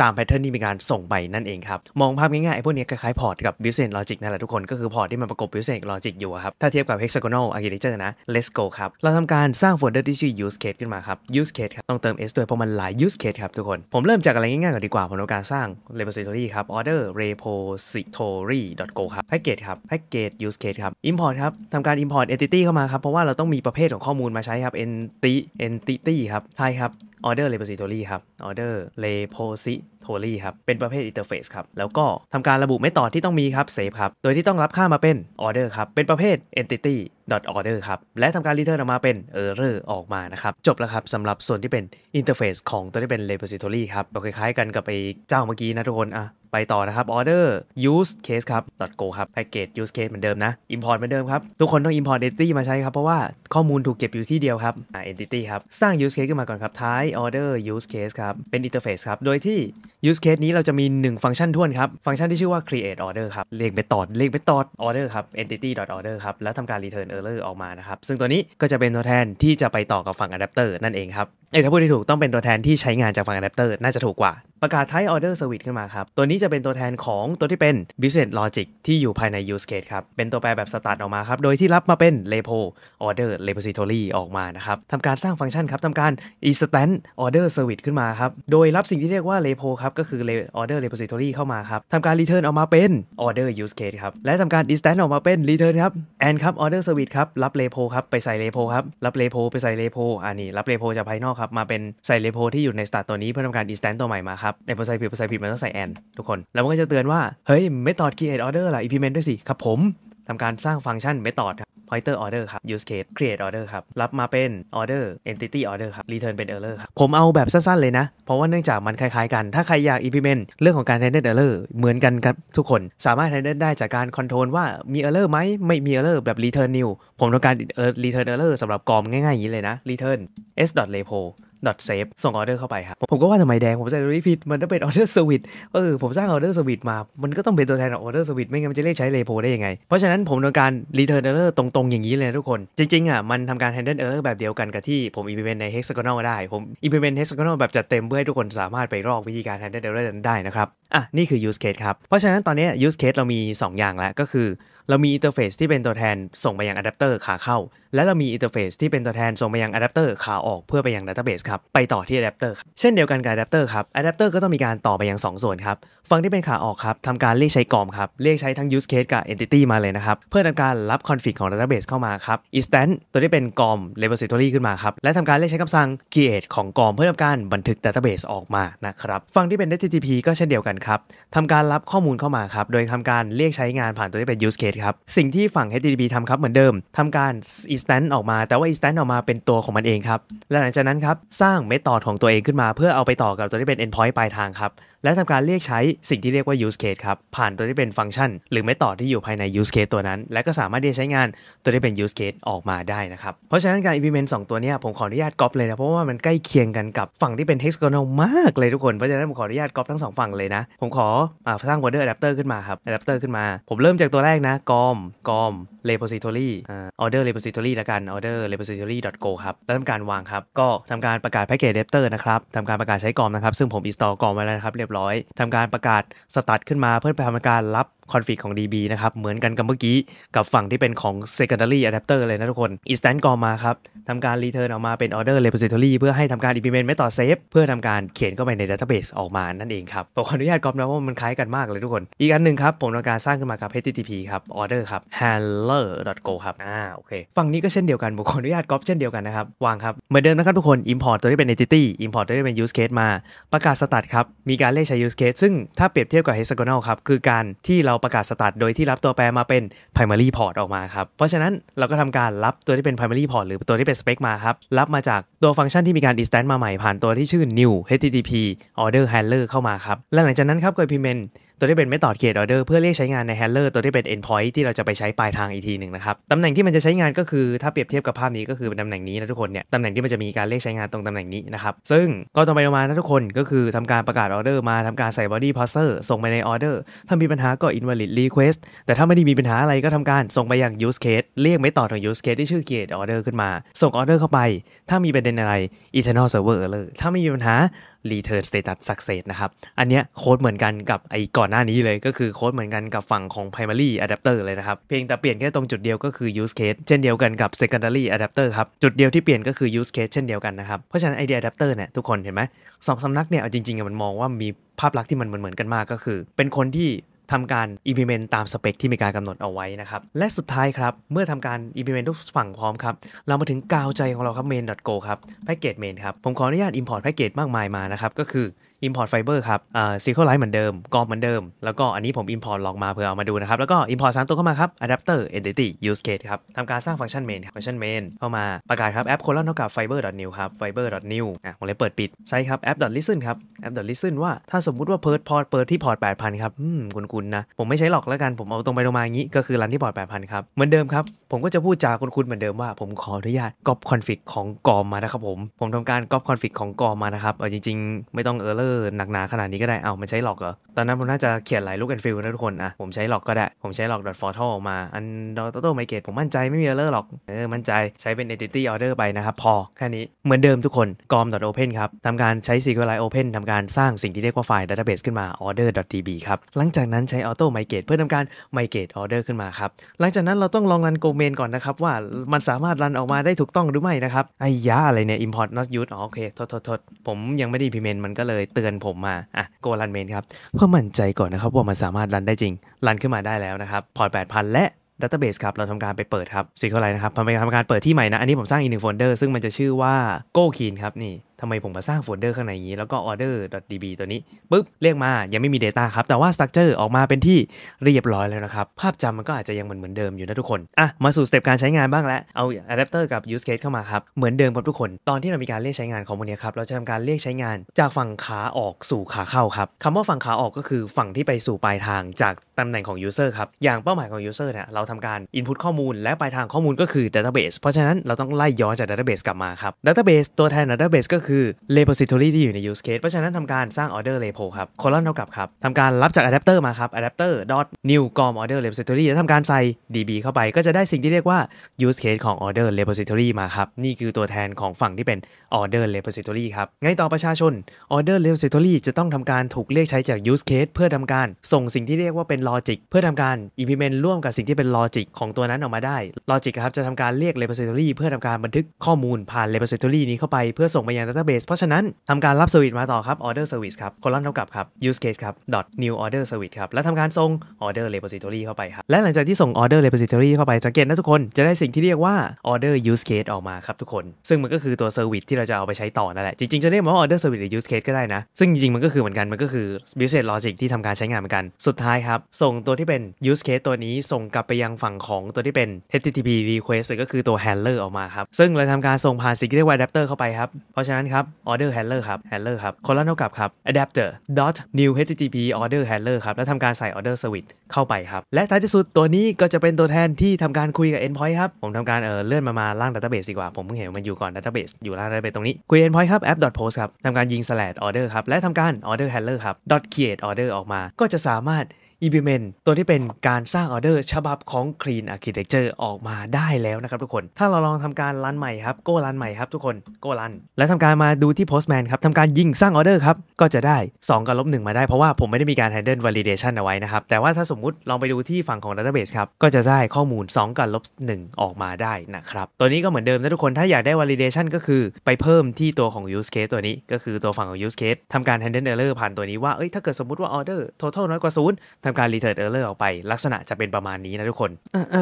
Speaker 1: ตาม Pattern ที่มีการส่งไปนั่นเองครับมองภาพง่ายๆพวกนี้คล้ายๆพอร์ตกับ business logic นั่นแหละทุกคนก็คือพอร์ตที่มันประกบ business logic อยู่ครับถ้าเทียบกับ hexagonal architecture นะ let's go ครับเราทำการสร้างโฟลเดอร์ที่ชื่อ use case ขึ้นมาครับ use case case ครับต้องเติม s ด้วยเพราะมันหลาย use case ครับ ทุกคน ผมเริ่มจากอะไรง่ายๆ ก่อนดีกว่า ผมต้องการสร้าง repository ครับ order repository go ครับ package ครับ package use case ครับ import ครับทำการ import entity เข้ามาครับ เพราะว่าเราต้องมีประเภทของข้อมูลมาใช้ครับ entity entity ครับ type ครับ order repository ครับ order repository โทลี่ครับ เป็นประเภทอินเทอร์เฟซครับ แล้วก็ทำการระบุเมธอดที่ต้องมีครับเซฟครับ โดยที่ต้องรับค่ามาเป็นออเดอร์ครับ เป็นประเภท entity dot order ครับ และทำการรีเทิร์นออกมาเป็น error ออกมานะครับ จบแล้วครับสำหรับส่วนที่เป็นอินเทอร์เฟซของตัวที่เป็น repository ครับคล้ายๆ กันกับไอ้เจ้าเมื่อกี้นะทุกคนอ่ะไปต่อนะครับ order use case ครับ .go ครับ package use case เหมือนเดิมนะ import เหมือนเดิมครับ ทุกคนต้อง import entity มาใช้ครับ เพราะว่าข้อมูลถูกเก็บอยู่ที่เดียวครับ entity ครับ สร้าง use case ขึ้นมาก่อนครับ type order use case ครับ เป็น interface ครับ โดยที่ use case นี้เราจะมี 1 ฟังก์ชันท่วนครับ ฟังก์ชันที่ชื่อว่า create order ครับเรียกไปตอดเรียกไปตอด order ครับ entity order ครับแล้วทำการ return error ออกมานะครับซึ่งตัวนี้ก็จะเป็นตัวแทนที่จะไปต่อกับฝั่ง adapter นั่นเองครับเอ้ถ้าพูดถูกต้องเป็นตัวแทนที่ใช้งานจากฝั่ง adapter น่าจะถูกกว่าประกาศ Type Order Service ขึ้นมาครับ ตัวนี้จะเป็นตัวแทนของตัวที่เป็น Business Logic ที่อยู่ภายใน Use Case ครับ เป็นตัวแปรแบบสตาร์ทออกมาครับ โดยที่รับมาเป็น Repo Order Repository ออกมานะครับ ทำการสร้างฟังก์ชันครับ ทำการ Instant Order Service ขึ้นมาครับ โดยรับสิ่งที่เรียกว่า Repo ครับ ก็คือ Order Repository เข้ามาครับ ทำการ Return ออกมาเป็น Order Use Case ครับ และทำการ Instant ออกมาเป็น Return ครับ and ครับ Order Service ครับ รับ Repo ครับ ไปใส่ Repo ครับ รับ Repo ไปใส่ Repo อันนี้รับ Repo จากภายนอกครับ มาเป็นใส่ Repo ที่อยู่ในสตาร์ทตัวนี้เพื่อทำการ Instant ตัวใหม่มาครับับในภาษาผิดภาษาผิด มันต้องใส่แอน ทุกคน แล้วมันก็จะเตือนว่า เฮ้ย method create order ล่ะ implement ด้วยสิ ครับผมทำการสร้างฟังก์ชัน m ม t h o d ครับ pointer order ครับ use case create order ครับ รับมาเป็น order entity order ครับ return เป็น error ครับ ผมเอาแบบสั้นๆเลยนะ เพราะว่าเนื่องจากมันคล้ายๆกันถ้าใครอยาก implement เรื่องของการ handle error เหมือนกันครับทุกคน สามารถ handle ได้จากการ control ว่ามี error ไหมไม่มี error แบบ return new ผมต้องการ return error สำหรับกรอมง่ายๆอย่างนี้เลยนะ return s repo save ส่งออเดอร์เข้าไปครับ ผมก็ว่าทำไมแดง ผมใส่ตรวนี้ผิดมันต้องเป็นออเดอร์สวิตเออผมสร้างออเดอร์สวิตมา มันก็ต้องเป็นตัวแทนของออเดอร์สวิตไม่งั้น มันจะเรียกใช้เลโพได้ยังไง เพราะฉะนั้นผมทำการรีเท t ร์นเดอร์ตรงๆอย่างนี้เลยทุกคน จริงๆอ่ะมันทำการ h a n d l อเ r อร์แบบเดียวกันกับที่ผมิมพิเมนต์ในเฮกซ์กอนอลได้ ผมมพิเมนต์เฮกซ์กอนอลแบบจัดเต็มเพื่อให้ทุกคนสามารถไปลอกวิธีการแ h นเดอ e เ r อร์ได้นะครับอ่ะนี่คือยูสเคสครับเพราะฉะนั้นตอนนี้ยูสเคสเรามี 2 อย่างแล้วก็คือเรามีอินเทอร์เฟซที่เป็นตัวแทนส่งไปยังอะแดปเตอร์ขาเข้า และเรามีอินเทอร์เฟซที่เป็นตัวแทนส่งไปยังอะแดปเตอร์ขาออกเพื่อไปยังดัตเตอร์เบสครับ ไปต่อที่อะแดปเตอร์เช่นเดียวกันกับอะแดปเตอร์ครับ อะแดปเตอร์ก็ต้องมีการต่อไปยัง 2 ส่วนครับ ฝั่งที่เป็นขาออกครับทำการเรียกใช้กล่อมครับ เรียกใช้ทั้ง use case กับ entity มาเลยนะครับ เพื่อทำการรับคอนฟิกของดัตเตอร์เบสเข้ามาครับ instance ตัวที่เป็นกล่อม repository ขึ้นมาครับ และทำการเรียกใช้คำสั่ง create ของกล่อม เพื่อทำการบันทึกดัตเตอร์เบสออกมานะครับฝั่งที่เป็น HTTP ก็เช่นเดียวกันครับทำการรับข้อมูลเข้ามาครับโดยทำการเรียกใช้งานผ่านตัวที่เป็น use case ครับสิ่งที่ฝั่ง HTTP ทำครับเหมือนเดิมทำการ instance ออกมา แต่ว่า instance ออกมาเป็นตัวของมันเองครับและหลังจากนั้นครับสร้างเมทอดของตัวเองขึ้นมา เพื่อเอาไปต่อกับตัวที่เป็น endpoint ปลายทางครับและทำการเรียกใช้สิ่งที่เรียกว่า use case ครับ ผ่านตัวที่เป็นฟังก์ชัน หรือไม่ต่อที่อยู่ภายใน use case ตัวนั้น และก็สามารถที่จะใช้งานตัวที่เป็น use case ออกมาได้นะครับ เพราะฉะนั้นการ implement 2ตัวนี้ผมขออนุญาตก๊อปเลยนะ เพราะว่ามันใกล้เคียงกันกับฝั่งที่เป็น hexagonal มากเลยทุกคน เพราะฉะนั้นผมขออนุญาตก๊อปทั้งสองฝั่งเลยนะผมขอสร้าง border adapter ขึ้นมาครับ adapter ขึ้นมา ผมเริ่มจากตัวแรกนะกอมกอม repository order repository ละกัน order repository go ครับแล้วทำการวางครับ ก็ทำการประกาศแพ็กเกจเดปเตอร์นะครับทำการประกาศใช้กล่อมนะครับ ซึ่งผม install กล่อมไว้แล้วนะครับเรียบร้อยทำการประกาศ start ขึ้นมาเพื่อไปทำการรับคอนฟิกของ DB นะครับเหมือนกันกับเมื่อกี้ กับฝั่งที่เป็นของ secondary adapter เลยนะทุกคน instant call มาครับทำการ return ออกมาเป็น order repository เพื่อให้ทำการ implement ไม่ต่อ save เพื่อทำการเขียนเข้าไปใน database ออกมานั่นเองครับผมขออนุญาตกรอบนะว่ามันคล้ายกันมากเลยทุกคน อีกอันหนึ่งครับ ผมทำการสร้างขึ้นมาครับ http ครับ order ครับ handler.go ครับอ่าโอเคฝั่งนี้ก็เช่นเดียวกันผมขออนุญาตกรอบเช่นเดียวกันนะครับวางครับเหมือนเดิมนะครับทุกคน import ตัวที่เป็น entity import ตัวที่เป็น use case มา ประกาศ start ครับมีการเรียกใช้ use case ซึ่งถ้าเปรียบเทียบกับ hexagonal ครับคือการที่เราประกาศสตาร์ทโดยที่รับตัวแปรมาเป็น primary port ออกมาครับ เพราะฉะนั้นเราก็ทำการรับตัวที่เป็น primary port หรือตัวที่เป็น spec มาครับ รับมาจากตัวฟังก์ชันที่มีการ i s t a n c e มาใหม่ผ่านตัวที่ชื่อ new http order handler เข้ามาครับ และหลังจากนั้นครับก็พิมพ์เป็นตัวที่เป็นไม่ตอ d เกตออเดอร์เพื่อเรียกใช้งานในแฮลเลอร์ตัวที่เป็น endpoint ที่เราจะไปใช้ปลายทางอีกทีหนึ่งนะครับตำแหน่งที่มันจะใช้งานก็คือ ถ้าเปรียบเทียบกับภาพนี้ก็คือเป็นตำแหน่งนี้นะทุกคนเนี่ยตำแหน่งที่มันจะมีการเรียกใช้งานตรงตำแหน่งนี้นะครับซึ่งก็ต้องไปมานะทุกคนก็คือทำการประกาศออเดอร์มาทำการใส่ body parser ส่งไปในออเดอร์ถ้ามีปัญหาก็ invalid request แต่ถ้าไม่ได้มีปัญหาอะไรก็ทำการส่งไปยัง use case เรียกไม่ต่อของ use case ที่ชื่อเกตออเดอร์ขึ้นมา ส่งออเดอร์เข้าไป ถ้ามีประเด็นอะไร i t e r n a l server error ถ้าไม่มีปัญหา return status success นะครับ อันเนี้ยโค้ดเหมือนกันกับไอ้ก่อนหน้านี้เลยก็คือโค้ดเหมือนกันกับฝั่งของ primary adapter เลยนะครับ เพียงแต่เปลี่ยนแค่ตรงจุดเดียวก็คือ use case เช่นเดียวกันกับ secondary adapter ครับ จุดเดียวที่เปลี่ยนก็คือ use case เช่นเดียวกันนะครับ เพราะฉะนั้นเดีย adapter เนี่ยทุกคนเห็นไหมสองสำนักเนี่ยจริงๆ มันมองว่ามีภาพลักษณ์ที่มันเหมือนเหมือนกันมากก็คือ เป็นคนที่ทำการ implement ตามสเปคที่มีการกำหนดเอาไว้นะครับ และสุดท้ายครับ เมื่อทำการ implement ทุกฝั่งพร้อมครับ เรามาถึงกาวใจของเราครับ main.go ครับ package main ครับ ผมขออนุญาต import package มากมายมานะครับ ก็คือ Import Fiber ครับอ่าซีเคิลไลท์เหมือนเดิมกรอบเหมือนเดิม แล้วก็อันนี้ผม Import ลองมาเพื่อเอามาดูนะครับ แล้วก็ Import 3 ตัวเข้ามาครับ Adapter Entity Use Case ครับ ทำการสร้างฟังก์ชัน main ฟังก์ชัน main เข้ามาประกาศครับ app colon เท่ากับ fiber new ครับ fiber new อ่ะวงเล็บเปิดปิด ใช้ครับ app listen ครับ app listen ว่าถ้าสมมุติว่าเปิดพอร์ตเปิดที่พอร์ต8,000 ครับอืม คุณๆนะ ผมไม่ใช้หรอกแล้วกัน ผมเอาตรงไปตรงมาอย่างนี้ ก็คือรันที่พอร์ต8,000ครับ เหมือนเดิมครับ ผมก็จะพูดจาคุณๆเหมือนเดิมว่า ผมขออนุญาตก๊อปคอนฟิกของกอมมานะครับผมผมทำการก๊อปคอนฟิกของกอมมานะครับเอาจริง ๆไม่ต้องเออร์เลอร์อร์หนักหนาขนาดนี้ก็ได้ เอามันใช้หลอกเหรอ ตอนนั้นผมน่าจะเขียนหลายลูกแอนฟิลนะทุกคนอ่ะผมใช้หลอกก็ได้ ผมใช้หลอกดอทฟอร์ทัลออกมา อันดอทโต้ไมเกตผมมั่นใจไม่มีเออร์หรอก เออ มั่นใจ ใช้เป็น entity order ไปนะครับ พอแค่นี้ เหมือนเดิมทุกคนกอมดอทโอเพนครับ ทำการใช้ SQLite Open ทำการสร้างสิ่งที่เรียกว่าไฟล์ดัตต้าเบสขึ้นมา o r d e r บีครับหลังจากนั้นใช้ออโต้ไมเกตเพื่อทำการไมเกตออเดอร์ขึ้นมาครับ หลังจากนั้นเราต้องลองรันโกเมนก่อนนะครับว่ามันสามารถรันออกมาได้ถูกต้องหรือไม่นะครับไอ้ยะอะไรเนี่ย import not used อ๋อโอเคดทดทดผมยังไม่ได้ implement มันก็เลยตตือนผมมา อ่ะโกลันเมนครับ เพื่อมั่นใจก่อนนะครับว่ามันสามารถรันได้จริง รันขึ้นมาได้แล้วนะครับ พอร์ต8,000 และดัตเตอร์เบสครับ เราทำการไปเปิดครับสิ่งเท่าไรนะครับทำการเปิดที่ใหม่นะ อันนี้ผมสร้างอีกหนึ่งโฟลเดอร์ ซึ่งมันจะชื่อว่าโกคีนครับ นี่ทำไมผมมาสร้างโฟลเดอร์ข้างในนี้แล้วก็ order.db ตัวนี้ปุ๊บ เรียกมายังไม่มี Data ครับ แต่ว่า structure ออกมาเป็นที่เรียบร้อยแล้วนะครับ ภาพจำมันก็อาจจะยังเหมือนเหมือนเดิมอยู่นะทุกคนอ่ะมาสู่สเต็ปการใช้งานบ้างแล้วเอา adapter กับ use case เข้ามาครับ เหมือนเดิมครับทุกคนตอนที่เรามีการเรียกใช้งานของัวเนี้ครับ เราจะทำการเรียกใช้งาน จากฝั่งขาออกสู่ขาเข้าครับคำว่าฝั่งขาออกก็คือฝั่งที่ไปสู่ปลายทางจากตำแหน่งของ user ครับอย่างเป้าหมายของ user เนี่ยเราทำการ input ข้อมูล และปลายทางข้อมูลก็คือ database เพราะฉะนั้นเราต้องไล่ย้อนจาก database กลับมาครับ database ตัวแทน database ก็คืคือ repository ที่อยู่ใน use case เพราะฉะนั้นทำการสร้าง order repo ครับ colon เท่ากับครับ ทำการรับจาก adapter มาครับ adapter dot new com order repository แล้วทำการใส่ db เข้าไป ก็จะได้สิ่งที่เรียกว่า use case ของ order repository มาครับ นี่คือตัวแทนของฝั่งที่เป็น order repository ครับไงต่อประชาชน order repository จะต้องทำการถูกเรียกใช้จาก use case เพื่อทำการส่งสิ่งที่เรียกว่าเป็น logic เพื่อทำการ implement ร่วมกับสิ่งที่เป็น logic ของตัวนั้นออกมาได้ logic ครับ จะทำการเรียก repository เพื่อทำการบันทึกข้อมูลผ่าน repository นี้เข้าไปเพื่อส่งไปยังดัต Database เพราะฉะนั้นทำการรับ Service มาต่อครับ Order Service ครับค o l ับ n เท่ากับครับ Use Case ครับ dot New Order Service ครับ และทำการส่ง Order Repository เข้าไปครับ และหลังจากที่ส่ง Order Repository เข้าไปสังเกตนะทุกคน จะได้สิ่งที่เรียกว่า Order Use Case ออกมาครับทุกคน ซึ่งมันก็คือตัว Service ที่เราจะเอาไปใช้ต่อนั่นแหละ จริงๆ จะเรียกว่า Order Service หรือ Use Case ก็ได้นะ ซึ่งจริงๆ มันก็คือเหมือนกัน มันก็คือ Business Logic ที่ทำการใช้งานเหมือนกัน สุดท้ายครับ ส่งตัวที่เป็น Use Case ตัวนี้ส่งกลับไปยังฝั่งของตัวที่เป็น HTTP request ก็คือตัว handler ออกมาครับซึ่งเราทำการส่งผ่านสิ่งที่เรียกว่า adapter เข้าไปครับเพราะฉะนั้นครับ order handler ครับ handler ครับ colon เท่ากับครับ adapter dot new http order handler ครับ แล้วทำการใส่ order s w i t c h เข้าไปครับ และท้ายที่สุดตัวนี้ก็จะเป็นตัวแทนที่ทำการคุยกับ endpoint ครับ ผมทำการเออเลื่อนมา มาล่าง database ดีกว่า ผมเพิ่งเห็นมันอยู่ก่อน database อยู่ล่าง database ตรงนี้ คุย endpoint ครับ app dot post ครับทำการยิง slash order ครับ และทำการ order handler ครับ dot create order ออกมา ก็จะสามารถ implement ตัวที่เป็นการสร้างออเดอร์ ฉบับของ Clean Architecture ออกมาได้แล้วนะครับทุกคน ถ้าเราลองทำการรันใหม่ครับ โก้รันใหม่ครับ ทุกคนโก้รันและทำการมาดูที่ Postman ครับทำการยิงสร้างออเดอร์ครับ ก็จะได้ 2กับลบหมาได้เพราะว่าผมไม่ได้มีการ handle validation เอาไว้นะครับ แต่ว่าถ้าสมมุติลองไปดูที่ฝั่งของ database ครับ ก็จะได้ข้อมูล 2กับลบหออกมาได้นะครับตัวนี้ก็เหมือนเดิมนะทุกคนถ้าอยากได้ validation ก็คือไปเพิ่มที่ตัวของ use case ตัวนี้ก็คือตัวฝั่งของ use case ทำการ handle error ผ่านตัวนี้ว่าเอ้ยถ้าเกิดสมมติว่า order total น้อยกว่า0ททำการ return error ออกไปลักษณะจะเป็นประมาณนี้นะทุกคน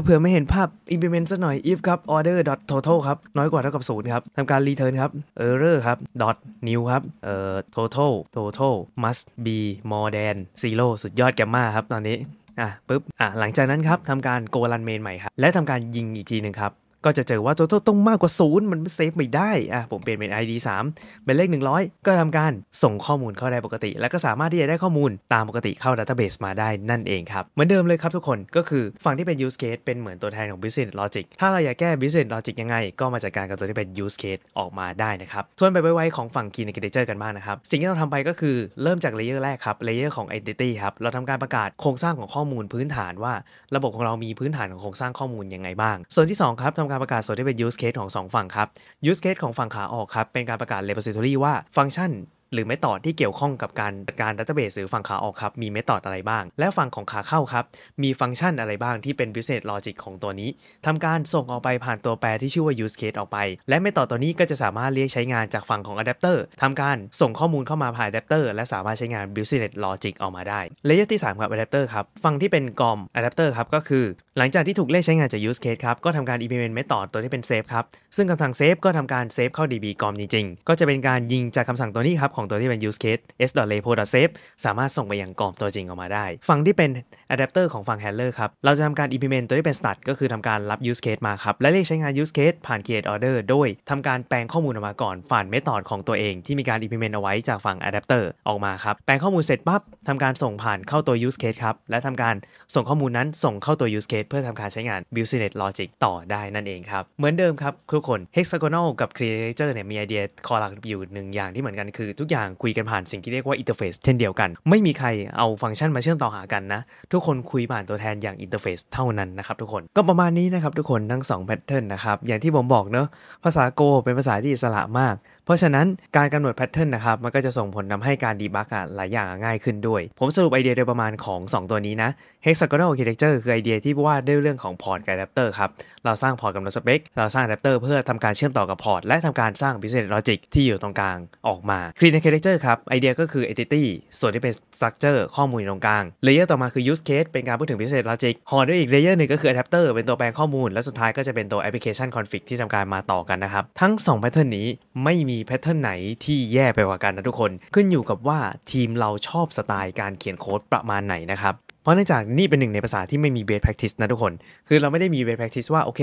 Speaker 1: เผื่อไม่เห็นภาพ implement สักหน่อย if ครับ order dot total ครับน้อยกว่าเท่ากับศูนย์ครับทำการ return ครับ error ครับ dot new ครับเอ่อ total total must be more than zero สุดยอดแกมมาครับ ตอนนี้อ่ะปุ๊บอ่ะหลังจากนั้นครับทำการโกลันเมนใหม่ครับและทำการยิงอีกทีหนึ่งครับก็จะเจอว่า total ต้องมากกว่า 0 มันเซฟไม่ได้ อ่ะผมเปลี่ยนเป็น id 3 เป็นเลข 100 ก็ทำการส่งข้อมูลเข้าได้ปกติ แล้วก็สามารถที่จะได้ข้อมูลตามปกติเข้าดัตต้าเบสมาได้นั่นเองครับ เหมือนเดิมเลยครับทุกคนก็คือฝั่งที่เป็น use case เป็นเหมือนตัวแทนของ business logic ถ้าเราอยากแก้ business logic ยังไง ก็มาจัดการกับตัวที่เป็น use case ออกมาได้นะครับทวนไปไวๆของฝั่ง key navigator กันบ้างนะครับสิ่งที่เราทำไปก็คือเริ่มจากเลเยอร์แรกครับเลเยอร์ของ entity ครับเราทำการประกาศโครงสร้างของข้อมูลพื้นฐานว่า ระบบของเรามีพื้นฐานของโครงสร้างข้อมูลยังไงบ้าง ส่วนที่2ครับทำำการประกาศส่วนที่เป็น use case ของ 2 ฝั่งครับ use case ของฝั่งขาออกครับ เป็นการประกาศ repository ว่าฟังก์ชันหรือเมธอดที่เกี่ยวข้องกับการจัดการดัตเตอร์เบสหรือฝั่งขาออกครับมีเมธอดอะไรบ้าง และฝั่งของขาเข้าครับ มีฟังก์ชันอะไรบ้างที่เป็นบิ s เ n e ลอจิกของตัวนี้ ทำการส่งออกไปผ่านตัวแปรที่ชื่อว่า use case ออกไป และเมธอดตัวนี้ก็จะสามารถเรียกใช้งานจากฝั่งของอะแดปเตอร์ทำการส่งข้อมูลเข้ามาผ่านอะแดปเตอร์และสามารถใช้งาน business logic ออกมาได้เลเยอร์ที่3ครับอะแดปเตอร์ครับฝั่งที่เป็นกอมอะแดปเตอร์ครับก็คือหลังจากที่ถูกเรียกใช้งานจาก use case ครับก็ทำการ implement เมธอดตัวที่เป็น save ครับซึ่งคำสั่ง save ก็ทำการ save เข้า db กอมจริงๆก็จะเป็นการยิงจากคำสั่งตัวนี้ครับของตัวที่เป็น use case s l a p o s a v e สามารถส่งไปยังกล่องตัวจริงออกมาได้ ฝั่งที่เป็น adapter ของฝั่ง handler ครับ เราจะทำการ implement ตัวที่เป็น start ก็คือทำการรับ use case มาครับ และเรียกใช้งาน use case ผ่าน create order โดยทำการแปลงข้อมูลออกมาก่อนผ่าน method ของตัวเอง ที่มีการ implement เอาไว้จากฝั่ง adapter ออกมาครับ แปลงข้อมูลเสร็จปั๊บ ทำการส่งผ่านเข้าตัว use case ครับ และทำการส่งข้อมูลนั้นส่งเข้าตัว use case เพื่อทำการใช้งาน business logic ต่อได้นั่นเองครับ เหมือนเดิม ครับทุกคน hexagonal กับ creator เนี่ยมีไอเดียคอหลักอยู่หนึ่งอย่างที่เหมือนกันคือทุกอย่างคุยกันผ่านสิ่งที่เรียกว่าอินเทอร์เฟซเช่นเดียวกัน ไม่มีใครเอาฟังก์ชันมาเชื่อมต่อหากันนะ ทุกคนคุยผ่านตัวแทนอย่างอินเทอร์เฟซเท่านั้นนะครับทุกคนก็ประมาณนี้นะครับทุกคน ทั้ง2แพทเทิร์นนะครับ อย่างที่ผมบอกเนอะภาษาโกเป็นภาษาที่อิสระมากเพราะฉะนั้นการกำหนดแพทเทิร์นนะครับมันก็จะส่งผลทาให้การดีบักอะหลายอย่างง่ายขึ้นด้วย ผมสรุปไอเดียโดยประมาณของ 2 ตัวนี้นะ hexagonal architecture คือไอเดียที่ว่าด้วยเรื่องของพอร์ตกับอดัดปเตอร์ครับ เราสร้างพอร์ตกับนสเปกเราสร้างอดแปเตอร์เพื่อทำการเชื่อมต่อกับพอร์ตและทำการสร้าง business logic ที่อยู่ตรงกลางออกมา clean architecture ครับไอเดียก็คือ entity ส่วนที่เป็น structure ข้อมูลตรงกลางเลเยอร์ต่อมาคือ use case เป็นการพูดถึง business logic ห่อด้วยอีกเลเยอร์หนึ่งก็คือ adapter เป็นตัวแปลงข้อมูลและสุดท้ายก็จะเป็นตัว application config ที่ทำการมาต่อกันนะครับทั้ง2 pattern นี้ไม่มีีแพทเทิร์นไหนที่แย่ไปกว่ากันนะทุกคนขึ้นอยู่กับว่าทีมเราชอบสไตล์การเขียนโค้ดประมาณไหนนะครับเพราะเนื่องจากนี่เป็นหนึ่งในภาษาที่ไม่มี best practice นะทุกคน คือเราไม่ได้มี best practice ว่าโอเค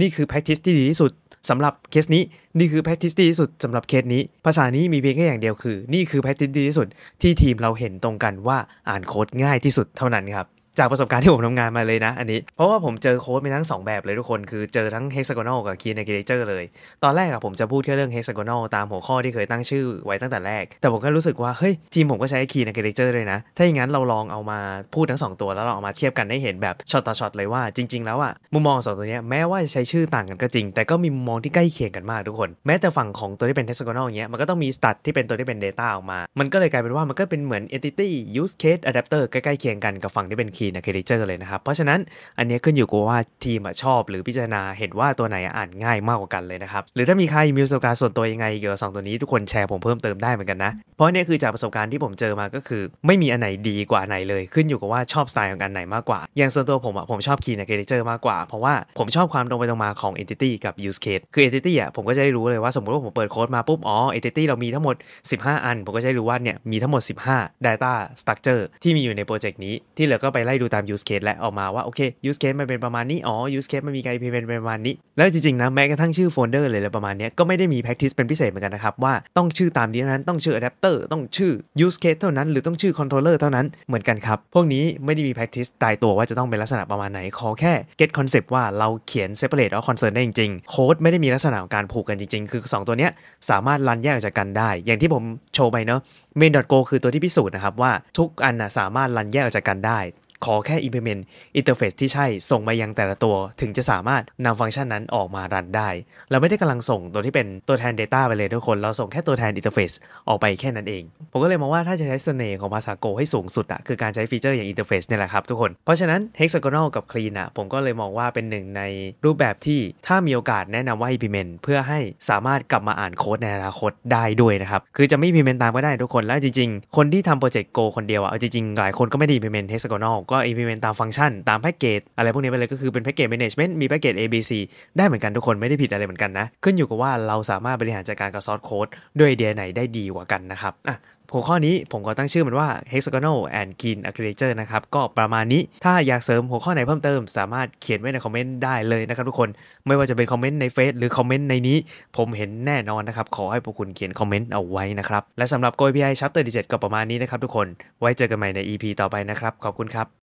Speaker 1: นี่คือ practice ที่ดีที่สุดสำหรับเคสนี้นี่คือ practice ที่ดีที่สุดสำหรับเคสนี้ ภาษานี้มีเพียงแค่อย่างเดียวคือ นี่คือ practice ที่ดีที่สุด ที่ทีมเราเห็นตรงกันว่าอ่านโค้ดง่ายที่สุดเท่านั้นครับจากประสบการณ์ที่ผมทำงานมาเลยนะอันนี้เพราะว่าผมเจอโค้ดไปทั้ง 2 แบบเลยทุกคน คือเจอทั้ง hexagonal กับ key เ r c h i t e c t r เลย ตอนแรกอะผมจะพูดแค่เรื่อง hexagonal ตามหัวข้อที่เคยตั้งชื่อไว้ตั้งแต่แรกแต่ผมก็รู้สึกว่า เฮ้ย ทีมผมก็ใช้ key เ r c h i t e c t u r เลยนะ ถ้าอย่างนั้นเราลองเอามาพูดทั้ง 2 ตัวแล้วเราเอามาเทียบกันให้เห็นแบบช็อตต่อช็อตเลยว่าจริง ๆแล้วอะมุมมองสองตัวนี้แม้ว่าจะใช้ชื่อต่างกันก็จริงแต่ก็มีมุมมองที่ใกล้เคียงกันมากทุกคนแม้แต่ฝั่งของตัวที่เป็น hexagonal เนี้ยมันก็ต้องมีสตัทที่เป็นตัวที่เป็น data ออกมา มันก็เลยกลายเป็นว่ามันก็เป็นเหมือน entity use case adapter ใกล้ๆเคียงกันกับฝั่งที่เป็น key นะเคเดเจอร์เลยนะครับเพราะฉะนั้นอันนี้ขึ้นอยู่กับว่าทีมชอบหรือพิจารณาเห็นว่าตัวไหนอ่านง่ายมากกว่ากันเลยนะครับหรือถ้ามีใครมีประสบการณ์ส่วนตัวยังไงเกี่ยวกับสองตัวนี้ทุกคนแชร์ผมเพิ่มเติมได้เหมือนกันนะเพราะนี่คือจากประสบการณ์ที่ผมเจอมาก็คือ ไม่มีอันไหนดีกว่าไหนเลยขึ้นอยู่กับว่าชอบสไตล์ของอันไหนมากกว่าอย่างส่วนตัวผมอะผมชอบคีนในเคเดเจอร์มากกว่าเพราะว่าผมชอบความตรงไปตรงมาของ entity กับ use case คือ entity อะผมก็จะได้รู้เลยว่าสมมติว่าผมเปิดโค้ดมาปุ๊บอ๋อ entity เรามีทั้งหมด 15 อันผมก็จะได้รู้ว่าเนี่ยมีทั้งหมด 15 data structure ที่มีอยู่ในโปรเจกต์นี้ที่เหลือก็ไปไล่ดูตาม use case และ ออกมาว่าโอเค use case มันเป็นประมาณนี้ อ๋อ use case มันมีการ implement เป็นประมาณนี้ แล้วจริงๆ นะแม้กระทั่งชื่อโฟลเดอร์เลยอะไรประมาณนี้ก็ไม่ได้มี practice เป็นพิเศษเหมือนกันนะครับว่าต้องชื่อตามนี้นั้นต้องชื่อ adapter ต้องชื่อ use case เท่านั้น หรือต้องชื่อ controller เท่านั้นเหมือนกันครับ พวกนี้ไม่ได้มี practice ตายตัวว่าจะต้องเป็นลักษณะประมาณไหนขอแค่ get concept ว่าเราเขียน separate or concern ได้จริงๆโค้ดไม่ได้มีลักษณะการผูกกันจริงๆ คือ 2 ตัวเนี้ยสามารถรันแยกออกจากกันได้ อย่างที่ผมโชว์ไปเนาะ main.go คือตัวที่พิสูจน์นะครับ ว่าทุกอันนะสามารถรันแยกออกจากกันได้ ขอแค่ implement interface ที่ใช่ส่งมายังแต่ละตัวถึงจะสามารถนำฟังก์ชันนั้นออกมารันได้ เราไม่ได้กำลังส่งตัวที่เป็นตัวแทน Data ไปเลยทุกคนเราส่งแค่ตัวแทน interface ออกไปแค่นั้นเอง ผมก็เลยมองว่าถ้าจะใช้เสน่ห์ของภาษาโกให้สูงสุดอะคือการใช้ฟีเจอร์อย่าง interface นี่แหละครับทุกคนเพราะฉะนั้น hexagonal กับ clean อะผมก็เลยมองว่าเป็นหนึ่งในรูปแบบที่ถ้ามีโอกาสแนะนำว่า implement เพื่อให้สามารถกลับมาอ่านโค้ดในอนาคตได้ด้วยนะครับคือจะไม่ implement ตามก็ได้ทุกคนแล้วจริง ๆ คนที่ทำโปรเจกต์โกคนเดียวอะจริง ๆ หลายคนก็ไม่ได้ implement hexagonal ก็ implement ตามฟังก์ชันตามแพ็กเกจอะไรพวกนี้ไปเลยก็คือเป็นแพ็กเกจ management มีแพ็กเกจ ABC ได้เหมือนกันทุกคน ไม่ได้ผิดอะไรเหมือนกันนะ ขึ้นอยู่กับว่าเราสามารถบริหารจัดการกับซอสโค้ดด้วยไอเดียไหนได้ดีกว่ากันนะครับอ่ะหัวข้อนี้ผมก็ตั้งชื่อมันว่า hexagonal and green architecture นะครับ ก็ประมาณนี้ถ้าอยากเสริมหัวข้อไหนเพิ่มเติมสามารถเขียนไว้ในคอมเมนต์ได้เลยนะครับทุกคนไม่ว่าจะเป็นคอมเมนต์ในเฟซหรือคอมเมนต์ในนี้ ผมเห็นแน่นอนนะครับ ขอให้พวกคุณเขียนคอมเมนต์เอาไว้นะครับ และสำหรับ g o i p i chapter 17ก็ประมาณนี้นะครับทุกคนไว้เจอกันใหม่ใน EP ต่อไปนะครับ ขอบคุณครับ